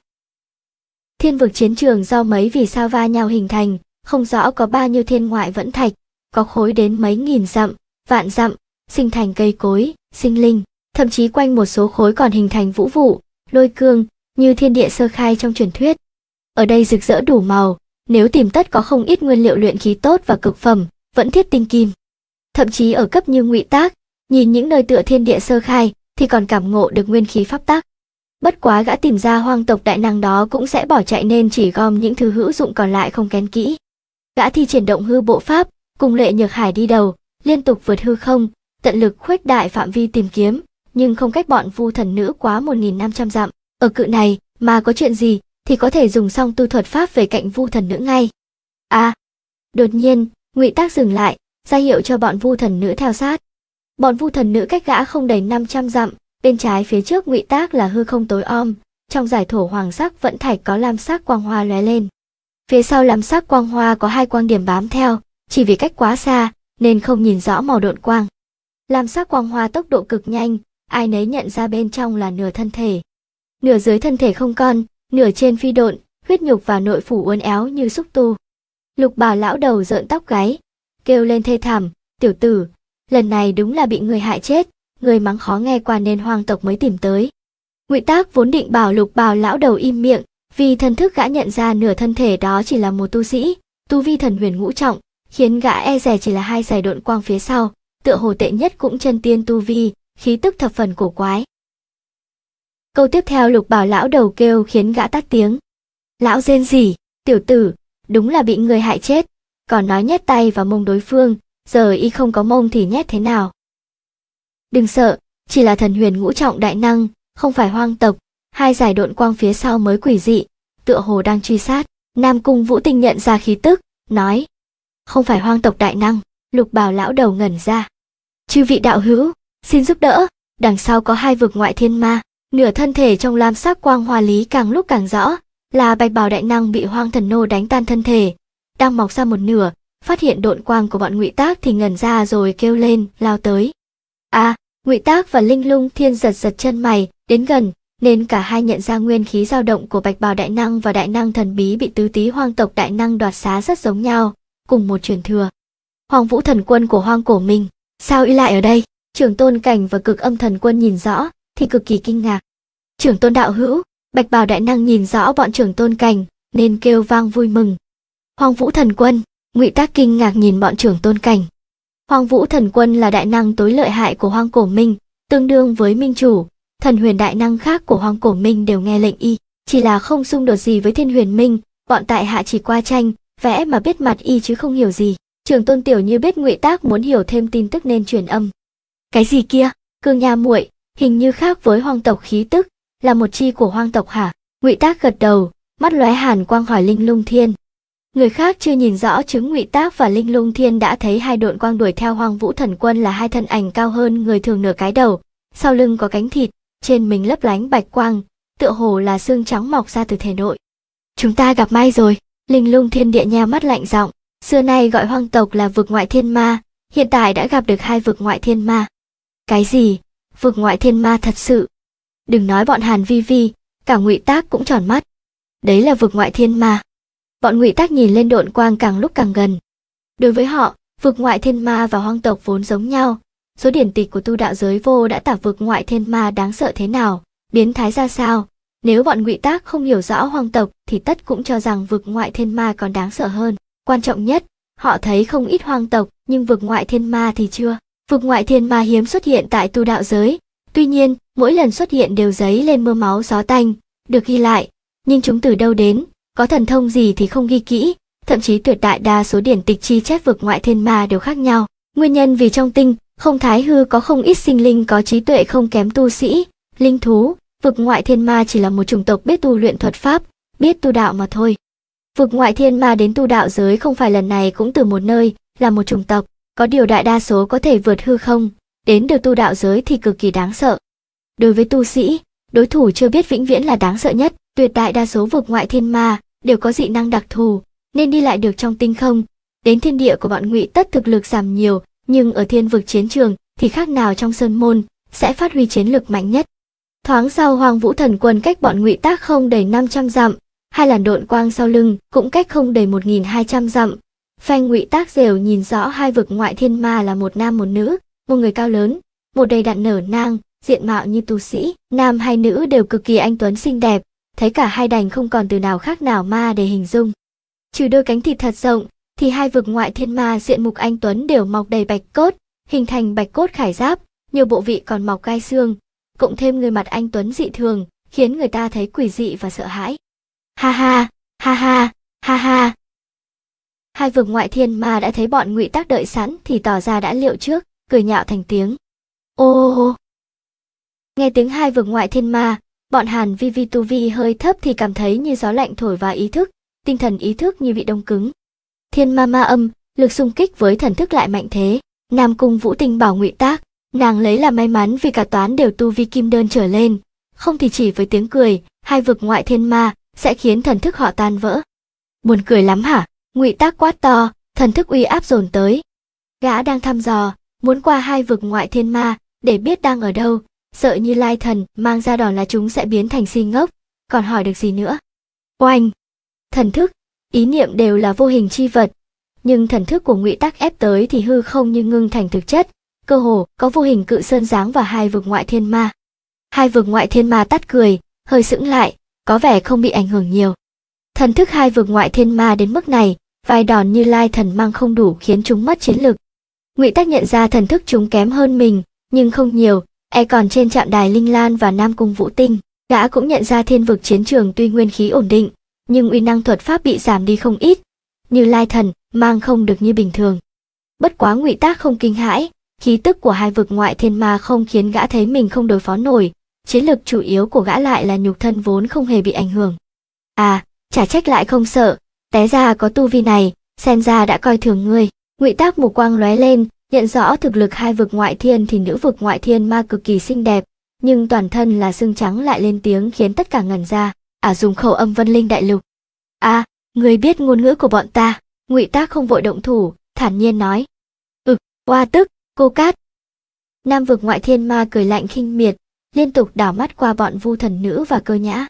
Thiên vực chiến trường do mấy vì sao va nhau hình thành, không rõ có bao nhiêu thiên ngoại vẫn thạch, có khối đến mấy nghìn dặm, vạn dặm, sinh thành cây cối, sinh linh, thậm chí quanh một số khối còn hình thành vũ vụ, lôi cương, như thiên địa sơ khai trong truyền thuyết. Ở đây rực rỡ đủ màu, nếu tìm tất có không ít nguyên liệu luyện khí tốt và cực phẩm, vẫn thiết tinh kim. Thậm chí ở cấp như ngụy tác, nhìn những nơi tựa thiên địa sơ khai thì còn cảm ngộ được nguyên khí pháp tác bất quá gã tìm ra hoang tộc đại năng đó cũng sẽ bỏ chạy nên chỉ gom những thứ hữu dụng còn lại không kén kỹ. Gã thi triển động hư bộ pháp, cùng lệ nhược hải đi đầu, liên tục vượt hư không, tận lực khuếch đại phạm vi tìm kiếm, nhưng không cách bọn vu thần nữ quá 1.500 dặm. Ở cự này, mà có chuyện gì, thì có thể dùng xong tu thuật pháp về cạnh vu thần nữ ngay. À, đột nhiên, ngụy tác dừng lại, ra hiệu cho bọn vu thần nữ theo sát. Bọn vu thần nữ cách gã không đầy 500 dặm, bên trái phía trước ngụy tác là hư không tối om trong giải thổ hoàng sắc vẫn thạch có lam sắc quang hoa lóe lên phía sau lam sắc quang hoa có hai quang điểm bám theo chỉ vì cách quá xa nên không nhìn rõ màu độn quang lam sắc quang hoa tốc độ cực nhanh ai nấy nhận ra bên trong là nửa thân thể nửa dưới thân thể không con nửa trên phi độn huyết nhục và nội phủ uốn éo như xúc tu lục bà lão đầu rợn tóc gáy kêu lên thê thảm tiểu tử lần này đúng là bị người hại chết người mắng khó nghe qua nên hoàng tộc mới tìm tới. Ngụy Tác vốn định bảo Lục Bào lão đầu im miệng, vì thần thức gã nhận ra nửa thân thể đó chỉ là một tu sĩ, tu vi thần huyền ngũ trọng, khiến gã e rè chỉ là hai giải độn quang phía sau, tựa hồ tệ nhất cũng chân tiên tu vi, khí tức thập phần cổ quái. Câu tiếp theo Lục Bảo lão đầu kêu khiến gã tắt tiếng. Lão rên gì, tiểu tử, đúng là bị người hại chết, còn nói nhét tay vào mông đối phương, giờ y không có mông thì nhét thế nào. Đừng sợ, chỉ là thần huyền ngũ trọng đại năng, không phải hoang tộc, hai giải độn quang phía sau mới quỷ dị, tựa hồ đang truy sát. Nam Cung Vũ Tinh nhận ra khí tức, nói. Không phải hoang tộc đại năng, lục bào lão đầu ngẩn ra. Chư vị đạo hữu, xin giúp đỡ, đằng sau có hai vực ngoại thiên ma, nửa thân thể trong lam sắc quang hoa lý càng lúc càng rõ, là bạch bào đại năng bị hoang thần nô đánh tan thân thể, đang mọc ra một nửa, phát hiện độn quang của bọn ngụy tác thì ngẩn ra rồi kêu lên, lao tới. À, Ngụy Tác và Linh Lung Thiên giật giật chân mày, đến gần, nên cả hai nhận ra nguyên khí dao động của Bạch Bào Đại Năng và Đại Năng Thần Bí bị tứ tý hoang tộc Đại Năng đoạt xá rất giống nhau, cùng một truyền thừa. Hoàng Vũ Thần Quân của hoang cổ mình, sao y lại ở đây? Trưởng Tôn Cảnh và Cực Âm Thần Quân nhìn rõ, thì cực kỳ kinh ngạc. Trưởng Tôn Đạo Hữu, Bạch Bào Đại Năng nhìn rõ bọn Trưởng Tôn Cảnh, nên kêu vang vui mừng. Hoàng Vũ Thần Quân, Ngụy Tác kinh ngạc nhìn bọn Trưởng Tôn Cảnh. Hoàng Vũ Thần Quân là đại năng tối lợi hại của Hoang Cổ Minh, tương đương với Minh Chủ. Thần huyền đại năng khác của Hoang Cổ Minh đều nghe lệnh y, chỉ là không xung đột gì với Thiên Huyền Minh, bọn tại hạ chỉ qua tranh, vẽ mà biết mặt y chứ không hiểu gì. Trường Tôn Tiểu Như biết Ngụy Tác muốn hiểu thêm tin tức nên truyền âm. Cái gì kia? Cương Nha muội, hình như khác với hoang tộc khí tức, là một chi của hoang tộc hả? Ngụy Tác gật đầu, mắt lóe hàn quang hỏi Linh Lung Thiên, Người khác chưa nhìn rõ chứng ngụy tác và linh lung thiên đã thấy hai đội quang đuổi theo hoang vũ thần quân là hai thân ảnh cao hơn người thường nửa cái đầu, sau lưng có cánh thịt, trên mình lấp lánh bạch quang, tựa hồ là xương trắng mọc ra từ thể nội. Chúng ta gặp may rồi, linh lung thiên địa nha mắt lạnh giọng, xưa nay gọi hoang tộc là vực ngoại thiên ma, hiện tại đã gặp được hai vực ngoại thiên ma. Cái gì? Vực ngoại thiên ma thật sự? Đừng nói bọn Hàn Vi Vi, cả ngụy tác cũng tròn mắt. Đấy là vực ngoại thiên ma bọn ngụy tác nhìn lên độn quang càng lúc càng gần đối với họ vực ngoại thiên ma và hoang tộc vốn giống nhau số điển tịch của tu đạo giới vô đã tả vực ngoại thiên ma đáng sợ thế nào biến thái ra sao nếu bọn ngụy tác không hiểu rõ hoang tộc thì tất cũng cho rằng vực ngoại thiên ma còn đáng sợ hơn quan trọng nhất họ thấy không ít hoang tộc nhưng vực ngoại thiên ma thì chưa vực ngoại thiên ma hiếm xuất hiện tại tu đạo giới tuy nhiên mỗi lần xuất hiện đều giấy lên mưa máu gió tanh được ghi lại nhưng chúng từ đâu đến có thần thông gì thì không ghi kỹ, thậm chí tuyệt đại đa số điển tịch chi chép vực ngoại thiên ma đều khác nhau. Nguyên nhân vì trong tinh, không thái hư có không ít sinh linh có trí tuệ không kém tu sĩ, linh thú, vực ngoại thiên ma chỉ là một chủng tộc biết tu luyện thuật pháp, biết tu đạo mà thôi. Vực ngoại thiên ma đến tu đạo giới không phải lần này cũng từ một nơi, là một chủng tộc, có điều đại đa số có thể vượt hư không, đến được tu đạo giới thì cực kỳ đáng sợ. Đối với tu sĩ, đối thủ chưa biết vĩnh viễn là đáng sợ nhất, tuyệt đại đa số vực ngoại thiên ma đều có dị năng đặc thù, nên đi lại được trong tinh không. Đến thiên địa của bọn ngụy tất thực lực giảm nhiều, nhưng ở thiên vực chiến trường thì khác nào trong sơn môn, sẽ phát huy chiến lực mạnh nhất. Thoáng sau Hoàng Vũ Thần Quân cách bọn ngụy tác không đầy 500 dặm, hai làn độn quang sau lưng cũng cách không đầy 1.200 dặm. Phanh ngụy tác dều nhìn rõ hai vực ngoại thiên ma là một nam một nữ, một người cao lớn, một đầy đặn nở nang, diện mạo như tu sĩ, nam hay nữ đều cực kỳ anh tuấn xinh đẹp, thấy cả hai đành không còn từ nào khác nào ma để hình dung. Trừ đôi cánh thịt thật rộng, thì hai vực ngoại thiên ma diện mục anh Tuấn đều mọc đầy bạch cốt, hình thành bạch cốt khải giáp, nhiều bộ vị còn mọc gai xương, cộng thêm người mặt anh Tuấn dị thường, khiến người ta thấy quỷ dị và sợ hãi. Ha ha, ha ha, ha ha. Hai vực ngoại thiên ma đã thấy bọn ngụy tác đợi sẵn thì tỏ ra đã liệu trước, cười nhạo thành tiếng. Ô ô ô. Nghe tiếng hai vực ngoại thiên ma, Bọn Hàn Vi Vi Tu Vi hơi thấp thì cảm thấy như gió lạnh thổi vào ý thức, tinh thần ý thức như bị đông cứng. Thiên ma ma âm, lực xung kích với thần thức lại mạnh thế. Nam cung Vũ Tinh bảo ngụy tác, nàng lấy là may mắn vì cả toán đều tu vi kim đơn trở lên. Không thì chỉ với tiếng cười, hai vực ngoại thiên ma sẽ khiến thần thức họ tan vỡ. Buồn cười lắm hả? Ngụy tác quát to, thần thức uy áp dồn tới. Gã đang thăm dò, muốn qua hai vực ngoại thiên ma để biết đang ở đâu, sợ như lai thần mang ra đòn là chúng sẽ biến thành si ngốc còn hỏi được gì nữa oanh thần thức ý niệm đều là vô hình chi vật nhưng thần thức của ngụy tắc ép tới thì hư không như ngưng thành thực chất cơ hồ có vô hình cự sơn dáng và hai vực ngoại thiên ma hai vực ngoại thiên ma tắt cười hơi sững lại có vẻ không bị ảnh hưởng nhiều thần thức hai vực ngoại thiên ma đến mức này vài đòn như lai thần mang không đủ khiến chúng mất chiến lực ngụy tắc nhận ra thần thức chúng kém hơn mình nhưng không nhiều E còn trên trạm đài Linh Lan và Nam Cung Vũ Tinh, gã cũng nhận ra thiên vực chiến trường tuy nguyên khí ổn định, nhưng uy năng thuật pháp bị giảm đi không ít, như lai thần, mang không được như bình thường. Bất quá ngụy tác không kinh hãi, khí tức của hai vực ngoại thiên ma không khiến gã thấy mình không đối phó nổi, chiến lực chủ yếu của gã lại là nhục thân vốn không hề bị ảnh hưởng. À, chả trách lại không sợ, té ra có tu vi này, xem ra đã coi thường ngươi. Ngụy Tác mù quang lóe lên, Nhận rõ thực lực hai vực ngoại thiên thì nữ vực ngoại thiên ma cực kỳ xinh đẹp, nhưng toàn thân là xương trắng lại lên tiếng khiến tất cả ngẩn ra, à, dùng khẩu âm vân linh đại lục. a à, người biết ngôn ngữ của bọn ta, ngụy tác không vội động thủ, thản nhiên nói. Ực, ừ, hoa tức, cô cát. Nam vực ngoại thiên ma cười lạnh khinh miệt, liên tục đảo mắt qua bọn vu thần nữ và cơ nhã.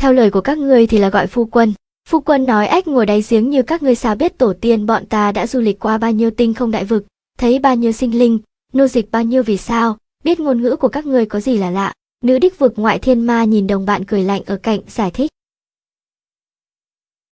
Theo lời của các ngươi thì là gọi phu quân. Phu quân nói ếch ngồi đáy giếng như các ngươi sao biết tổ tiên bọn ta đã du lịch qua bao nhiêu tinh không đại vực, thấy bao nhiêu sinh linh, nô dịch bao nhiêu vì sao, biết ngôn ngữ của các người có gì là lạ. Nữ đích vực ngoại thiên ma nhìn đồng bạn cười lạnh ở cạnh giải thích,